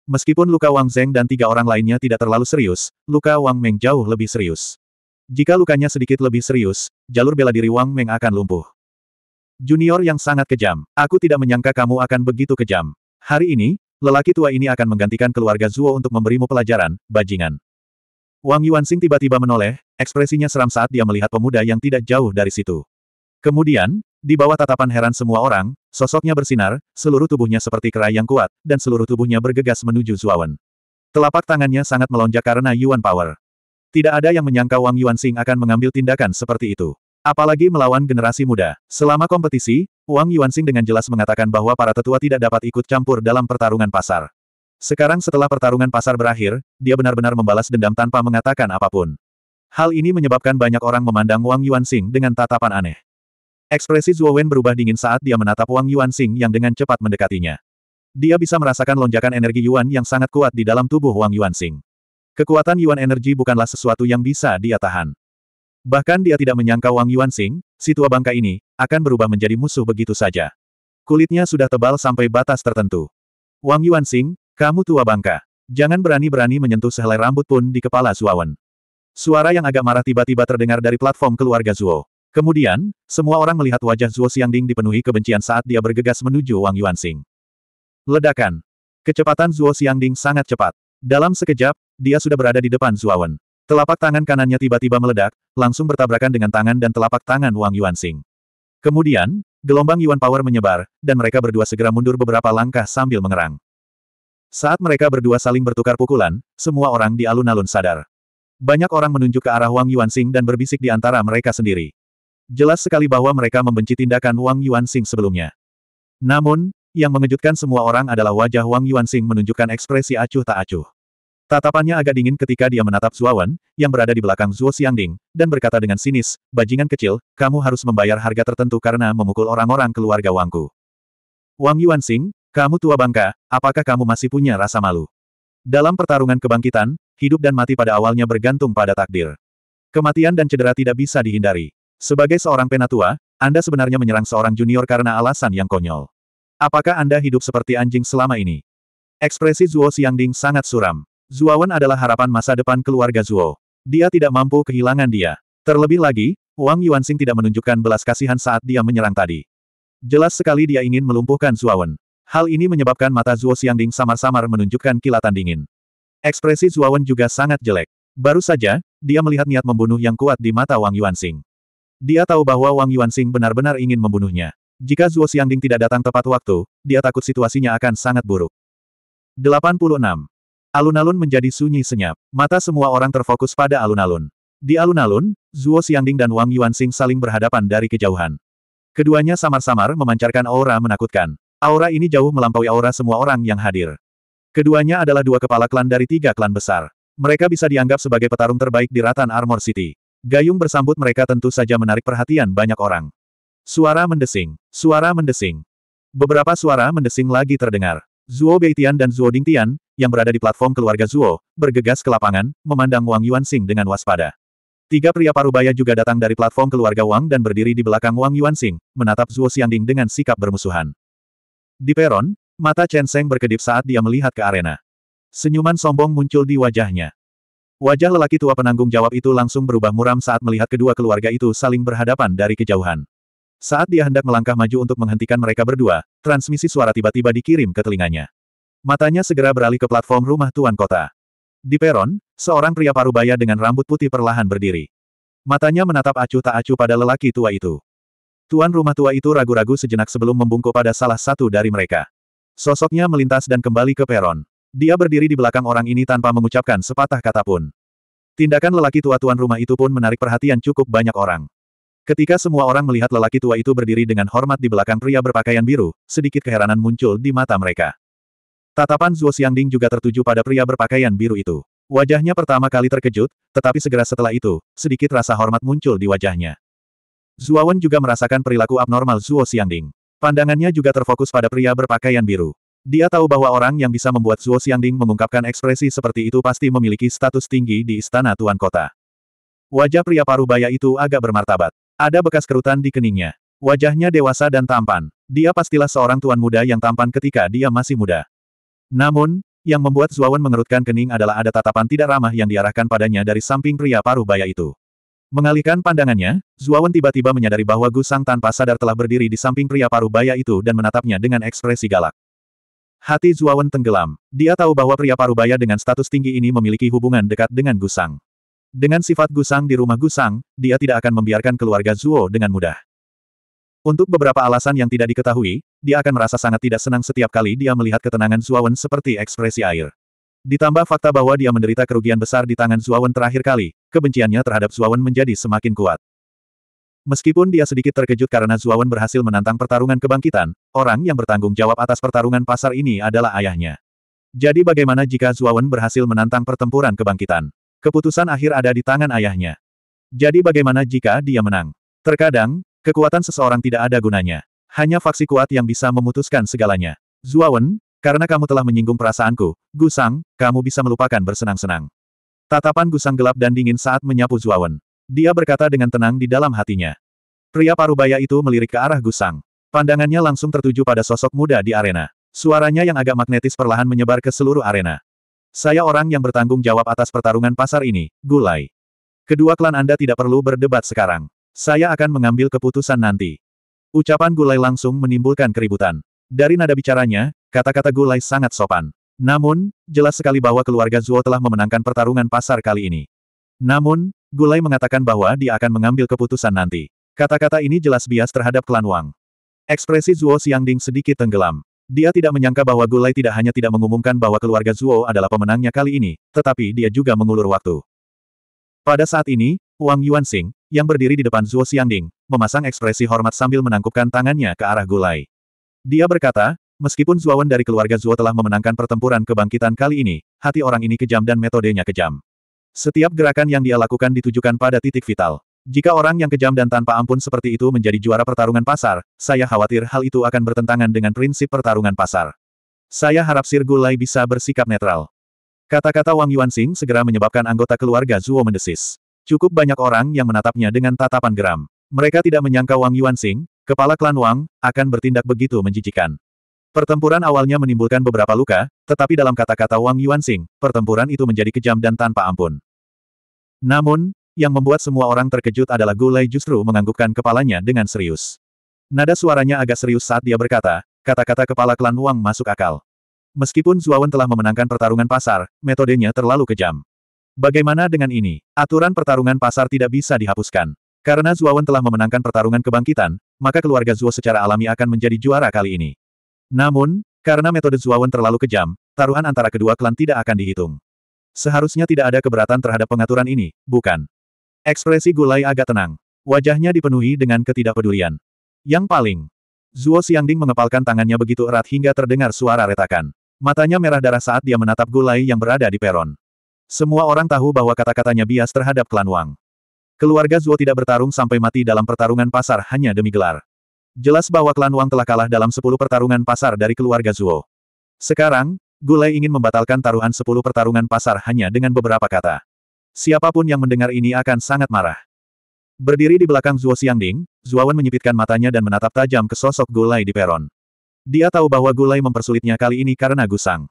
A: Meskipun luka Wang Zeng dan tiga orang lainnya tidak terlalu serius, luka Wang Meng jauh lebih serius. Jika lukanya sedikit lebih serius, jalur bela diri Wang Meng akan lumpuh. Junior yang sangat kejam, aku tidak menyangka kamu akan begitu kejam. Hari ini, lelaki tua ini akan menggantikan keluarga Zuo untuk memberimu pelajaran, bajingan. Wang Yuanxing tiba-tiba menoleh, ekspresinya seram saat dia melihat pemuda yang tidak jauh dari situ. Kemudian, di bawah tatapan heran semua orang, sosoknya bersinar, seluruh tubuhnya seperti kerai yang kuat, dan seluruh tubuhnya bergegas menuju Zuo Wen. Telapak tangannya sangat melonjak karena Yuan Power. Tidak ada yang menyangka Wang Yuanxing akan mengambil tindakan seperti itu. Apalagi melawan generasi muda. Selama kompetisi, Wang Yuanxing dengan jelas mengatakan bahwa para tetua tidak dapat ikut campur dalam pertarungan pasar. Sekarang setelah pertarungan pasar berakhir, dia benar-benar membalas dendam tanpa mengatakan apapun. Hal ini menyebabkan banyak orang memandang Wang Yuanxing dengan tatapan aneh. Ekspresi Zhuo Wen berubah dingin saat dia menatap Wang Yuanxing yang dengan cepat mendekatinya. Dia bisa merasakan lonjakan energi Yuan yang sangat kuat di dalam tubuh Wang Yuanxing. Kekuatan Yuan Energy bukanlah sesuatu yang bisa dia tahan. Bahkan dia tidak menyangka Wang Yuanxing, si tua bangka ini, akan berubah menjadi musuh begitu saja. Kulitnya sudah tebal sampai batas tertentu. Wang Yuan Yuanxing, kamu tua bangka. Jangan berani-berani menyentuh sehelai rambut pun di kepala Zuawan. Suara yang agak marah tiba-tiba terdengar dari platform keluarga Zuo. Kemudian, semua orang melihat wajah Zuo Xiangding dipenuhi kebencian saat dia bergegas menuju Wang Yuan Yuanxing. Ledakan. Kecepatan Zuo Xiangding sangat cepat. Dalam sekejap, dia sudah berada di depan Zuawan. Telapak tangan kanannya tiba-tiba meledak, langsung bertabrakan dengan tangan dan telapak tangan Wang Yuanxing. Kemudian, gelombang Yuan Power menyebar, dan mereka berdua segera mundur beberapa langkah sambil mengerang. Saat mereka berdua saling bertukar pukulan, semua orang di alun-alun sadar. Banyak orang menunjuk ke arah Wang Yuanxing dan berbisik di antara mereka sendiri. Jelas sekali bahwa mereka membenci tindakan Wang Yuanxing sebelumnya. Namun, yang mengejutkan semua orang adalah wajah Wang Yuanxing menunjukkan ekspresi acuh tak acuh. Tatapannya agak dingin ketika dia menatap Zuawan, yang berada di belakang Zuo Xiangding, dan berkata dengan sinis, Bajingan kecil, kamu harus membayar harga tertentu karena memukul orang-orang keluarga Wangku. Wang Yuanxing, kamu tua bangka, apakah kamu masih punya rasa malu? Dalam pertarungan kebangkitan, hidup dan mati pada awalnya bergantung pada takdir. Kematian dan cedera tidak bisa dihindari. Sebagai seorang penatua, Anda sebenarnya menyerang seorang junior karena alasan yang konyol. Apakah Anda hidup seperti anjing selama ini? Ekspresi Zuo Xiangding sangat suram. Zuawan adalah harapan masa depan keluarga Zuo. Dia tidak mampu kehilangan dia. Terlebih lagi, Wang Yuanxing tidak menunjukkan belas kasihan saat dia menyerang tadi. Jelas sekali dia ingin melumpuhkan Zuawan. Hal ini menyebabkan mata Zuo Xiangding samar-samar menunjukkan kilatan dingin. Ekspresi Zuawan juga sangat jelek. Baru saja, dia melihat niat membunuh yang kuat di mata Wang Yuanxing. Dia tahu bahwa Wang Yuanxing benar-benar ingin membunuhnya. Jika Zuo Xiangding tidak datang tepat waktu, dia takut situasinya akan sangat buruk. 86. Alun-alun menjadi sunyi senyap. Mata semua orang terfokus pada alun-alun. Di alun-alun, Zuo Xiangding dan Wang Yuanxing saling berhadapan dari kejauhan. Keduanya samar-samar memancarkan aura menakutkan. Aura ini jauh melampaui aura semua orang yang hadir. Keduanya adalah dua kepala klan dari tiga klan besar. Mereka bisa dianggap sebagai petarung terbaik di Ratan Armor City. Gayung bersambut mereka tentu saja menarik perhatian banyak orang. Suara mendesing, suara mendesing. Beberapa suara mendesing lagi terdengar. Zuo Beitian dan Zuo Dingtian, yang berada di platform keluarga Zuo, bergegas ke lapangan, memandang Wang Yuanxing dengan waspada. Tiga pria parubaya juga datang dari platform keluarga Wang dan berdiri di belakang Wang Yuanxing, menatap Zuo Xiangding dengan sikap bermusuhan. Di peron, mata Chen Seng berkedip saat dia melihat ke arena. Senyuman sombong muncul di wajahnya. Wajah lelaki tua penanggung jawab itu langsung berubah muram saat melihat kedua keluarga itu saling berhadapan dari kejauhan. Saat dia hendak melangkah maju untuk menghentikan mereka berdua, transmisi suara tiba-tiba dikirim ke telinganya. Matanya segera beralih ke platform rumah tuan kota. Di peron, seorang pria parubaya dengan rambut putih perlahan berdiri. Matanya menatap acuh tak acuh pada lelaki tua itu. Tuan rumah tua itu ragu-ragu sejenak sebelum membungkuk pada salah satu dari mereka. Sosoknya melintas dan kembali ke peron. Dia berdiri di belakang orang ini tanpa mengucapkan sepatah kata pun. Tindakan lelaki tua tuan rumah itu pun menarik perhatian cukup banyak orang. Ketika semua orang melihat lelaki tua itu berdiri dengan hormat di belakang pria berpakaian biru, sedikit keheranan muncul di mata mereka. Tatapan Zhuo Xiangding juga tertuju pada pria berpakaian biru itu. Wajahnya pertama kali terkejut, tetapi segera setelah itu, sedikit rasa hormat muncul di wajahnya. Zuawan juga merasakan perilaku abnormal Zhuo Xiangding. Pandangannya juga terfokus pada pria berpakaian biru. Dia tahu bahwa orang yang bisa membuat Zhuo Xiangding mengungkapkan ekspresi seperti itu pasti memiliki status tinggi di istana tuan kota. Wajah pria paruh baya itu agak bermartabat. Ada bekas kerutan di keningnya. Wajahnya dewasa dan tampan. Dia pastilah seorang tuan muda yang tampan ketika dia masih muda. Namun, yang membuat Zuawan mengerutkan kening adalah ada tatapan tidak ramah yang diarahkan padanya dari samping pria paruh baya itu. Mengalihkan pandangannya, Zuawan tiba-tiba menyadari bahwa Gusang tanpa sadar telah berdiri di samping pria paruh baya itu dan menatapnya dengan ekspresi galak. Hati Zuawan tenggelam. Dia tahu bahwa pria paruh baya dengan status tinggi ini memiliki hubungan dekat dengan Gusang. Dengan sifat Gusang di rumah Gusang, dia tidak akan membiarkan keluarga Zuo dengan mudah. Untuk beberapa alasan yang tidak diketahui, dia akan merasa sangat tidak senang setiap kali dia melihat ketenangan Zuawan seperti ekspresi air. Ditambah fakta bahwa dia menderita kerugian besar di tangan Zuawan terakhir kali, kebenciannya terhadap Zuawan menjadi semakin kuat. Meskipun dia sedikit terkejut karena Zuawan berhasil menantang pertarungan kebangkitan, orang yang bertanggung jawab atas pertarungan pasar ini adalah ayahnya. Jadi bagaimana jika Zuawan berhasil menantang pertempuran kebangkitan? Keputusan akhir ada di tangan ayahnya. Jadi bagaimana jika dia menang? Terkadang, kekuatan seseorang tidak ada gunanya. Hanya faksi kuat yang bisa memutuskan segalanya. Zuawan, karena kamu telah menyinggung perasaanku, Gusang, kamu bisa melupakan bersenang-senang. Tatapan Gusang gelap dan dingin saat menyapu Zuawan. Dia berkata dengan tenang di dalam hatinya. Pria parubaya itu melirik ke arah Gusang. Pandangannya langsung tertuju pada sosok muda di arena. Suaranya yang agak magnetis perlahan menyebar ke seluruh arena. Saya orang yang bertanggung jawab atas pertarungan pasar ini, Gulai. Kedua klan Anda tidak perlu berdebat sekarang. Saya akan mengambil keputusan nanti. Ucapan Gulai langsung menimbulkan keributan. Dari nada bicaranya, kata-kata Gulai sangat sopan. Namun, jelas sekali bahwa keluarga Zuo telah memenangkan pertarungan pasar kali ini. Namun, Gulai mengatakan bahwa dia akan mengambil keputusan nanti. Kata-kata ini jelas bias terhadap klan Wang. Ekspresi Zuo Xiangding sedikit tenggelam. Dia tidak menyangka bahwa Gulai tidak hanya tidak mengumumkan bahwa keluarga Zuo adalah pemenangnya kali ini, tetapi dia juga mengulur waktu. Pada saat ini, Wang Yuanxing, yang berdiri di depan Zuo Xiangding, memasang ekspresi hormat sambil menangkupkan tangannya ke arah Gulai. Dia berkata, meskipun Zuo Wen dari keluarga Zuo telah memenangkan pertempuran kebangkitan kali ini, hati orang ini kejam dan metodenya kejam. Setiap gerakan yang dia lakukan ditujukan pada titik vital. Jika orang yang kejam dan tanpa ampun seperti itu menjadi juara pertarungan pasar, saya khawatir hal itu akan bertentangan dengan prinsip pertarungan pasar. Saya harap Sir Gulai bisa bersikap netral. Kata-kata Wang Yuanxing segera menyebabkan anggota keluarga Zuo mendesis. Cukup banyak orang yang menatapnya dengan tatapan geram. Mereka tidak menyangka Wang Yuanxing, kepala klan Wang, akan bertindak begitu menjijikan. Pertempuran awalnya menimbulkan beberapa luka, tetapi dalam kata-kata Wang Yuanxing, pertempuran itu menjadi kejam dan tanpa ampun. Namun, yang membuat semua orang terkejut adalah Gulai justru menganggukkan kepalanya dengan serius. Nada suaranya agak serius saat dia berkata, kata-kata kepala klan Wang masuk akal. Meskipun Zuawan telah memenangkan pertarungan pasar, metodenya terlalu kejam. Bagaimana dengan ini? Aturan pertarungan pasar tidak bisa dihapuskan. Karena Zuawan telah memenangkan pertarungan kebangkitan, maka keluarga Zuo secara alami akan menjadi juara kali ini. Namun, karena metode Zuawan terlalu kejam, taruhan antara kedua klan tidak akan dihitung. Seharusnya tidak ada keberatan terhadap pengaturan ini, bukan? Ekspresi Gulai agak tenang. Wajahnya dipenuhi dengan ketidakpedulian. Yang paling. Zuo Xiangding mengepalkan tangannya begitu erat hingga terdengar suara retakan. Matanya merah darah saat dia menatap Gulai yang berada di peron. Semua orang tahu bahwa kata-katanya bias terhadap klan Wang. Keluarga Zuo tidak bertarung sampai mati dalam pertarungan pasar hanya demi gelar. Jelas bahwa klan Wang telah kalah dalam 10 pertarungan pasar dari keluarga Zuo. Sekarang, Gulai ingin membatalkan taruhan 10 pertarungan pasar hanya dengan beberapa kata. Siapapun yang mendengar ini akan sangat marah. Berdiri di belakang Zuo Xiangding, Wen menyipitkan matanya dan menatap tajam ke sosok Gulai di peron. Dia tahu bahwa Gulai mempersulitnya kali ini karena Gusang.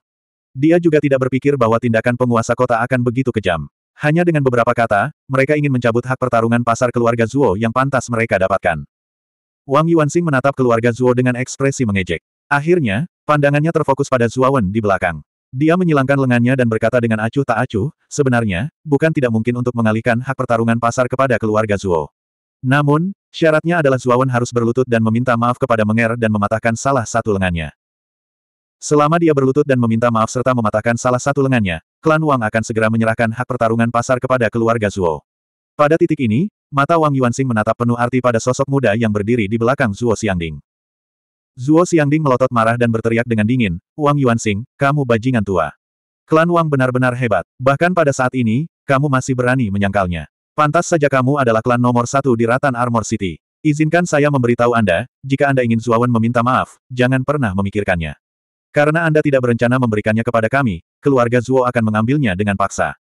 A: Dia juga tidak berpikir bahwa tindakan penguasa kota akan begitu kejam. Hanya dengan beberapa kata, mereka ingin mencabut hak pertarungan pasar keluarga Zuo yang pantas mereka dapatkan. Wang Yuanxing menatap keluarga Zuo dengan ekspresi mengejek. Akhirnya, pandangannya terfokus pada Zuo Wen di belakang. Dia menyilangkan lengannya dan berkata dengan acuh tak acuh, sebenarnya, bukan tidak mungkin untuk mengalihkan hak pertarungan pasar kepada keluarga Zuo. Namun, syaratnya adalah Zuawan harus berlutut dan meminta maaf kepada Menger dan mematahkan salah satu lengannya. Selama dia berlutut dan meminta maaf serta mematahkan salah satu lengannya, klan Wang akan segera menyerahkan hak pertarungan pasar kepada keluarga Zuo. Pada titik ini, mata Wang Yuanxing menatap penuh arti pada sosok muda yang berdiri di belakang Zuo Xiangding. Zuo Xiangding melotot marah dan berteriak dengan dingin, Wang Yuanxing, kamu bajingan tua. Klan Wang benar-benar hebat, bahkan pada saat ini, kamu masih berani menyangkalnya. Pantas saja kamu adalah klan nomor satu di Ratan Armor City. Izinkan saya memberitahu Anda, jika Anda ingin Zuawan meminta maaf, jangan pernah memikirkannya. Karena Anda tidak berencana memberikannya kepada kami, keluarga Zuo akan mengambilnya dengan paksa.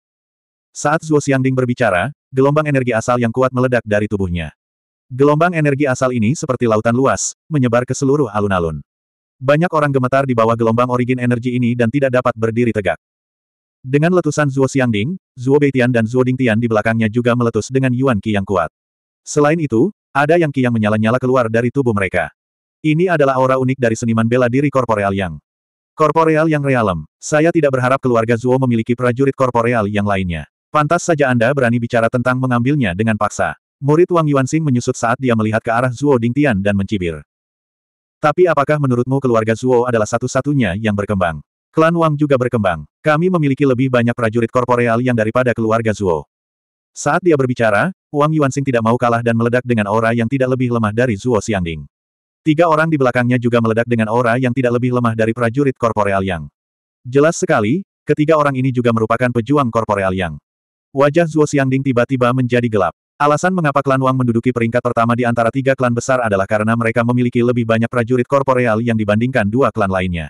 A: Saat Zuo Xiangding berbicara, gelombang energi asal yang kuat meledak dari tubuhnya. Gelombang energi asal ini seperti lautan luas, menyebar ke seluruh alun-alun. Banyak orang gemetar di bawah gelombang origin energi ini dan tidak dapat berdiri tegak. Dengan letusan Zuo Xiangding, Zuo Beitian dan Zuo Dingtian di belakangnya juga meletus dengan Yuan Qi yang kuat. Selain itu, ada yang Qi yang menyala-nyala keluar dari tubuh mereka. Ini adalah aura unik dari seniman bela diri korporeal yang. Korporeal yang realem. Saya tidak berharap keluarga Zuo memiliki prajurit korporeal yang lainnya. Pantas saja Anda berani bicara tentang mengambilnya dengan paksa. Murid Wang Yuanxing menyusut saat dia melihat ke arah Zuo Dingtian dan mencibir. Tapi apakah menurutmu keluarga Zuo adalah satu-satunya yang berkembang? Klan Wang juga berkembang. Kami memiliki lebih banyak prajurit korporeal yang daripada keluarga Zuo. Saat dia berbicara, Wang Yuanxing tidak mau kalah dan meledak dengan aura yang tidak lebih lemah dari Zuo Xiangding. Tiga orang di belakangnya juga meledak dengan aura yang tidak lebih lemah dari prajurit korporeal yang. Jelas sekali, ketiga orang ini juga merupakan pejuang korporeal yang. Wajah Zuo Xiangding tiba-tiba menjadi gelap. Alasan mengapa klan Wang menduduki peringkat pertama di antara tiga klan besar adalah karena mereka memiliki lebih banyak prajurit korporeal yang dibandingkan dua klan lainnya.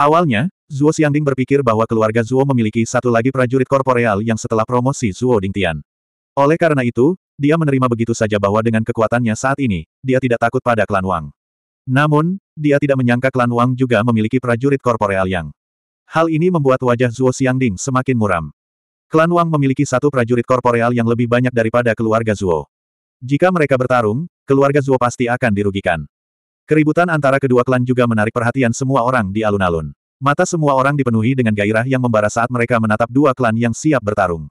A: Awalnya, Zuo Xiangding berpikir bahwa keluarga Zuo memiliki satu lagi prajurit korporeal yang setelah promosi Zhuo Dingtian. Oleh karena itu, dia menerima begitu saja bahwa dengan kekuatannya saat ini, dia tidak takut pada klan Wang. Namun, dia tidak menyangka klan Wang juga memiliki prajurit korporeal yang. Hal ini membuat wajah Zuo Xiangding semakin muram. Klan Wang memiliki satu prajurit korporeal yang lebih banyak daripada keluarga Zuo. Jika mereka bertarung, keluarga Zuo pasti akan dirugikan. Keributan antara kedua klan juga menarik perhatian semua orang di alun-alun. Mata semua orang dipenuhi dengan gairah yang membara saat mereka menatap dua klan yang siap bertarung.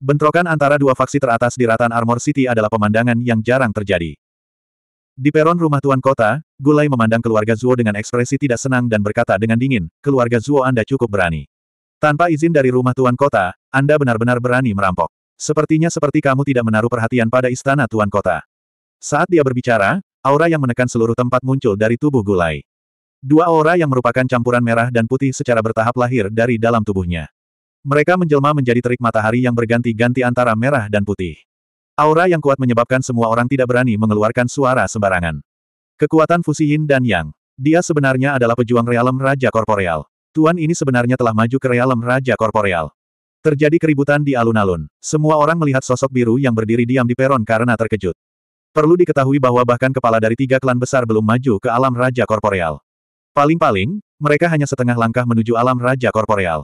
A: Bentrokan antara dua faksi teratas di Ratan Armor City adalah pemandangan yang jarang terjadi. Di peron rumah tuan kota, Gulai memandang keluarga Zuo dengan ekspresi tidak senang dan berkata dengan dingin, keluarga Zuo Anda cukup berani. Tanpa izin dari rumah tuan kota, Anda benar-benar berani merampok. Sepertinya seperti kamu tidak menaruh perhatian pada istana tuan kota. Saat dia berbicara, aura yang menekan seluruh tempat muncul dari tubuh Gulai. Dua aura yang merupakan campuran merah dan putih secara bertahap lahir dari dalam tubuhnya. Mereka menjelma menjadi terik matahari yang berganti-ganti antara merah dan putih. Aura yang kuat menyebabkan semua orang tidak berani mengeluarkan suara sembarangan. Kekuatan fusi Yin dan Yang. Dia sebenarnya adalah pejuang realem Raja Korporeal. Tuan ini sebenarnya telah maju ke realem Raja Korporeal. Terjadi keributan di alun-alun. Semua orang melihat sosok biru yang berdiri diam di peron karena terkejut. Perlu diketahui bahwa bahkan kepala dari tiga klan besar belum maju ke alam Raja Korporeal. Paling-paling, mereka hanya setengah langkah menuju alam Raja Korporeal.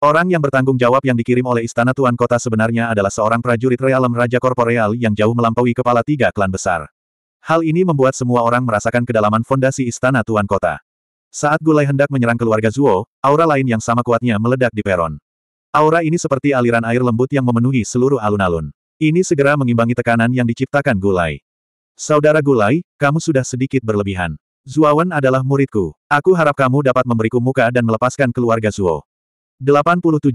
A: Orang yang bertanggung jawab yang dikirim oleh Istana Tuan Kota sebenarnya adalah seorang prajurit realem Raja Korporeal yang jauh melampaui kepala tiga klan besar. Hal ini membuat semua orang merasakan kedalaman fondasi Istana Tuan Kota. Saat Gulai hendak menyerang keluarga Zuo, aura lain yang sama kuatnya meledak di peron. Aura ini seperti aliran air lembut yang memenuhi seluruh alun-alun. Ini segera mengimbangi tekanan yang diciptakan Gulai. Saudara Gulai, kamu sudah sedikit berlebihan. Zuawan adalah muridku. Aku harap kamu dapat memberiku muka dan melepaskan keluarga Zuo. 87.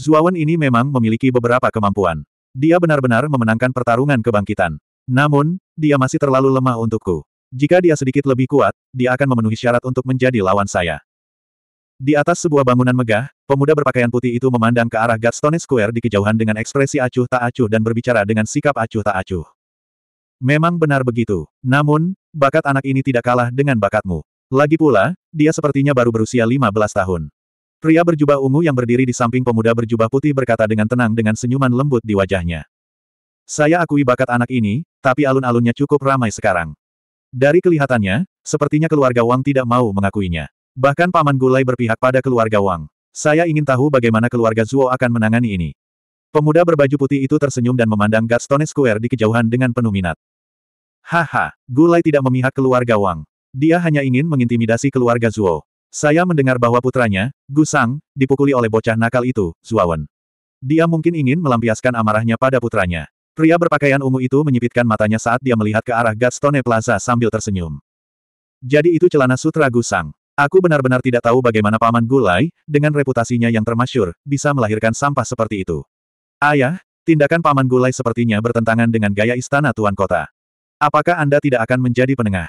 A: Zuawan ini memang memiliki beberapa kemampuan. Dia benar-benar memenangkan pertarungan kebangkitan. Namun, dia masih terlalu lemah untukku. Jika dia sedikit lebih kuat, dia akan memenuhi syarat untuk menjadi lawan saya. Di atas sebuah bangunan megah, pemuda berpakaian putih itu memandang ke arah Gatstone Square di kejauhan dengan ekspresi acuh tak acuh dan berbicara dengan sikap acuh tak acuh. Memang benar begitu. Namun, bakat anak ini tidak kalah dengan bakatmu. Lagi pula, dia sepertinya baru berusia 15 tahun. Pria berjubah ungu yang berdiri di samping pemuda berjubah putih berkata dengan tenang dengan senyuman lembut di wajahnya. Saya akui bakat anak ini, tapi alun-alunnya cukup ramai sekarang. Dari kelihatannya, sepertinya keluarga Wang tidak mau mengakuinya. Bahkan Paman Gulai berpihak pada keluarga Wang. Saya ingin tahu bagaimana keluarga Zuo akan menangani ini. Pemuda berbaju putih itu tersenyum dan memandang Gatstone Square di kejauhan dengan penuh minat. Haha, Gulai tidak memihak keluarga Wang. Dia hanya ingin mengintimidasi keluarga Zuo. Saya mendengar bahwa putranya, Gusang, dipukuli oleh bocah nakal itu, Zuawan. Dia mungkin ingin melampiaskan amarahnya pada putranya. Pria berpakaian ungu itu menyipitkan matanya saat dia melihat ke arah Gastone Plaza sambil tersenyum. Jadi itu celana sutra gusang. Aku benar-benar tidak tahu bagaimana Paman Gulai, dengan reputasinya yang termasyur, bisa melahirkan sampah seperti itu. Ayah, tindakan Paman Gulai sepertinya bertentangan dengan gaya istana Tuan Kota. Apakah Anda tidak akan menjadi penengah?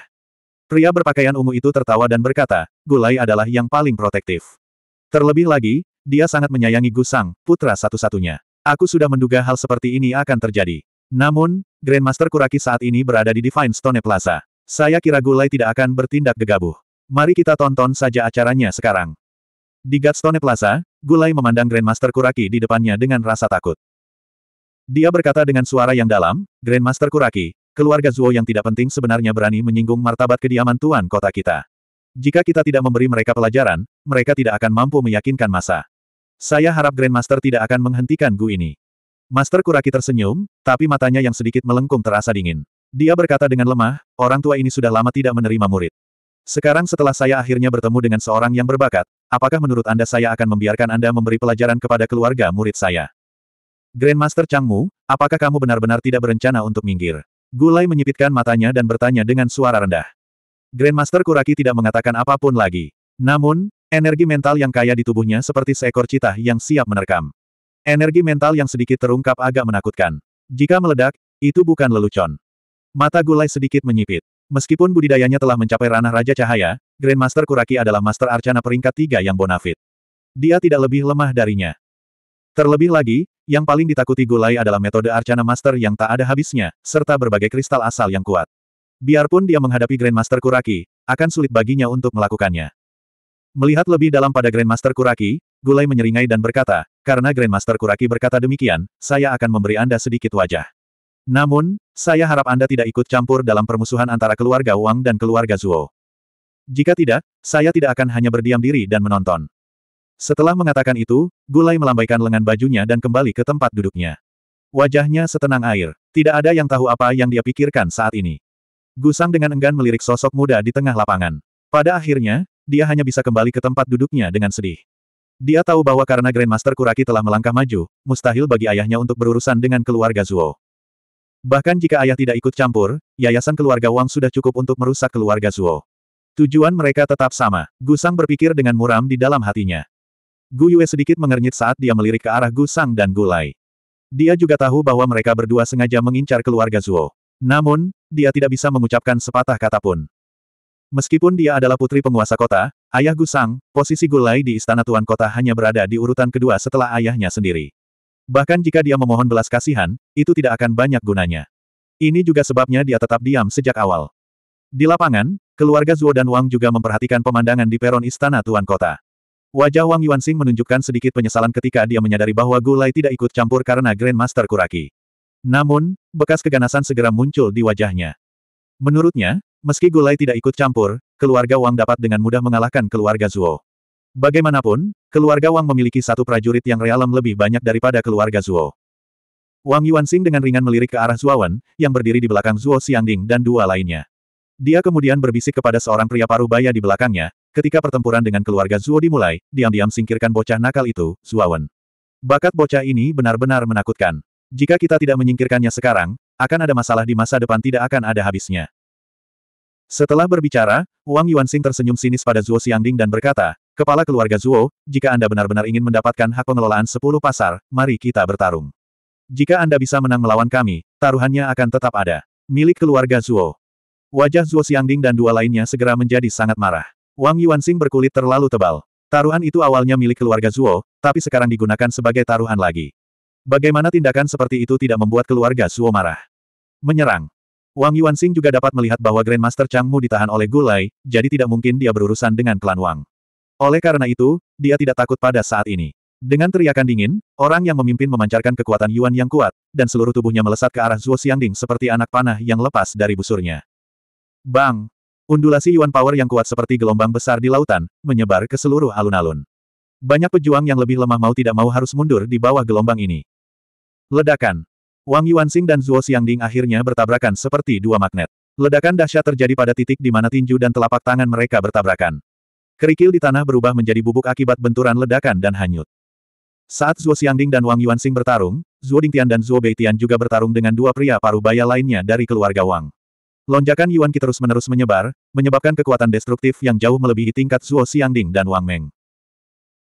A: Pria berpakaian ungu itu tertawa dan berkata, Gulai adalah yang paling protektif. Terlebih lagi, dia sangat menyayangi Gusang, putra satu-satunya. Aku sudah menduga hal seperti ini akan terjadi. Namun, Grandmaster Kuraki saat ini berada di Divine Stone Plaza. Saya kira Gulai tidak akan bertindak gegabah. Mari kita tonton saja acaranya sekarang. Di Godstone Plaza, Gulai memandang Grandmaster Kuraki di depannya dengan rasa takut. Dia berkata dengan suara yang dalam, Grandmaster Kuraki, keluarga Zuo yang tidak penting sebenarnya berani menyinggung martabat kediaman Tuan Kota kita. Jika kita tidak memberi mereka pelajaran, mereka tidak akan mampu meyakinkan masa. Saya harap Grandmaster tidak akan menghentikan Gu ini. Master Kuraki tersenyum, tapi matanya yang sedikit melengkung terasa dingin. Dia berkata dengan lemah, orang tua ini sudah lama tidak menerima murid. Sekarang setelah saya akhirnya bertemu dengan seorang yang berbakat, apakah menurut Anda saya akan membiarkan Anda memberi pelajaran kepada keluarga murid saya? Grandmaster Changmu, apakah kamu benar-benar tidak berencana untuk minggir? Gulai menyipitkan matanya dan bertanya dengan suara rendah. Grandmaster Kuraki tidak mengatakan apapun lagi. Namun, Energi mental yang kaya di tubuhnya seperti seekor citah yang siap menerkam. Energi mental yang sedikit terungkap agak menakutkan. Jika meledak, itu bukan lelucon. Mata Gulai sedikit menyipit. Meskipun budidayanya telah mencapai ranah Raja Cahaya, Grandmaster Kuraki adalah Master Arcana peringkat tiga yang bonafit. Dia tidak lebih lemah darinya. Terlebih lagi, yang paling ditakuti Gulai adalah metode Arcana Master yang tak ada habisnya, serta berbagai kristal asal yang kuat. Biarpun dia menghadapi Grandmaster Kuraki, akan sulit baginya untuk melakukannya. Melihat lebih dalam pada Grandmaster Kuraki, Gulai menyeringai dan berkata, karena Grandmaster Kuraki berkata demikian, saya akan memberi Anda sedikit wajah. Namun, saya harap Anda tidak ikut campur dalam permusuhan antara keluarga Wang dan keluarga Zuo. Jika tidak, saya tidak akan hanya berdiam diri dan menonton. Setelah mengatakan itu, Gulai melambaikan lengan bajunya dan kembali ke tempat duduknya. Wajahnya setenang air. Tidak ada yang tahu apa yang dia pikirkan saat ini. Gusang dengan enggan melirik sosok muda di tengah lapangan. Pada akhirnya, dia hanya bisa kembali ke tempat duduknya dengan sedih. Dia tahu bahwa karena Grandmaster Kuraki telah melangkah maju, mustahil bagi ayahnya untuk berurusan dengan keluarga Zuo. Bahkan jika ayah tidak ikut campur, yayasan keluarga Wang sudah cukup untuk merusak keluarga Zuo. Tujuan mereka tetap sama, Gusang berpikir dengan muram di dalam hatinya. Gu Yue sedikit mengernyit saat dia melirik ke arah Gusang dan Gulai. Dia juga tahu bahwa mereka berdua sengaja mengincar keluarga Zuo. Namun, dia tidak bisa mengucapkan sepatah kata pun. Meskipun dia adalah putri penguasa kota, ayah Gusang, posisi Gulai di istana tuan kota hanya berada di urutan kedua setelah ayahnya sendiri. Bahkan jika dia memohon belas kasihan, itu tidak akan banyak gunanya. Ini juga sebabnya dia tetap diam sejak awal. Di lapangan, keluarga Zuo dan Wang juga memperhatikan pemandangan di peron istana tuan kota. Wajah Wang Yuanxing menunjukkan sedikit penyesalan ketika dia menyadari bahwa Gulai tidak ikut campur karena Grandmaster Kuraki. Namun, bekas keganasan segera muncul di wajahnya. Menurutnya, Meski Gulai tidak ikut campur, keluarga Wang dapat dengan mudah mengalahkan keluarga Zuo. Bagaimanapun, keluarga Wang memiliki satu prajurit yang realem lebih banyak daripada keluarga Zuo. Wang Yuanxing dengan ringan melirik ke arah Wen, yang berdiri di belakang Zuo Xiangding dan dua lainnya. Dia kemudian berbisik kepada seorang pria paruh baya di belakangnya, ketika pertempuran dengan keluarga Zuo dimulai, diam-diam singkirkan bocah nakal itu, Wen. Bakat bocah ini benar-benar menakutkan. Jika kita tidak menyingkirkannya sekarang, akan ada masalah di masa depan tidak akan ada habisnya. Setelah berbicara, Wang Yuanxing tersenyum sinis pada Zuo Xiangding dan berkata, Kepala keluarga Zuo, jika Anda benar-benar ingin mendapatkan hak pengelolaan sepuluh pasar, mari kita bertarung. Jika Anda bisa menang melawan kami, taruhannya akan tetap ada. Milik keluarga Zuo. Wajah Zuo Xiangding dan dua lainnya segera menjadi sangat marah. Wang Yuanxing berkulit terlalu tebal. Taruhan itu awalnya milik keluarga Zuo, tapi sekarang digunakan sebagai taruhan lagi. Bagaimana tindakan seperti itu tidak membuat keluarga Zuo marah? Menyerang. Wang Yuanxing juga dapat melihat bahwa Grandmaster Chang Mu ditahan oleh Gulai, jadi tidak mungkin dia berurusan dengan klan Wang. Oleh karena itu, dia tidak takut pada saat ini. Dengan teriakan dingin, orang yang memimpin memancarkan kekuatan Yuan yang kuat, dan seluruh tubuhnya melesat ke arah Zhuo Xiangding seperti anak panah yang lepas dari busurnya. Bang! Undulasi Yuan Power yang kuat seperti gelombang besar di lautan, menyebar ke seluruh alun-alun. Banyak pejuang yang lebih lemah mau tidak mau harus mundur di bawah gelombang ini. Ledakan! Wang Yuanxing dan Zhuo Xiangding akhirnya bertabrakan seperti dua magnet. Ledakan dahsyat terjadi pada titik di mana tinju dan telapak tangan mereka bertabrakan. Kerikil di tanah berubah menjadi bubuk akibat benturan ledakan dan hanyut. Saat Zhuo Xiangding dan Wang Yuanxing bertarung, Zhuo Dingtian dan Zhuo Beitian juga bertarung dengan dua pria paruh baya lainnya dari keluarga Wang. Lonjakan Yuan Qi terus-menerus menyebar, menyebabkan kekuatan destruktif yang jauh melebihi tingkat Zhuo Xiangding dan Wang Meng.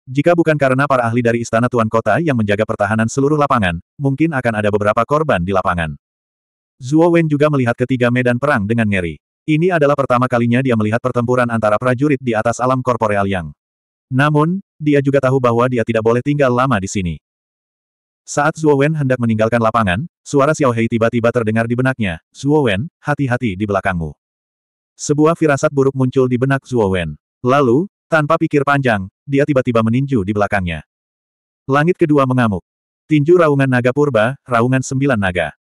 A: Jika bukan karena para ahli dari Istana Tuan Kota yang menjaga pertahanan seluruh lapangan, mungkin akan ada beberapa korban di lapangan. Zhuo Wen juga melihat ketiga medan perang dengan ngeri. Ini adalah pertama kalinya dia melihat pertempuran antara prajurit di atas alam korporeal yang. Namun, dia juga tahu bahwa dia tidak boleh tinggal lama di sini. Saat Zhuo Wen hendak meninggalkan lapangan, suara Xiao Hei tiba-tiba terdengar di benaknya, Zhuo Wen, hati-hati di belakangmu. Sebuah firasat buruk muncul di benak Zhuo Wen. Lalu, tanpa pikir panjang, dia tiba-tiba meninju di belakangnya. Langit kedua mengamuk. Tinju raungan naga purba, raungan sembilan naga.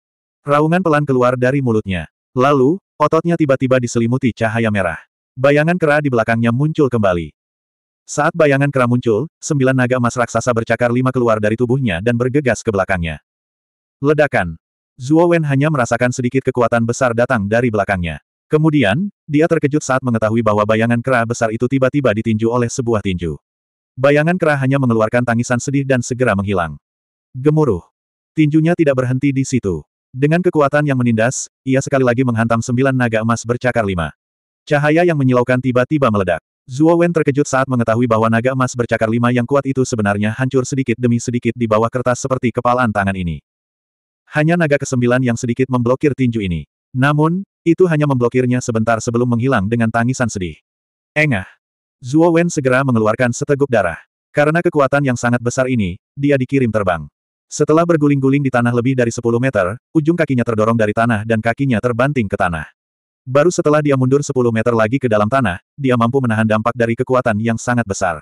A: Raungan pelan keluar dari mulutnya. Lalu, ototnya tiba-tiba diselimuti cahaya merah. Bayangan kera di belakangnya muncul kembali. Saat bayangan kera muncul, sembilan naga emas raksasa bercakar lima keluar dari tubuhnya dan bergegas ke belakangnya. Ledakan. Zuo Wen hanya merasakan sedikit kekuatan besar datang dari belakangnya. Kemudian, dia terkejut saat mengetahui bahwa bayangan kera besar itu tiba-tiba ditinju oleh sebuah tinju. Bayangan Kera hanya mengeluarkan tangisan sedih dan segera menghilang. Gemuruh. Tinjunya tidak berhenti di situ. Dengan kekuatan yang menindas, ia sekali lagi menghantam sembilan naga emas bercakar lima. Cahaya yang menyilaukan tiba-tiba meledak. Zuo Wen terkejut saat mengetahui bahwa naga emas bercakar lima yang kuat itu sebenarnya hancur sedikit demi sedikit di bawah kertas seperti kepalan tangan ini. Hanya naga kesembilan yang sedikit memblokir tinju ini. Namun, itu hanya memblokirnya sebentar sebelum menghilang dengan tangisan sedih. Engah. Zuo Wen segera mengeluarkan seteguk darah. Karena kekuatan yang sangat besar ini, dia dikirim terbang. Setelah berguling-guling di tanah lebih dari 10 meter, ujung kakinya terdorong dari tanah dan kakinya terbanting ke tanah. Baru setelah dia mundur 10 meter lagi ke dalam tanah, dia mampu menahan dampak dari kekuatan yang sangat besar.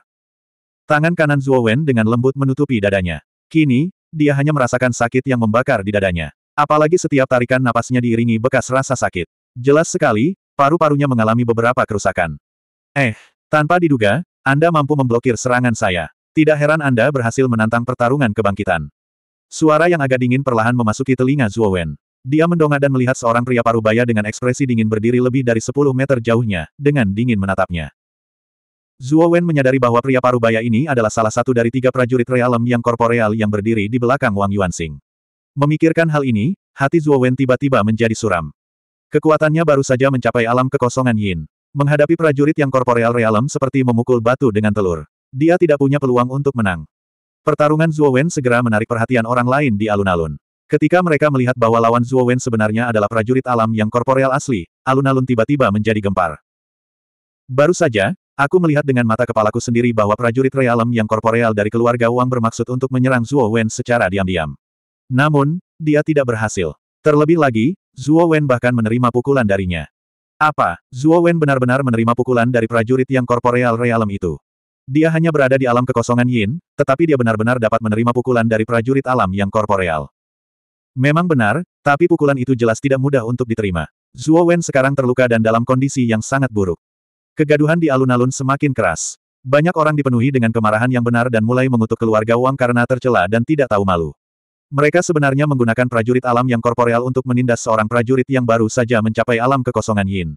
A: Tangan kanan Zuo Wen dengan lembut menutupi dadanya. Kini, dia hanya merasakan sakit yang membakar di dadanya. Apalagi setiap tarikan napasnya diiringi bekas rasa sakit. Jelas sekali, paru-parunya mengalami beberapa kerusakan. Eh, tanpa diduga, Anda mampu memblokir serangan saya. Tidak heran Anda berhasil menantang pertarungan kebangkitan. Suara yang agak dingin perlahan memasuki telinga Zhuo Wen. Dia mendongak dan melihat seorang pria parubaya dengan ekspresi dingin berdiri lebih dari 10 meter jauhnya, dengan dingin menatapnya. Zhuo Wen menyadari bahwa pria parubaya ini adalah salah satu dari tiga prajurit realem yang korporeal yang berdiri di belakang Wang Sing. Memikirkan hal ini, hati Zhuo Wen tiba-tiba menjadi suram. Kekuatannya baru saja mencapai alam kekosongan Yin. Menghadapi prajurit yang korporeal realem seperti memukul batu dengan telur. Dia tidak punya peluang untuk menang. Pertarungan Zhuo Wen segera menarik perhatian orang lain di alun-alun. Ketika mereka melihat bahwa lawan Zhuo Wen sebenarnya adalah prajurit alam yang korporeal asli, alun-alun tiba-tiba menjadi gempar. Baru saja, aku melihat dengan mata kepalaku sendiri bahwa prajurit realem yang korporeal dari keluarga Wang bermaksud untuk menyerang Zhuo Wen secara diam-diam. Namun, dia tidak berhasil. Terlebih lagi, Zhuo Wen bahkan menerima pukulan darinya. Apa, Zuo Wen benar-benar menerima pukulan dari prajurit yang korporeal realem itu? Dia hanya berada di alam kekosongan yin, tetapi dia benar-benar dapat menerima pukulan dari prajurit alam yang korporeal. Memang benar, tapi pukulan itu jelas tidak mudah untuk diterima. Zuo Wen sekarang terluka dan dalam kondisi yang sangat buruk. Kegaduhan di alun-alun semakin keras. Banyak orang dipenuhi dengan kemarahan yang benar dan mulai mengutuk keluarga Wang karena tercela dan tidak tahu malu. Mereka sebenarnya menggunakan prajurit alam yang korporeal untuk menindas seorang prajurit yang baru saja mencapai alam kekosongan Yin.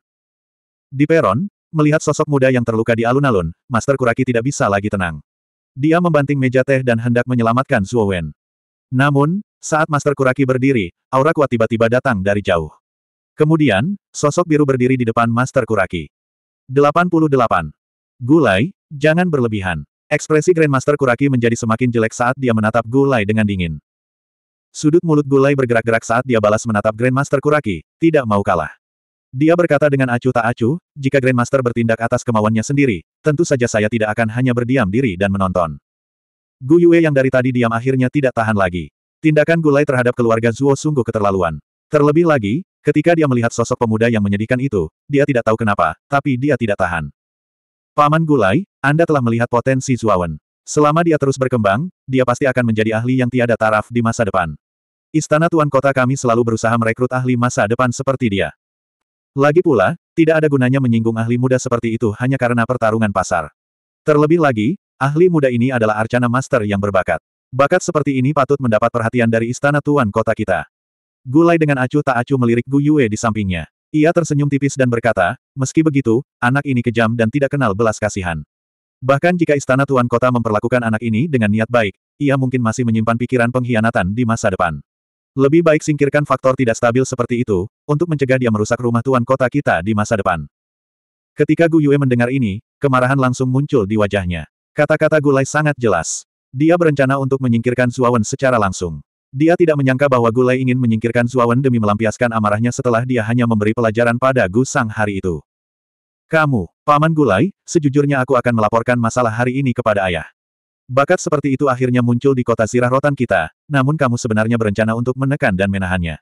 A: Di peron, melihat sosok muda yang terluka di alun-alun, Master Kuraki tidak bisa lagi tenang. Dia membanting meja teh dan hendak menyelamatkan Zhuo Wen. Namun, saat Master Kuraki berdiri, aura kuat tiba-tiba datang dari jauh. Kemudian, sosok biru berdiri di depan Master Kuraki. 88. Gulai, jangan berlebihan. Ekspresi Grandmaster Kuraki menjadi semakin jelek saat dia menatap Gulai dengan dingin. Sudut mulut Gulai bergerak-gerak saat dia balas menatap Grandmaster Kuraki, tidak mau kalah. Dia berkata dengan acuh tak acuh, jika Grandmaster bertindak atas kemauannya sendiri, tentu saja saya tidak akan hanya berdiam diri dan menonton. Gu Yue yang dari tadi diam akhirnya tidak tahan lagi. Tindakan Gulai terhadap keluarga Zuo sungguh keterlaluan. Terlebih lagi, ketika dia melihat sosok pemuda yang menyedihkan itu, dia tidak tahu kenapa, tapi dia tidak tahan. Paman Gulai, Anda telah melihat potensi Zuawan. Selama dia terus berkembang, dia pasti akan menjadi ahli yang tiada taraf di masa depan. Istana Tuan Kota kami selalu berusaha merekrut ahli masa depan seperti dia. Lagi pula, tidak ada gunanya menyinggung ahli muda seperti itu hanya karena pertarungan pasar. Terlebih lagi, ahli muda ini adalah Arcana Master yang berbakat. Bakat seperti ini patut mendapat perhatian dari istana Tuan Kota kita. Gulai dengan acuh tak acuh melirik Gu Yue di sampingnya. Ia tersenyum tipis dan berkata, meski begitu, anak ini kejam dan tidak kenal belas kasihan. Bahkan jika istana tuan kota memperlakukan anak ini dengan niat baik, ia mungkin masih menyimpan pikiran pengkhianatan di masa depan. Lebih baik singkirkan faktor tidak stabil seperti itu, untuk mencegah dia merusak rumah tuan kota kita di masa depan. Ketika Gu Yue mendengar ini, kemarahan langsung muncul di wajahnya. Kata-kata Gulai sangat jelas. Dia berencana untuk menyingkirkan Suawan secara langsung. Dia tidak menyangka bahwa Gulai ingin menyingkirkan Suawan demi melampiaskan amarahnya setelah dia hanya memberi pelajaran pada Gu Sang hari itu. Kamu, Paman Gulai, sejujurnya aku akan melaporkan masalah hari ini kepada ayah. Bakat seperti itu akhirnya muncul di kota sirah rotan kita, namun kamu sebenarnya berencana untuk menekan dan menahannya.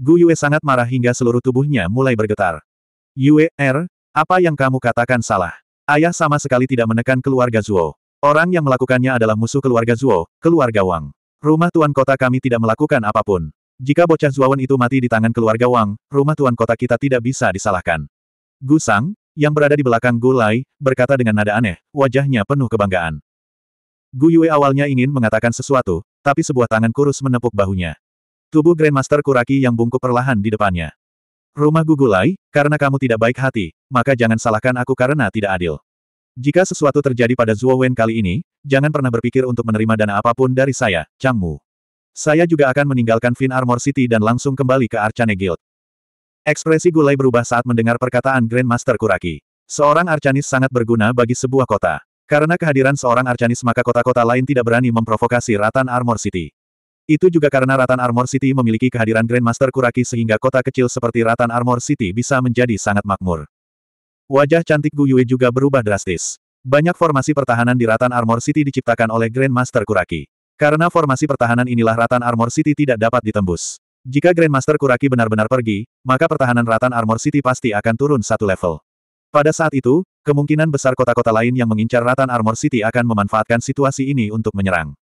A: Gu Yue sangat marah hingga seluruh tubuhnya mulai bergetar. Yue, Er, apa yang kamu katakan salah? Ayah sama sekali tidak menekan keluarga Zuo. Orang yang melakukannya adalah musuh keluarga Zuo, keluarga Wang. Rumah tuan kota kami tidak melakukan apapun. Jika bocah Zuawan itu mati di tangan keluarga Wang, rumah tuan kota kita tidak bisa disalahkan. Gu Sang yang berada di belakang Gu Lai, berkata dengan nada aneh, wajahnya penuh kebanggaan. Gu Yue awalnya ingin mengatakan sesuatu, tapi sebuah tangan kurus menepuk bahunya. Tubuh Grandmaster Kuraki yang bungkuk perlahan di depannya. Rumah Gu Lai, karena kamu tidak baik hati, maka jangan salahkan aku karena tidak adil. Jika sesuatu terjadi pada Zhuo Wen kali ini, jangan pernah berpikir untuk menerima dana apapun dari saya, Chang Mu. Saya juga akan meninggalkan Fin Armor City dan langsung kembali ke Arcane Guild. Ekspresi Gulai berubah saat mendengar perkataan Grandmaster Kuraki. Seorang Arcanis sangat berguna bagi sebuah kota. Karena kehadiran seorang Arcanis maka kota-kota lain tidak berani memprovokasi Ratan Armor City. Itu juga karena Ratan Armor City memiliki kehadiran Grandmaster Kuraki sehingga kota kecil seperti Ratan Armor City bisa menjadi sangat makmur. Wajah cantik Yue juga berubah drastis. Banyak formasi pertahanan di Ratan Armor City diciptakan oleh Grandmaster Kuraki. Karena formasi pertahanan inilah Ratan Armor City tidak dapat ditembus. Jika Grandmaster Kuraki benar-benar pergi, maka pertahanan Ratan Armor City pasti akan turun satu level. Pada saat itu, kemungkinan besar kota-kota lain yang mengincar Ratan Armor City akan memanfaatkan situasi ini untuk menyerang.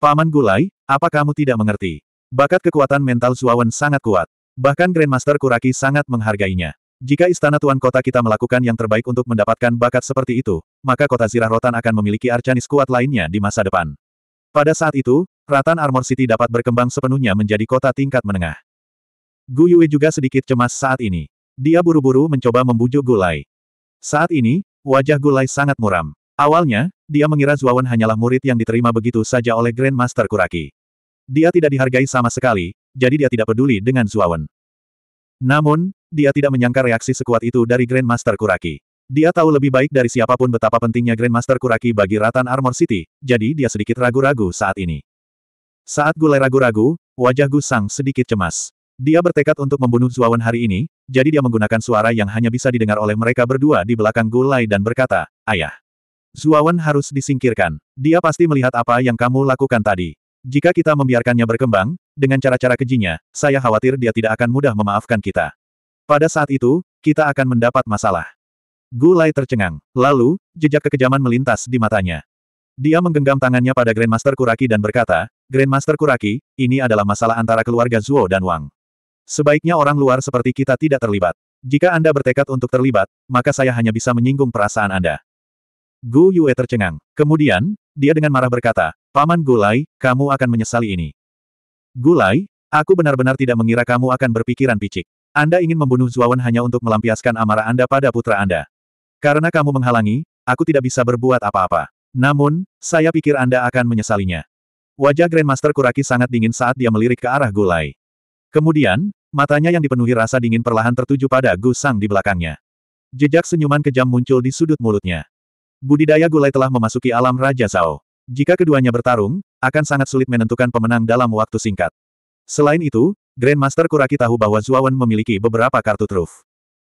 A: Paman Gulai, apa kamu tidak mengerti? Bakat kekuatan mental Zuawan sangat kuat. Bahkan Grandmaster Kuraki sangat menghargainya. Jika istana tuan kota kita melakukan yang terbaik untuk mendapatkan bakat seperti itu, maka kota Zirah Rotan akan memiliki arcanis kuat lainnya di masa depan. Pada saat itu, Ratan Armor City dapat berkembang sepenuhnya menjadi kota tingkat menengah. Gu Yue juga sedikit cemas saat ini. Dia buru-buru mencoba membujuk Gulai. Saat ini, wajah Gulai sangat muram. Awalnya, dia mengira Zuawan hanyalah murid yang diterima begitu saja oleh Grand Master Kuraki. Dia tidak dihargai sama sekali, jadi dia tidak peduli dengan Zuawan. Namun, dia tidak menyangka reaksi sekuat itu dari Grand Master Kuraki. Dia tahu lebih baik dari siapapun betapa pentingnya Grand Master Kuraki bagi Ratan Armor City, jadi dia sedikit ragu-ragu saat ini. Saat Gulai ragu-ragu, wajah Gu Sang sedikit cemas. Dia bertekad untuk membunuh Zuawan hari ini, jadi dia menggunakan suara yang hanya bisa didengar oleh mereka berdua di belakang Gulai dan berkata, Ayah. Zuawan harus disingkirkan. Dia pasti melihat apa yang kamu lakukan tadi. Jika kita membiarkannya berkembang, dengan cara-cara kejinya, saya khawatir dia tidak akan mudah memaafkan kita. Pada saat itu, kita akan mendapat masalah. Gulai tercengang. Lalu, jejak kekejaman melintas di matanya. Dia menggenggam tangannya pada Grandmaster Kuraki dan berkata, Grandmaster Kuraki, ini adalah masalah antara keluarga Zuo dan Wang. Sebaiknya orang luar seperti kita tidak terlibat. Jika Anda bertekad untuk terlibat, maka saya hanya bisa menyinggung perasaan Anda. Gu Yue tercengang. Kemudian, dia dengan marah berkata, Paman Gulai, kamu akan menyesali ini. Gulai, aku benar-benar tidak mengira kamu akan berpikiran picik. Anda ingin membunuh Zuawan hanya untuk melampiaskan amarah Anda pada putra Anda. Karena kamu menghalangi, aku tidak bisa berbuat apa-apa. Namun, saya pikir Anda akan menyesalinya. Wajah Grandmaster Kuraki sangat dingin saat dia melirik ke arah Gulai. Kemudian, matanya yang dipenuhi rasa dingin perlahan tertuju pada Gusang di belakangnya. Jejak senyuman kejam muncul di sudut mulutnya. Budidaya Gulai telah memasuki alam Raja Zhao. Jika keduanya bertarung, akan sangat sulit menentukan pemenang dalam waktu singkat. Selain itu, Grandmaster Kuraki tahu bahwa Zuawan memiliki beberapa kartu truf.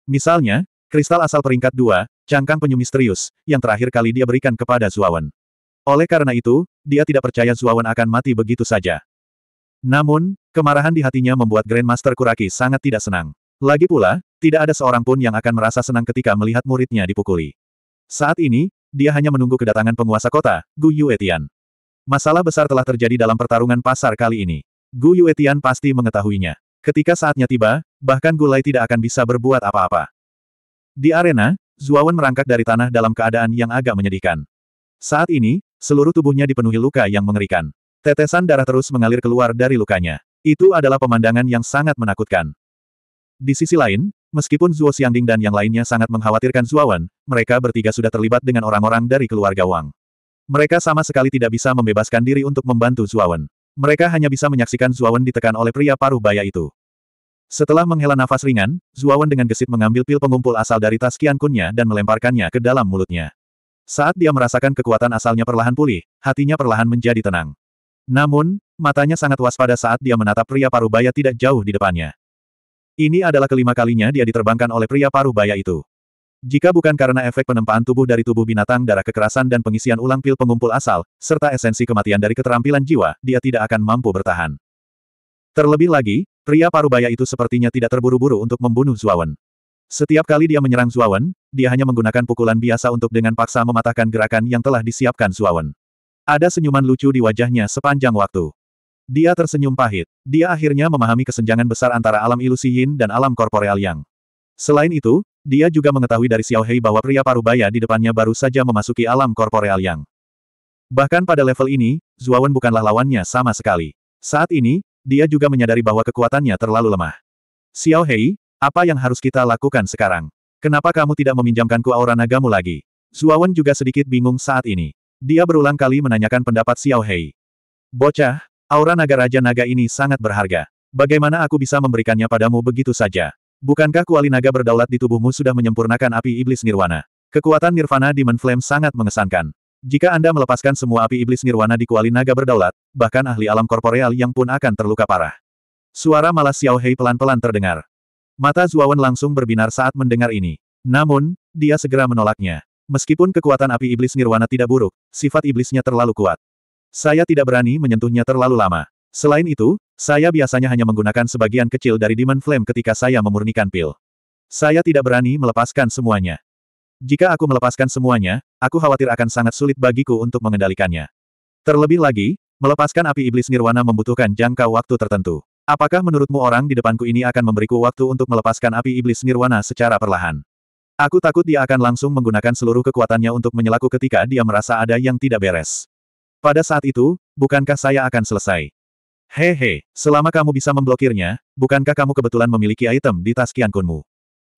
A: Misalnya, kristal asal peringkat 2, cangkang penyu misterius, yang terakhir kali dia berikan kepada Zuawan. Oleh karena itu, dia tidak percaya Zuawan akan mati begitu saja. Namun, kemarahan di hatinya membuat Grandmaster Kuraki sangat tidak senang. Lagi pula, tidak ada seorang pun yang akan merasa senang ketika melihat muridnya dipukuli. Saat ini, dia hanya menunggu kedatangan penguasa kota, Gu Yuetian. Masalah besar telah terjadi dalam pertarungan pasar kali ini. Gu Yuetian pasti mengetahuinya. Ketika saatnya tiba, bahkan Gulai tidak akan bisa berbuat apa-apa. Di arena, Zuawan merangkak dari tanah dalam keadaan yang agak menyedihkan. Saat ini, Seluruh tubuhnya dipenuhi luka yang mengerikan. Tetesan darah terus mengalir keluar dari lukanya. Itu adalah pemandangan yang sangat menakutkan. Di sisi lain, meskipun Zuo Xiangding dan yang lainnya sangat mengkhawatirkan Zuawan, mereka bertiga sudah terlibat dengan orang-orang dari keluarga Wang. Mereka sama sekali tidak bisa membebaskan diri untuk membantu Zuawan. Mereka hanya bisa menyaksikan Zuawan ditekan oleh pria paruh baya itu. Setelah menghela nafas ringan, Zuawan dengan gesit mengambil pil pengumpul asal dari tas Qian Kunnya dan melemparkannya ke dalam mulutnya. Saat dia merasakan kekuatan asalnya perlahan pulih, hatinya perlahan menjadi tenang. Namun, matanya sangat waspada saat dia menatap pria parubaya tidak jauh di depannya. Ini adalah kelima kalinya dia diterbangkan oleh pria parubaya itu. Jika bukan karena efek penempaan tubuh dari tubuh binatang darah kekerasan dan pengisian ulang pil pengumpul asal, serta esensi kematian dari keterampilan jiwa, dia tidak akan mampu bertahan. Terlebih lagi, pria parubaya itu sepertinya tidak terburu-buru untuk membunuh Zuawan. Setiap kali dia menyerang Zuawan, dia hanya menggunakan pukulan biasa untuk dengan paksa mematahkan gerakan yang telah disiapkan Zuawan. Ada senyuman lucu di wajahnya sepanjang waktu. Dia tersenyum pahit. Dia akhirnya memahami kesenjangan besar antara alam ilusi Yin dan alam korporeal Yang. Selain itu, dia juga mengetahui dari Xiao Hei bahwa pria parubaya di depannya baru saja memasuki alam korporeal Yang. Bahkan pada level ini, Zuawan bukanlah lawannya sama sekali. Saat ini, dia juga menyadari bahwa kekuatannya terlalu lemah. Xiao Hei, apa yang harus kita lakukan sekarang? Kenapa kamu tidak meminjamkanku aura nagamu lagi? Zuawan juga sedikit bingung saat ini. Dia berulang kali menanyakan pendapat Xiao Hei. Bocah, aura naga Raja Naga ini sangat berharga. Bagaimana aku bisa memberikannya padamu begitu saja? Bukankah kuali naga berdaulat di tubuhmu sudah menyempurnakan api iblis nirwana? Kekuatan nirvana Demon Flame sangat mengesankan. Jika Anda melepaskan semua api iblis nirwana di kuali naga berdaulat, bahkan ahli alam korporeal yang pun akan terluka parah. Suara malas Xiao Hei pelan-pelan terdengar. Mata Zuawan langsung berbinar saat mendengar ini. Namun, dia segera menolaknya. Meskipun kekuatan api iblis nirwana tidak buruk, sifat iblisnya terlalu kuat. Saya tidak berani menyentuhnya terlalu lama. Selain itu, saya biasanya hanya menggunakan sebagian kecil dari Demon Flame ketika saya memurnikan pil. Saya tidak berani melepaskan semuanya. Jika aku melepaskan semuanya, aku khawatir akan sangat sulit bagiku untuk mengendalikannya. Terlebih lagi, melepaskan api iblis nirwana membutuhkan jangka waktu tertentu. Apakah menurutmu orang di depanku ini akan memberiku waktu untuk melepaskan api iblis nirwana secara perlahan? Aku takut dia akan langsung menggunakan seluruh kekuatannya untuk menyelaku ketika dia merasa ada yang tidak beres. Pada saat itu, bukankah saya akan selesai? Hehe, selama kamu bisa memblokirnya, bukankah kamu kebetulan memiliki item di tas kiankunmu?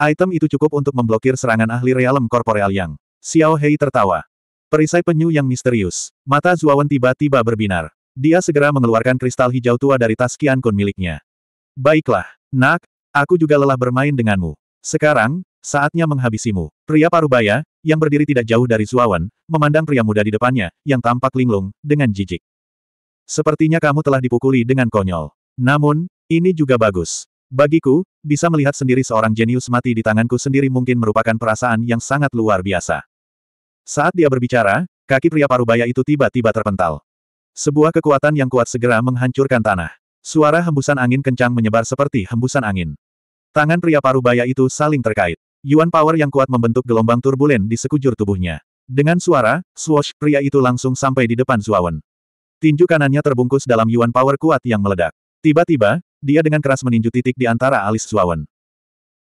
A: Item itu cukup untuk memblokir serangan ahli realem korporeal yang. Xiao Hei tertawa. Perisai penyu yang misterius. Mata Zuawan tiba-tiba berbinar. Dia segera mengeluarkan kristal hijau tua dari tas Kian Kun miliknya. Baiklah, nak, aku juga lelah bermain denganmu. Sekarang, saatnya menghabisimu. Pria parubaya, yang berdiri tidak jauh dari Zuawan, memandang pria muda di depannya, yang tampak linglung, dengan jijik. Sepertinya kamu telah dipukuli dengan konyol. Namun, ini juga bagus. Bagiku, bisa melihat sendiri seorang jenius mati di tanganku sendiri mungkin merupakan perasaan yang sangat luar biasa. Saat dia berbicara, kaki pria parubaya itu tiba-tiba terpental. Sebuah kekuatan yang kuat segera menghancurkan tanah. Suara hembusan angin kencang menyebar seperti hembusan angin. Tangan pria parubaya itu saling terkait. Yuan power yang kuat membentuk gelombang turbulen di sekujur tubuhnya. Dengan suara, swoosh, pria itu langsung sampai di depan Zuawan. Tinju kanannya terbungkus dalam Yuan power kuat yang meledak. Tiba-tiba, dia dengan keras meninju titik di antara alis Zuawan.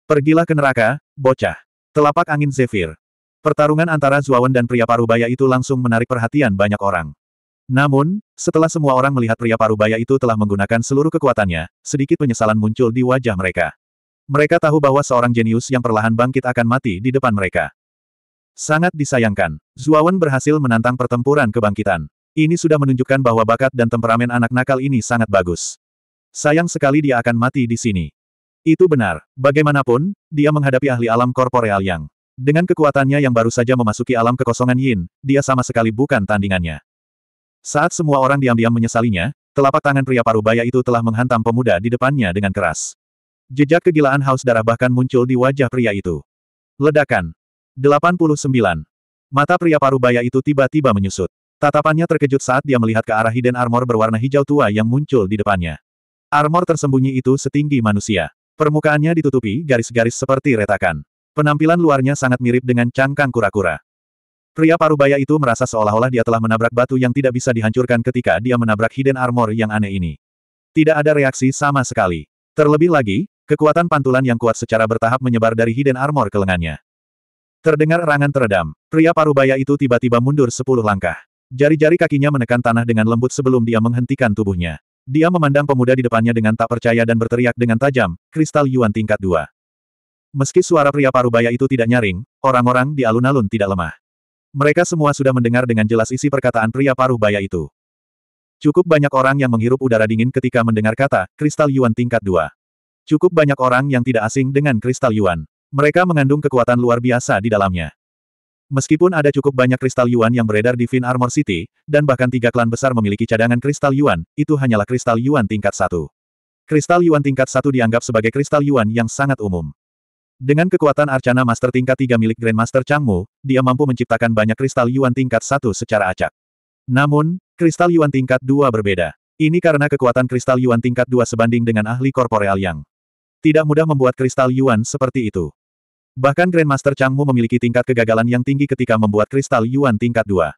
A: Pergilah ke neraka, bocah. Telapak angin Zephyr. Pertarungan antara Zuawan dan pria parubaya itu langsung menarik perhatian banyak orang. Namun, setelah semua orang melihat pria parubaya itu telah menggunakan seluruh kekuatannya, sedikit penyesalan muncul di wajah mereka. Mereka tahu bahwa seorang jenius yang perlahan bangkit akan mati di depan mereka. Sangat disayangkan, Zuawan berhasil menantang pertempuran kebangkitan. Ini sudah menunjukkan bahwa bakat dan temperamen anak nakal ini sangat bagus. Sayang sekali dia akan mati di sini. Itu benar. Bagaimanapun, dia menghadapi ahli alam korporeal yang. Dengan kekuatannya yang baru saja memasuki alam kekosongan yin, dia sama sekali bukan tandingannya. Saat semua orang diam-diam menyesalinya, telapak tangan pria parubaya itu telah menghantam pemuda di depannya dengan keras. Jejak kegilaan haus darah bahkan muncul di wajah pria itu. Ledakan. 89. Mata pria parubaya itu tiba-tiba menyusut. Tatapannya terkejut saat dia melihat ke arah hidden armor berwarna hijau tua yang muncul di depannya. Armor tersembunyi itu setinggi manusia. Permukaannya ditutupi garis-garis seperti retakan. Penampilan luarnya sangat mirip dengan cangkang kura-kura. Pria parubaya itu merasa seolah-olah dia telah menabrak batu yang tidak bisa dihancurkan ketika dia menabrak hidden armor yang aneh ini. Tidak ada reaksi sama sekali. Terlebih lagi, kekuatan pantulan yang kuat secara bertahap menyebar dari hidden armor ke lengannya. Terdengar erangan teredam, pria parubaya itu tiba-tiba mundur sepuluh langkah. Jari-jari kakinya menekan tanah dengan lembut sebelum dia menghentikan tubuhnya. Dia memandang pemuda di depannya dengan tak percaya dan berteriak dengan tajam, kristal Yuan tingkat dua. Meski suara pria parubaya itu tidak nyaring, orang-orang di alun-alun tidak lemah. Mereka semua sudah mendengar dengan jelas isi perkataan pria paruh baya itu. Cukup banyak orang yang menghirup udara dingin ketika mendengar kata, kristal Yuan tingkat 2. Cukup banyak orang yang tidak asing dengan kristal Yuan. Mereka mengandung kekuatan luar biasa di dalamnya. Meskipun ada cukup banyak kristal yuan yang beredar di Fin Armor City, dan bahkan tiga klan besar memiliki cadangan kristal yuan, itu hanyalah kristal yuan tingkat satu. Kristal yuan tingkat satu dianggap sebagai kristal yuan yang sangat umum. Dengan kekuatan Arcana Master tingkat 3 milik Grandmaster Changmu, dia mampu menciptakan banyak kristal Yuan tingkat 1 secara acak. Namun, kristal Yuan tingkat 2 berbeda. Ini karena kekuatan kristal Yuan tingkat 2 sebanding dengan ahli korporeal yang tidak mudah membuat kristal Yuan seperti itu. Bahkan Grandmaster Changmu memiliki tingkat kegagalan yang tinggi ketika membuat kristal Yuan tingkat 2.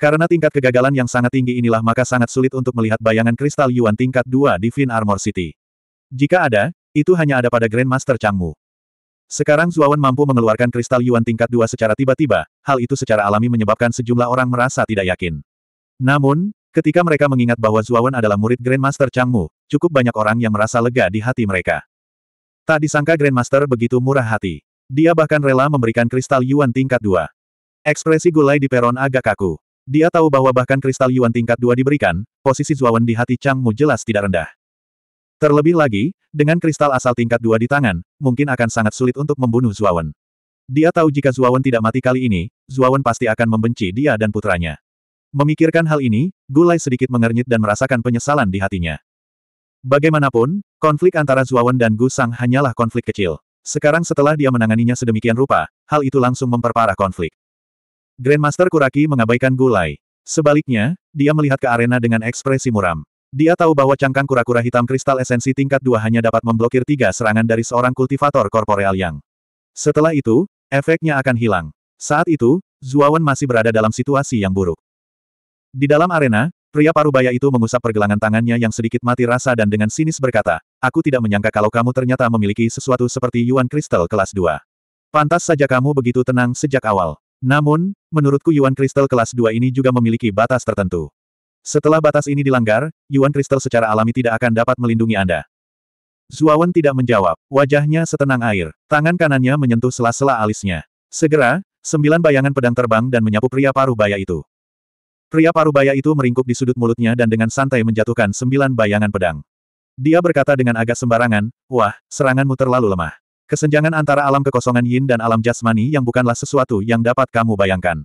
A: Karena tingkat kegagalan yang sangat tinggi inilah maka sangat sulit untuk melihat bayangan kristal Yuan tingkat 2 di Fin Armor City. Jika ada, itu hanya ada pada Grandmaster Changmu. Sekarang Zuawan mampu mengeluarkan kristal Yuan tingkat dua secara tiba-tiba, hal itu secara alami menyebabkan sejumlah orang merasa tidak yakin. Namun, ketika mereka mengingat bahwa Zuawan adalah murid Grandmaster Changmu, cukup banyak orang yang merasa lega di hati mereka. Tak disangka Grandmaster begitu murah hati. Dia bahkan rela memberikan kristal Yuan tingkat dua. Ekspresi Gulai di peron agak kaku. Dia tahu bahwa bahkan kristal Yuan tingkat dua diberikan, posisi Zuawan di hati Changmu jelas tidak rendah. Terlebih lagi, dengan kristal asal tingkat dua di tangan, mungkin akan sangat sulit untuk membunuh Zuawan. Dia tahu jika Zuawan tidak mati kali ini, Zuawan pasti akan membenci dia dan putranya. Memikirkan hal ini, Gulai sedikit mengernyit dan merasakan penyesalan di hatinya. Bagaimanapun, konflik antara Zuawan dan Gu Sang hanyalah konflik kecil. Sekarang setelah dia menanganinya sedemikian rupa, hal itu langsung memperparah konflik. Grandmaster Kuraki mengabaikan Gulai. Sebaliknya, dia melihat ke arena dengan ekspresi muram. Dia tahu bahwa cangkang kura-kura hitam kristal esensi tingkat dua hanya dapat memblokir tiga serangan dari seorang kultivator korporeal yang. Setelah itu, efeknya akan hilang. Saat itu, Zuawan masih berada dalam situasi yang buruk. Di dalam arena, pria parubaya itu mengusap pergelangan tangannya yang sedikit mati rasa dan dengan sinis berkata, Aku tidak menyangka kalau kamu ternyata memiliki sesuatu seperti Yuan Kristal kelas 2. Pantas saja kamu begitu tenang sejak awal. Namun, menurutku Yuan Kristal kelas 2 ini juga memiliki batas tertentu. Setelah batas ini dilanggar, Yuan Kristal secara alami tidak akan dapat melindungi Anda. Zuawan tidak menjawab, wajahnya setenang air, tangan kanannya menyentuh sela-sela alisnya. Segera, sembilan bayangan pedang terbang dan menyapu pria paruh baya itu. Pria paruh baya itu meringkuk di sudut mulutnya dan dengan santai menjatuhkan sembilan bayangan pedang. Dia berkata dengan agak sembarangan, wah, seranganmu terlalu lemah. Kesenjangan antara alam kekosongan yin dan alam jasmani yang bukanlah sesuatu yang dapat kamu bayangkan.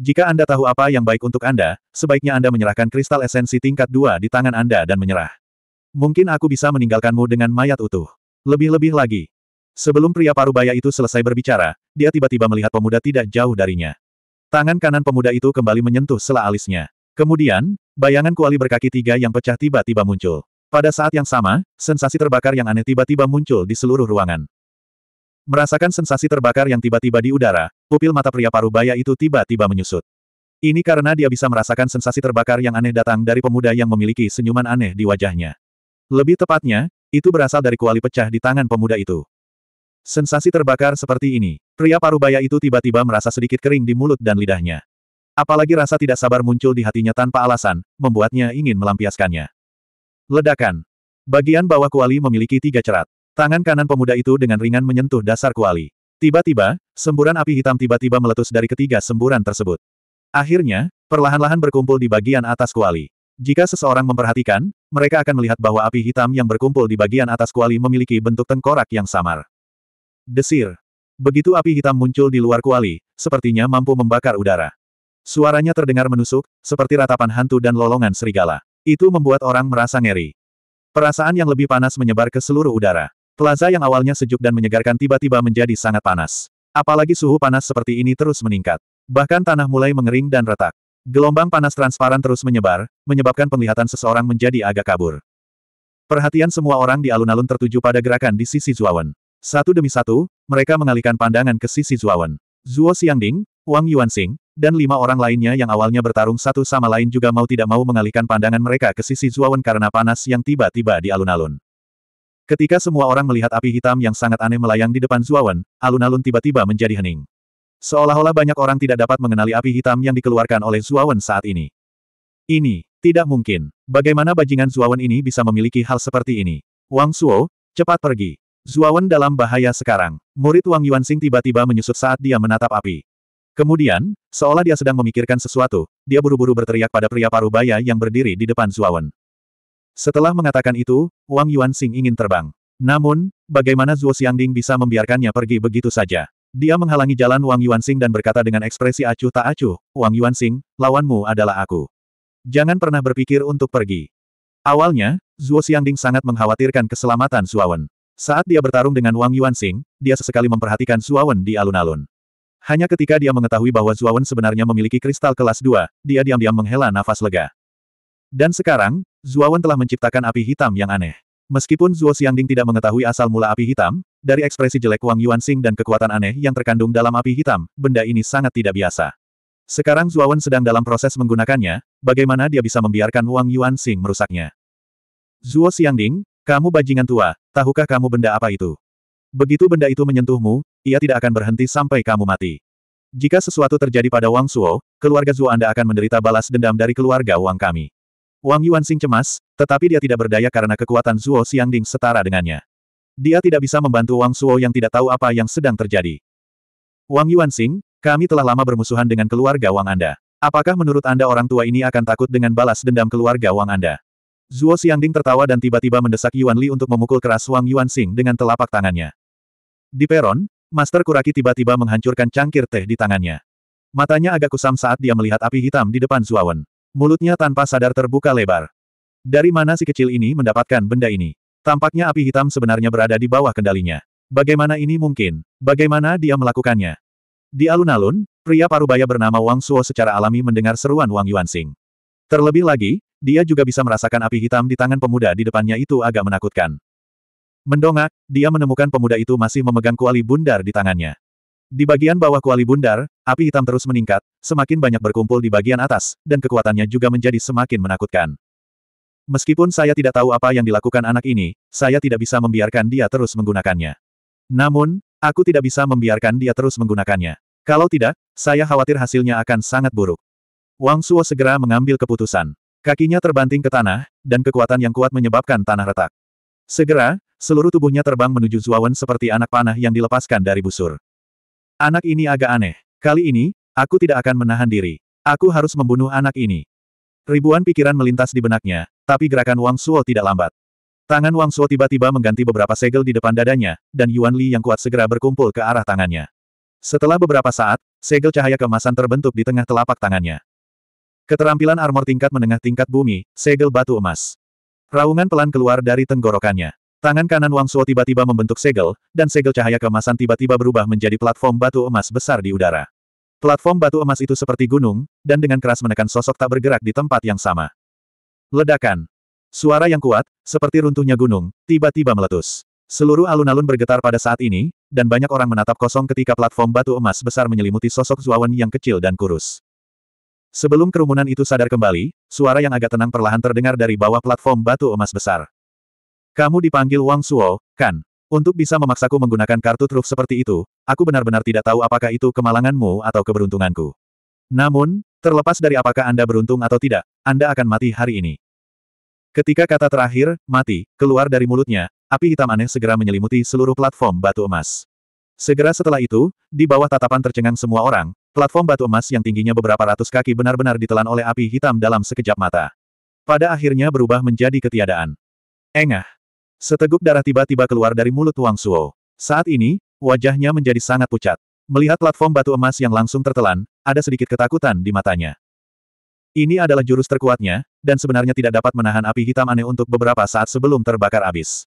A: Jika Anda tahu apa yang baik untuk Anda, sebaiknya Anda menyerahkan kristal esensi tingkat dua di tangan Anda dan menyerah. Mungkin aku bisa meninggalkanmu dengan mayat utuh. Lebih-lebih lagi. Sebelum pria parubaya itu selesai berbicara, dia tiba-tiba melihat pemuda tidak jauh darinya. Tangan kanan pemuda itu kembali menyentuh sela alisnya. Kemudian, bayangan kuali berkaki tiga yang pecah tiba-tiba muncul. Pada saat yang sama, sensasi terbakar yang aneh tiba-tiba muncul di seluruh ruangan. Merasakan sensasi terbakar yang tiba-tiba di udara, pupil mata pria parubaya itu tiba-tiba menyusut. Ini karena dia bisa merasakan sensasi terbakar yang aneh datang dari pemuda yang memiliki senyuman aneh di wajahnya. Lebih tepatnya, itu berasal dari kuali pecah di tangan pemuda itu. Sensasi terbakar seperti ini, pria parubaya itu tiba-tiba merasa sedikit kering di mulut dan lidahnya. Apalagi rasa tidak sabar muncul di hatinya tanpa alasan, membuatnya ingin melampiaskannya. Ledakan. Bagian bawah kuali memiliki tiga cerat. Tangan kanan pemuda itu dengan ringan menyentuh dasar kuali. Tiba-tiba, semburan api hitam tiba-tiba meletus dari ketiga semburan tersebut. Akhirnya, perlahan-lahan berkumpul di bagian atas kuali. Jika seseorang memperhatikan, mereka akan melihat bahwa api hitam yang berkumpul di bagian atas kuali memiliki bentuk tengkorak yang samar. Desir. Begitu api hitam muncul di luar kuali, sepertinya mampu membakar udara. Suaranya terdengar menusuk, seperti ratapan hantu dan lolongan serigala. Itu membuat orang merasa ngeri. Perasaan yang lebih panas menyebar ke seluruh udara. Plaza yang awalnya sejuk dan menyegarkan tiba-tiba menjadi sangat panas. Apalagi suhu panas seperti ini terus meningkat. Bahkan tanah mulai mengering dan retak. Gelombang panas transparan terus menyebar, menyebabkan penglihatan seseorang menjadi agak kabur. Perhatian semua orang di alun-alun tertuju pada gerakan di sisi Zuawan. Satu demi satu, mereka mengalihkan pandangan ke sisi Zuawan. Zuo Xiangding, Wang Yuanxing, dan lima orang lainnya yang awalnya bertarung satu sama lain juga mau tidak mau mengalihkan pandangan mereka ke sisi Zuawan karena panas yang tiba-tiba di alun-alun. Ketika semua orang melihat api hitam yang sangat aneh melayang di depan Zuawan, alun-alun tiba-tiba menjadi hening. Seolah-olah banyak orang tidak dapat mengenali api hitam yang dikeluarkan oleh Zuawan saat ini. Ini, tidak mungkin. Bagaimana bajingan Zuawan ini bisa memiliki hal seperti ini? Wang Suo, cepat pergi. Zuawan dalam bahaya sekarang. Murid Wang Yuanxing tiba-tiba menyusut saat dia menatap api. Kemudian, seolah dia sedang memikirkan sesuatu, dia buru-buru berteriak pada pria paruh baya yang berdiri di depan Zuawan. Setelah mengatakan itu, Wang Yuan Xing ingin terbang. Namun, bagaimana Zhuo Xiangding bisa membiarkannya pergi begitu saja? Dia menghalangi jalan Wang Yuan Xing dan berkata dengan ekspresi acuh tak acuh, Wang Yuan Xing, lawanmu adalah aku. Jangan pernah berpikir untuk pergi. Awalnya, Zhuo Xiangding sangat mengkhawatirkan keselamatan Wen. Saat dia bertarung dengan Wang Yuan Xing, dia sesekali memperhatikan Wen di alun-alun. Hanya ketika dia mengetahui bahwa Wen sebenarnya memiliki kristal kelas 2, dia diam-diam menghela nafas lega. Dan sekarang, Zuawan telah menciptakan api hitam yang aneh. Meskipun Zuo Xiangding tidak mengetahui asal mula api hitam, dari ekspresi jelek Wang Yuanxing dan kekuatan aneh yang terkandung dalam api hitam, benda ini sangat tidak biasa. Sekarang Zuawan sedang dalam proses menggunakannya, bagaimana dia bisa membiarkan Wang Yuanxing merusaknya. Zuo Xiangding, kamu bajingan tua, tahukah kamu benda apa itu? Begitu benda itu menyentuhmu, ia tidak akan berhenti sampai kamu mati. Jika sesuatu terjadi pada Wang Suo, keluarga Zuo Anda akan menderita balas dendam dari keluarga Wang kami. Wang Yuanxing cemas, tetapi dia tidak berdaya karena kekuatan Zuo Xiangding setara dengannya. Dia tidak bisa membantu Wang Suo yang tidak tahu apa yang sedang terjadi. Wang Yuanxing, kami telah lama bermusuhan dengan keluarga Wang Anda. Apakah menurut Anda orang tua ini akan takut dengan balas dendam keluarga Wang Anda? Zuo Xiangding tertawa dan tiba-tiba mendesak Yuan Li untuk memukul keras Wang Yuanxing dengan telapak tangannya. Di peron, Master Kuraki tiba-tiba menghancurkan cangkir teh di tangannya. Matanya agak kusam saat dia melihat api hitam di depan Zuo Wen. Mulutnya tanpa sadar terbuka lebar. Dari mana si kecil ini mendapatkan benda ini? Tampaknya api hitam sebenarnya berada di bawah kendalinya. Bagaimana ini mungkin? Bagaimana dia melakukannya? Di alun-alun, pria parubaya bernama Wang Suo secara alami mendengar seruan Wang Sing. Terlebih lagi, dia juga bisa merasakan api hitam di tangan pemuda di depannya itu agak menakutkan. Mendongak, dia menemukan pemuda itu masih memegang kuali bundar di tangannya. Di bagian bawah kuali bundar, api hitam terus meningkat, semakin banyak berkumpul di bagian atas, dan kekuatannya juga menjadi semakin menakutkan. Meskipun saya tidak tahu apa yang dilakukan anak ini, saya tidak bisa membiarkan dia terus menggunakannya. Namun, aku tidak bisa membiarkan dia terus menggunakannya. Kalau tidak, saya khawatir hasilnya akan sangat buruk. Wang Suo segera mengambil keputusan. Kakinya terbanting ke tanah, dan kekuatan yang kuat menyebabkan tanah retak. Segera, seluruh tubuhnya terbang menuju Zuawan seperti anak panah yang dilepaskan dari busur. Anak ini agak aneh. Kali ini, aku tidak akan menahan diri. Aku harus membunuh anak ini. Ribuan pikiran melintas di benaknya, tapi gerakan Wang Suo tidak lambat. Tangan Wang Suo tiba-tiba mengganti beberapa segel di depan dadanya, dan Yuan Li yang kuat segera berkumpul ke arah tangannya. Setelah beberapa saat, segel cahaya kemasan terbentuk di tengah telapak tangannya. Keterampilan armor tingkat menengah tingkat bumi, segel batu emas. Raungan pelan keluar dari tenggorokannya. Tangan kanan Wang Suo tiba-tiba membentuk segel, dan segel cahaya kemasan tiba-tiba berubah menjadi platform batu emas besar di udara. Platform batu emas itu seperti gunung, dan dengan keras menekan sosok tak bergerak di tempat yang sama. Ledakan. Suara yang kuat, seperti runtuhnya gunung, tiba-tiba meletus. Seluruh alun-alun bergetar pada saat ini, dan banyak orang menatap kosong ketika platform batu emas besar menyelimuti sosok Zuawan yang kecil dan kurus. Sebelum kerumunan itu sadar kembali, suara yang agak tenang perlahan terdengar dari bawah platform batu emas besar. Kamu dipanggil Wang Suo, kan? Untuk bisa memaksaku menggunakan kartu truf seperti itu, aku benar-benar tidak tahu apakah itu kemalanganmu atau keberuntunganku. Namun, terlepas dari apakah Anda beruntung atau tidak, Anda akan mati hari ini. Ketika kata terakhir, mati, keluar dari mulutnya, api hitam aneh segera menyelimuti seluruh platform batu emas. Segera setelah itu, di bawah tatapan tercengang semua orang, platform batu emas yang tingginya beberapa ratus kaki benar-benar ditelan oleh api hitam dalam sekejap mata. Pada akhirnya berubah menjadi ketiadaan. Engah. Seteguk darah tiba-tiba keluar dari mulut Wang Suo. Saat ini, wajahnya menjadi sangat pucat. Melihat platform batu emas yang langsung tertelan, ada sedikit ketakutan di matanya. Ini adalah jurus terkuatnya, dan sebenarnya tidak dapat menahan api hitam aneh untuk beberapa saat sebelum terbakar abis.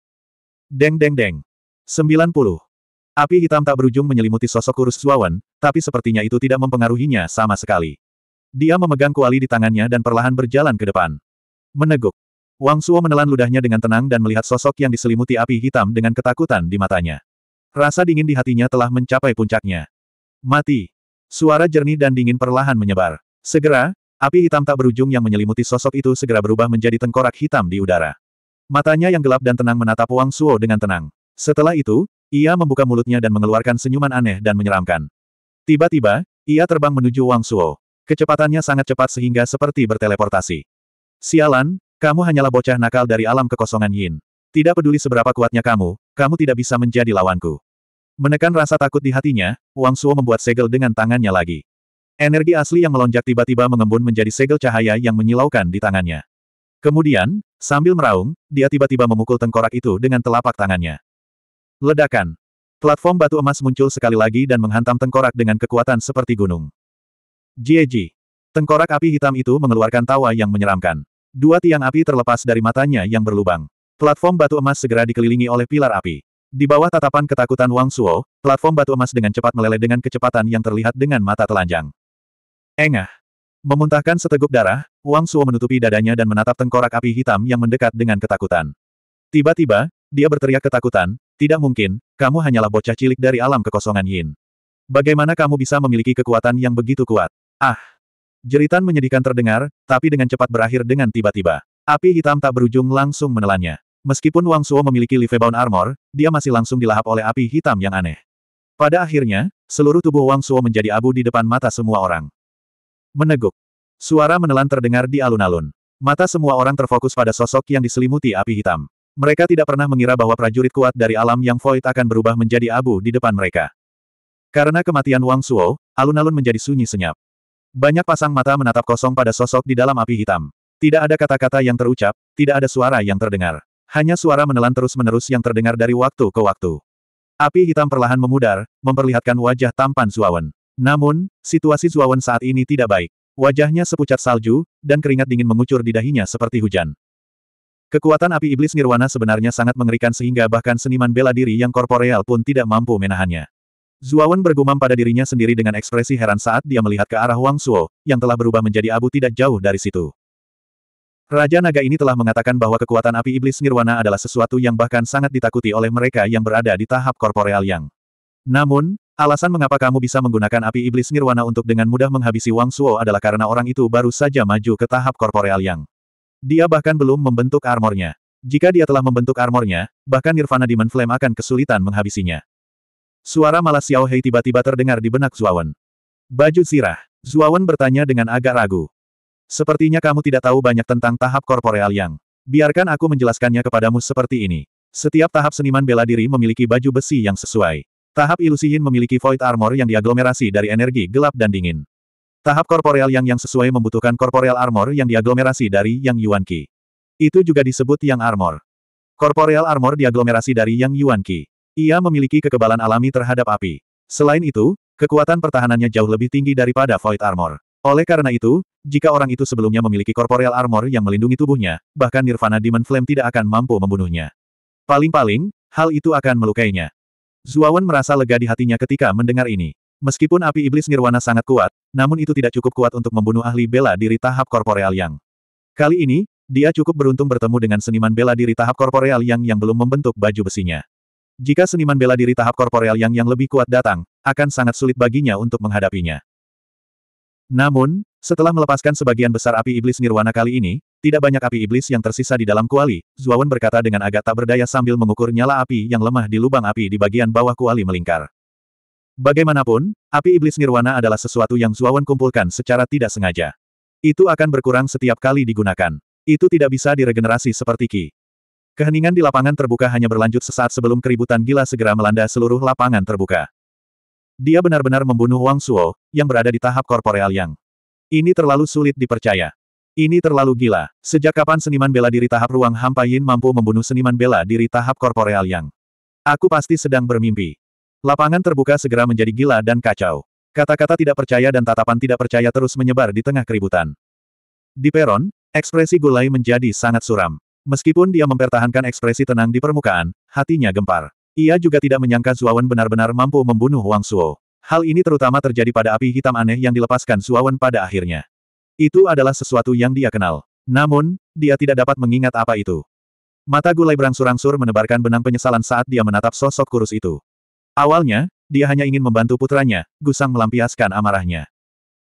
A: Deng deng deng. 90. Api hitam tak berujung menyelimuti sosok kurus Zuawan, tapi sepertinya itu tidak mempengaruhinya sama sekali. Dia memegang kuali di tangannya dan perlahan berjalan ke depan. Meneguk. Wang Suo menelan ludahnya dengan tenang dan melihat sosok yang diselimuti api hitam dengan ketakutan di matanya. Rasa dingin di hatinya telah mencapai puncaknya. Mati. Suara jernih dan dingin perlahan menyebar. Segera, api hitam tak berujung yang menyelimuti sosok itu segera berubah menjadi tengkorak hitam di udara. Matanya yang gelap dan tenang menatap Wang Suo dengan tenang. Setelah itu, ia membuka mulutnya dan mengeluarkan senyuman aneh dan menyeramkan. Tiba-tiba, ia terbang menuju Wang Suo. Kecepatannya sangat cepat sehingga seperti berteleportasi. Sialan, kamu hanyalah bocah nakal dari alam kekosongan Yin. Tidak peduli seberapa kuatnya kamu, kamu tidak bisa menjadi lawanku. Menekan rasa takut di hatinya, Wang Suo membuat segel dengan tangannya lagi. Energi asli yang melonjak tiba-tiba mengembun menjadi segel cahaya yang menyilaukan di tangannya. Kemudian, sambil meraung, dia tiba-tiba memukul tengkorak itu dengan telapak tangannya. Ledakan. Platform batu emas muncul sekali lagi dan menghantam tengkorak dengan kekuatan seperti gunung. Jieji. Tengkorak api hitam itu mengeluarkan tawa yang menyeramkan. Dua tiang api terlepas dari matanya yang berlubang. Platform batu emas segera dikelilingi oleh pilar api. Di bawah tatapan ketakutan Wang Suo, platform batu emas dengan cepat meleleh dengan kecepatan yang terlihat dengan mata telanjang. Engah. Memuntahkan seteguk darah, Wang Suo menutupi dadanya dan menatap tengkorak api hitam yang mendekat dengan ketakutan. Tiba-tiba, dia berteriak ketakutan, tidak mungkin, kamu hanyalah bocah cilik dari alam kekosongan Yin. Bagaimana kamu bisa memiliki kekuatan yang begitu kuat? Ah! Jeritan menyedihkan terdengar, tapi dengan cepat berakhir dengan tiba-tiba. Api hitam tak berujung langsung menelannya. Meskipun Wang Suo memiliki Livebound Armor, dia masih langsung dilahap oleh api hitam yang aneh. Pada akhirnya, seluruh tubuh Wang Suo menjadi abu di depan mata semua orang. Meneguk. Suara menelan terdengar di alun-alun. Mata semua orang terfokus pada sosok yang diselimuti api hitam. Mereka tidak pernah mengira bahwa prajurit kuat dari alam yang void akan berubah menjadi abu di depan mereka. Karena kematian Wang Suo, alun-alun menjadi sunyi senyap. Banyak pasang mata menatap kosong pada sosok di dalam api hitam. Tidak ada kata-kata yang terucap, tidak ada suara yang terdengar. Hanya suara menelan terus-menerus yang terdengar dari waktu ke waktu. Api hitam perlahan memudar, memperlihatkan wajah tampan Zuawan. Namun, situasi Zuawan saat ini tidak baik. Wajahnya sepucat salju, dan keringat dingin mengucur di dahinya seperti hujan. Kekuatan api iblis nirwana sebenarnya sangat mengerikan sehingga bahkan seniman bela diri yang korporeal pun tidak mampu menahannya. Zuawan bergumam pada dirinya sendiri dengan ekspresi heran saat dia melihat ke arah Wang Suo, yang telah berubah menjadi abu tidak jauh dari situ. Raja Naga ini telah mengatakan bahwa kekuatan api iblis nirwana adalah sesuatu yang bahkan sangat ditakuti oleh mereka yang berada di tahap korporeal yang. Namun, alasan mengapa kamu bisa menggunakan api iblis nirwana untuk dengan mudah menghabisi Wang Suo adalah karena orang itu baru saja maju ke tahap korporeal yang. Dia bahkan belum membentuk armornya. Jika dia telah membentuk armornya, bahkan Nirvana Demon Flame akan kesulitan menghabisinya. Suara malas Xiao Hei tiba-tiba terdengar di benak Zuawan. Baju sirah. Zuawan bertanya dengan agak ragu. Sepertinya kamu tidak tahu banyak tentang tahap korporeal yang. Biarkan aku menjelaskannya kepadamu seperti ini. Setiap tahap seniman bela diri memiliki baju besi yang sesuai. Tahap ilusi memiliki void armor yang diaglomerasi dari energi gelap dan dingin. Tahap korporeal yang yang sesuai membutuhkan korporeal armor yang diaglomerasi dari yang Yuan Qi. Itu juga disebut yang armor. Korporeal armor diaglomerasi dari yang Yuan Qi. Ia memiliki kekebalan alami terhadap api. Selain itu, kekuatan pertahanannya jauh lebih tinggi daripada Void Armor. Oleh karena itu, jika orang itu sebelumnya memiliki korporeal armor yang melindungi tubuhnya, bahkan Nirvana Demon Flame tidak akan mampu membunuhnya. Paling-paling, hal itu akan melukainya. Zuawan merasa lega di hatinya ketika mendengar ini. Meskipun api iblis Nirwana sangat kuat, namun itu tidak cukup kuat untuk membunuh ahli bela diri tahap korporeal yang. Kali ini, dia cukup beruntung bertemu dengan seniman bela diri tahap korporeal yang yang belum membentuk baju besinya. Jika seniman bela diri tahap korporeal yang yang lebih kuat datang, akan sangat sulit baginya untuk menghadapinya. Namun, setelah melepaskan sebagian besar api iblis nirwana kali ini, tidak banyak api iblis yang tersisa di dalam kuali, Zuawan berkata dengan agak tak berdaya sambil mengukur nyala api yang lemah di lubang api di bagian bawah kuali melingkar. Bagaimanapun, api iblis nirwana adalah sesuatu yang Zuawan kumpulkan secara tidak sengaja. Itu akan berkurang setiap kali digunakan. Itu tidak bisa diregenerasi seperti Ki. Keheningan di lapangan terbuka hanya berlanjut sesaat sebelum keributan gila segera melanda seluruh lapangan terbuka. Dia benar-benar membunuh Wang Suo, yang berada di tahap korporeal yang. Ini terlalu sulit dipercaya. Ini terlalu gila. Sejak kapan seniman bela diri tahap ruang hampa Yin mampu membunuh seniman bela diri tahap korporeal yang? Aku pasti sedang bermimpi. Lapangan terbuka segera menjadi gila dan kacau. Kata-kata tidak percaya dan tatapan tidak percaya terus menyebar di tengah keributan. Di peron, ekspresi Gulai menjadi sangat suram. Meskipun dia mempertahankan ekspresi tenang di permukaan, hatinya gempar. Ia juga tidak menyangka Zuawan benar-benar mampu membunuh Wang Suo. Hal ini terutama terjadi pada api hitam aneh yang dilepaskan Zuawan pada akhirnya. Itu adalah sesuatu yang dia kenal. Namun, dia tidak dapat mengingat apa itu. Mata gulai berangsur-angsur menebarkan benang penyesalan saat dia menatap sosok kurus itu. Awalnya, dia hanya ingin membantu putranya, Gusang melampiaskan amarahnya.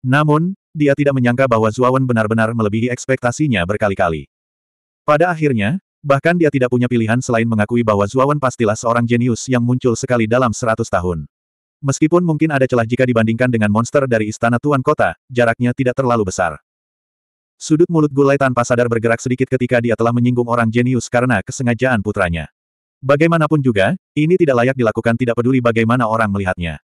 A: Namun, dia tidak menyangka bahwa Zuawan benar-benar melebihi ekspektasinya berkali-kali. Pada akhirnya, bahkan dia tidak punya pilihan selain mengakui bahwa Zuawan pastilah seorang jenius yang muncul sekali dalam seratus tahun. Meskipun mungkin ada celah jika dibandingkan dengan monster dari istana tuan kota, jaraknya tidak terlalu besar. Sudut mulut Gulai tanpa sadar bergerak sedikit ketika dia telah menyinggung orang jenius karena kesengajaan putranya. Bagaimanapun juga, ini tidak layak dilakukan tidak peduli bagaimana orang melihatnya.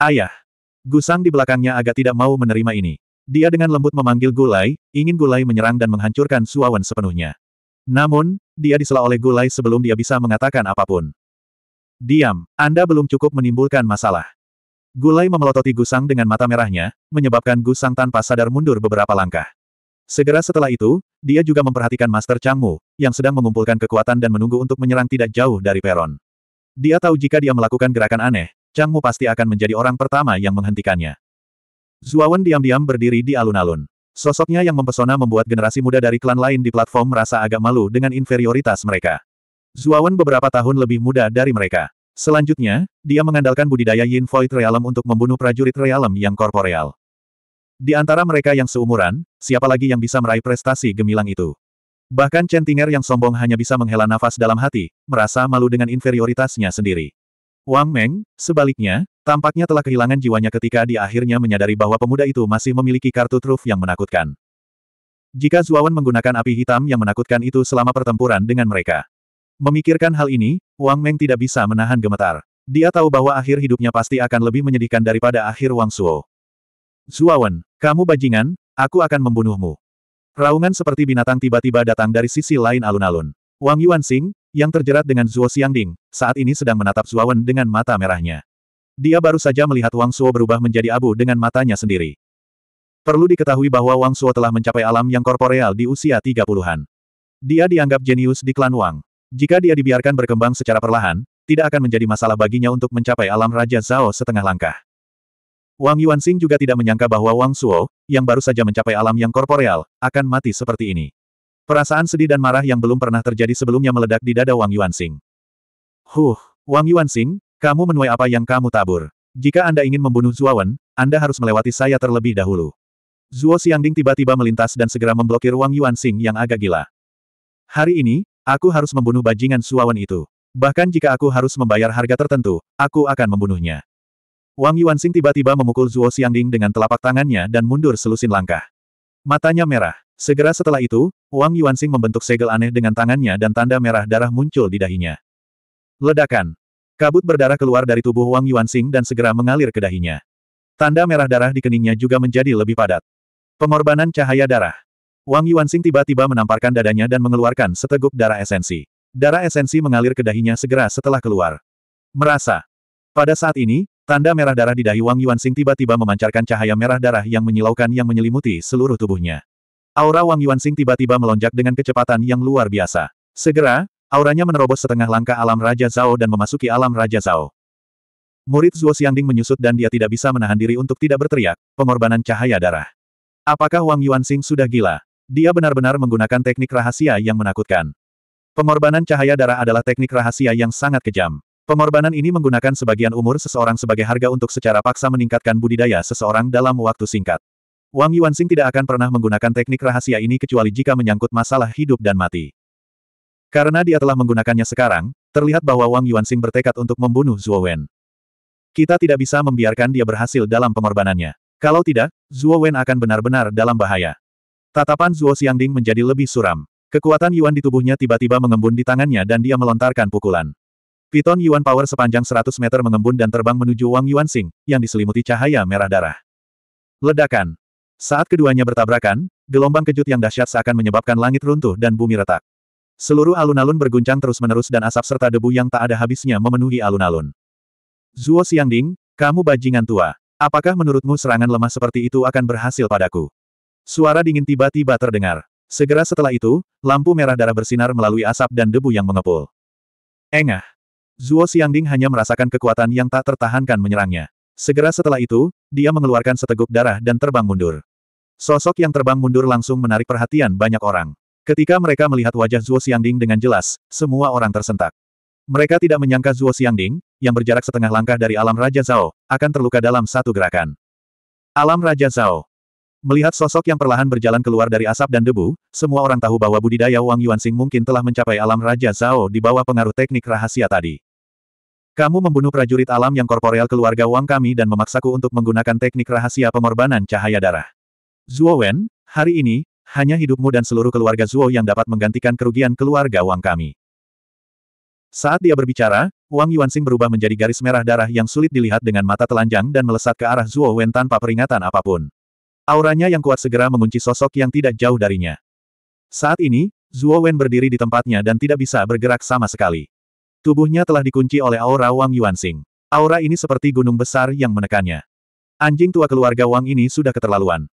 A: Ayah. Gusang di belakangnya agak tidak mau menerima ini. Dia dengan lembut memanggil Gulai, ingin Gulai menyerang dan menghancurkan Suawan sepenuhnya. Namun, dia disela oleh Gulai sebelum dia bisa mengatakan apapun. Diam, Anda belum cukup menimbulkan masalah. Gulai memelototi Gusang dengan mata merahnya, menyebabkan Gusang tanpa sadar mundur beberapa langkah. Segera setelah itu, dia juga memperhatikan Master Changmu, yang sedang mengumpulkan kekuatan dan menunggu untuk menyerang tidak jauh dari peron. Dia tahu jika dia melakukan gerakan aneh, Changmu pasti akan menjadi orang pertama yang menghentikannya. Zuawan diam-diam berdiri di alun-alun. Sosoknya yang mempesona membuat generasi muda dari klan lain di platform merasa agak malu dengan inferioritas mereka. Zuawan beberapa tahun lebih muda dari mereka. Selanjutnya, dia mengandalkan budidaya Yin Void Realm untuk membunuh prajurit Realm yang korporeal. Di antara mereka yang seumuran, siapa lagi yang bisa meraih prestasi gemilang itu? Bahkan Centinger yang sombong hanya bisa menghela nafas dalam hati, merasa malu dengan inferioritasnya sendiri. Wang Meng, sebaliknya, tampaknya telah kehilangan jiwanya ketika dia akhirnya menyadari bahwa pemuda itu masih memiliki kartu truf yang menakutkan. Jika Zuawan menggunakan api hitam yang menakutkan itu selama pertempuran dengan mereka. Memikirkan hal ini, Wang Meng tidak bisa menahan gemetar. Dia tahu bahwa akhir hidupnya pasti akan lebih menyedihkan daripada akhir Wang Suo. Zuawan, kamu bajingan, aku akan membunuhmu. Raungan seperti binatang tiba-tiba datang dari sisi lain alun-alun. Wang Yuan Sing, yang terjerat dengan Zuo Xiangding, saat ini sedang menatap Wen dengan mata merahnya. Dia baru saja melihat Wang Suo berubah menjadi abu dengan matanya sendiri. Perlu diketahui bahwa Wang Suo telah mencapai alam yang korporeal di usia 30-an. Dia dianggap jenius di klan Wang. Jika dia dibiarkan berkembang secara perlahan, tidak akan menjadi masalah baginya untuk mencapai alam Raja Zhao setengah langkah. Wang Yuanxing juga tidak menyangka bahwa Wang Suo, yang baru saja mencapai alam yang korporeal, akan mati seperti ini. Perasaan sedih dan marah yang belum pernah terjadi sebelumnya meledak di dada Wang Yuanxing. Huh, Wang Yuanxing, kamu menuai apa yang kamu tabur. Jika Anda ingin membunuh Zuawan, Anda harus melewati saya terlebih dahulu. Zuo Xiangding tiba-tiba melintas dan segera memblokir Wang Yuanxing yang agak gila. Hari ini, aku harus membunuh bajingan Zuawan itu. Bahkan jika aku harus membayar harga tertentu, aku akan membunuhnya. Wang Yuanxing tiba-tiba memukul Zuo Xiangding dengan telapak tangannya dan mundur selusin langkah. Matanya merah. Segera setelah itu, Wang Yuanxing membentuk segel aneh dengan tangannya dan tanda merah darah muncul di dahinya. Ledakan. Kabut berdarah keluar dari tubuh Wang Yuanxing dan segera mengalir ke dahinya. Tanda merah darah di keningnya juga menjadi lebih padat. Pengorbanan cahaya darah. Wang Yuanxing tiba-tiba menamparkan dadanya dan mengeluarkan seteguk darah esensi. Darah esensi mengalir ke dahinya segera setelah keluar. Merasa. Pada saat ini, Tanda merah darah di dahi Wang Yuanxing tiba-tiba memancarkan cahaya merah darah yang menyilaukan yang menyelimuti seluruh tubuhnya. Aura Wang Yuan Yuanxing tiba-tiba melonjak dengan kecepatan yang luar biasa. Segera, auranya menerobos setengah langkah alam Raja Zhao dan memasuki alam Raja Zhao. Murid Zuo Xiangding menyusut dan dia tidak bisa menahan diri untuk tidak berteriak, pengorbanan cahaya darah. Apakah Wang Yuan Yuanxing sudah gila? Dia benar-benar menggunakan teknik rahasia yang menakutkan. Pengorbanan cahaya darah adalah teknik rahasia yang sangat kejam. Pengorbanan ini menggunakan sebagian umur seseorang sebagai harga untuk secara paksa meningkatkan budidaya seseorang dalam waktu singkat. Wang Yuanxing tidak akan pernah menggunakan teknik rahasia ini kecuali jika menyangkut masalah hidup dan mati. Karena dia telah menggunakannya sekarang, terlihat bahwa Wang Yuanxing bertekad untuk membunuh Zhuo Wen. Kita tidak bisa membiarkan dia berhasil dalam pengorbanannya. Kalau tidak, Zhuo Wen akan benar-benar dalam bahaya. Tatapan Zhuo Xiangding menjadi lebih suram. Kekuatan Yuan di tubuhnya tiba-tiba mengembun di tangannya dan dia melontarkan pukulan. Piton Yuan Power sepanjang 100 meter mengembun dan terbang menuju Wang Yuanxing, yang diselimuti cahaya merah darah. Ledakan. Saat keduanya bertabrakan, gelombang kejut yang dahsyat seakan menyebabkan langit runtuh dan bumi retak. Seluruh alun-alun berguncang terus-menerus dan asap serta debu yang tak ada habisnya memenuhi alun-alun. Zuo Xiangding, kamu bajingan tua. Apakah menurutmu serangan lemah seperti itu akan berhasil padaku? Suara dingin tiba-tiba terdengar. Segera setelah itu, lampu merah darah bersinar melalui asap dan debu yang mengepul. Engah. Zuo Xiangding hanya merasakan kekuatan yang tak tertahankan menyerangnya. Segera setelah itu, dia mengeluarkan seteguk darah dan terbang mundur. Sosok yang terbang mundur langsung menarik perhatian banyak orang. Ketika mereka melihat wajah Zuo Xiangding dengan jelas, semua orang tersentak. Mereka tidak menyangka Zuo Xiangding, yang berjarak setengah langkah dari alam Raja Zhao, akan terluka dalam satu gerakan. Alam Raja Zhao Melihat sosok yang perlahan berjalan keluar dari asap dan debu, semua orang tahu bahwa budidaya Wang Yuanxing mungkin telah mencapai alam Raja Zhao di bawah pengaruh teknik rahasia tadi. Kamu membunuh prajurit alam yang korporeal keluarga Wang kami dan memaksaku untuk menggunakan teknik rahasia pengorbanan cahaya darah. Zuo Wen, hari ini, hanya hidupmu dan seluruh keluarga Zuo yang dapat menggantikan kerugian keluarga Wang kami. Saat dia berbicara, Wang Yuanxing berubah menjadi garis merah darah yang sulit dilihat dengan mata telanjang dan melesat ke arah Zuo Wen tanpa peringatan apapun. Auranya yang kuat segera mengunci sosok yang tidak jauh darinya. Saat ini, Zuo Wen berdiri di tempatnya dan tidak bisa bergerak sama sekali. Tubuhnya telah dikunci oleh aura Wang Yuanxing. Aura ini seperti gunung besar yang menekannya. Anjing tua keluarga Wang ini sudah keterlaluan.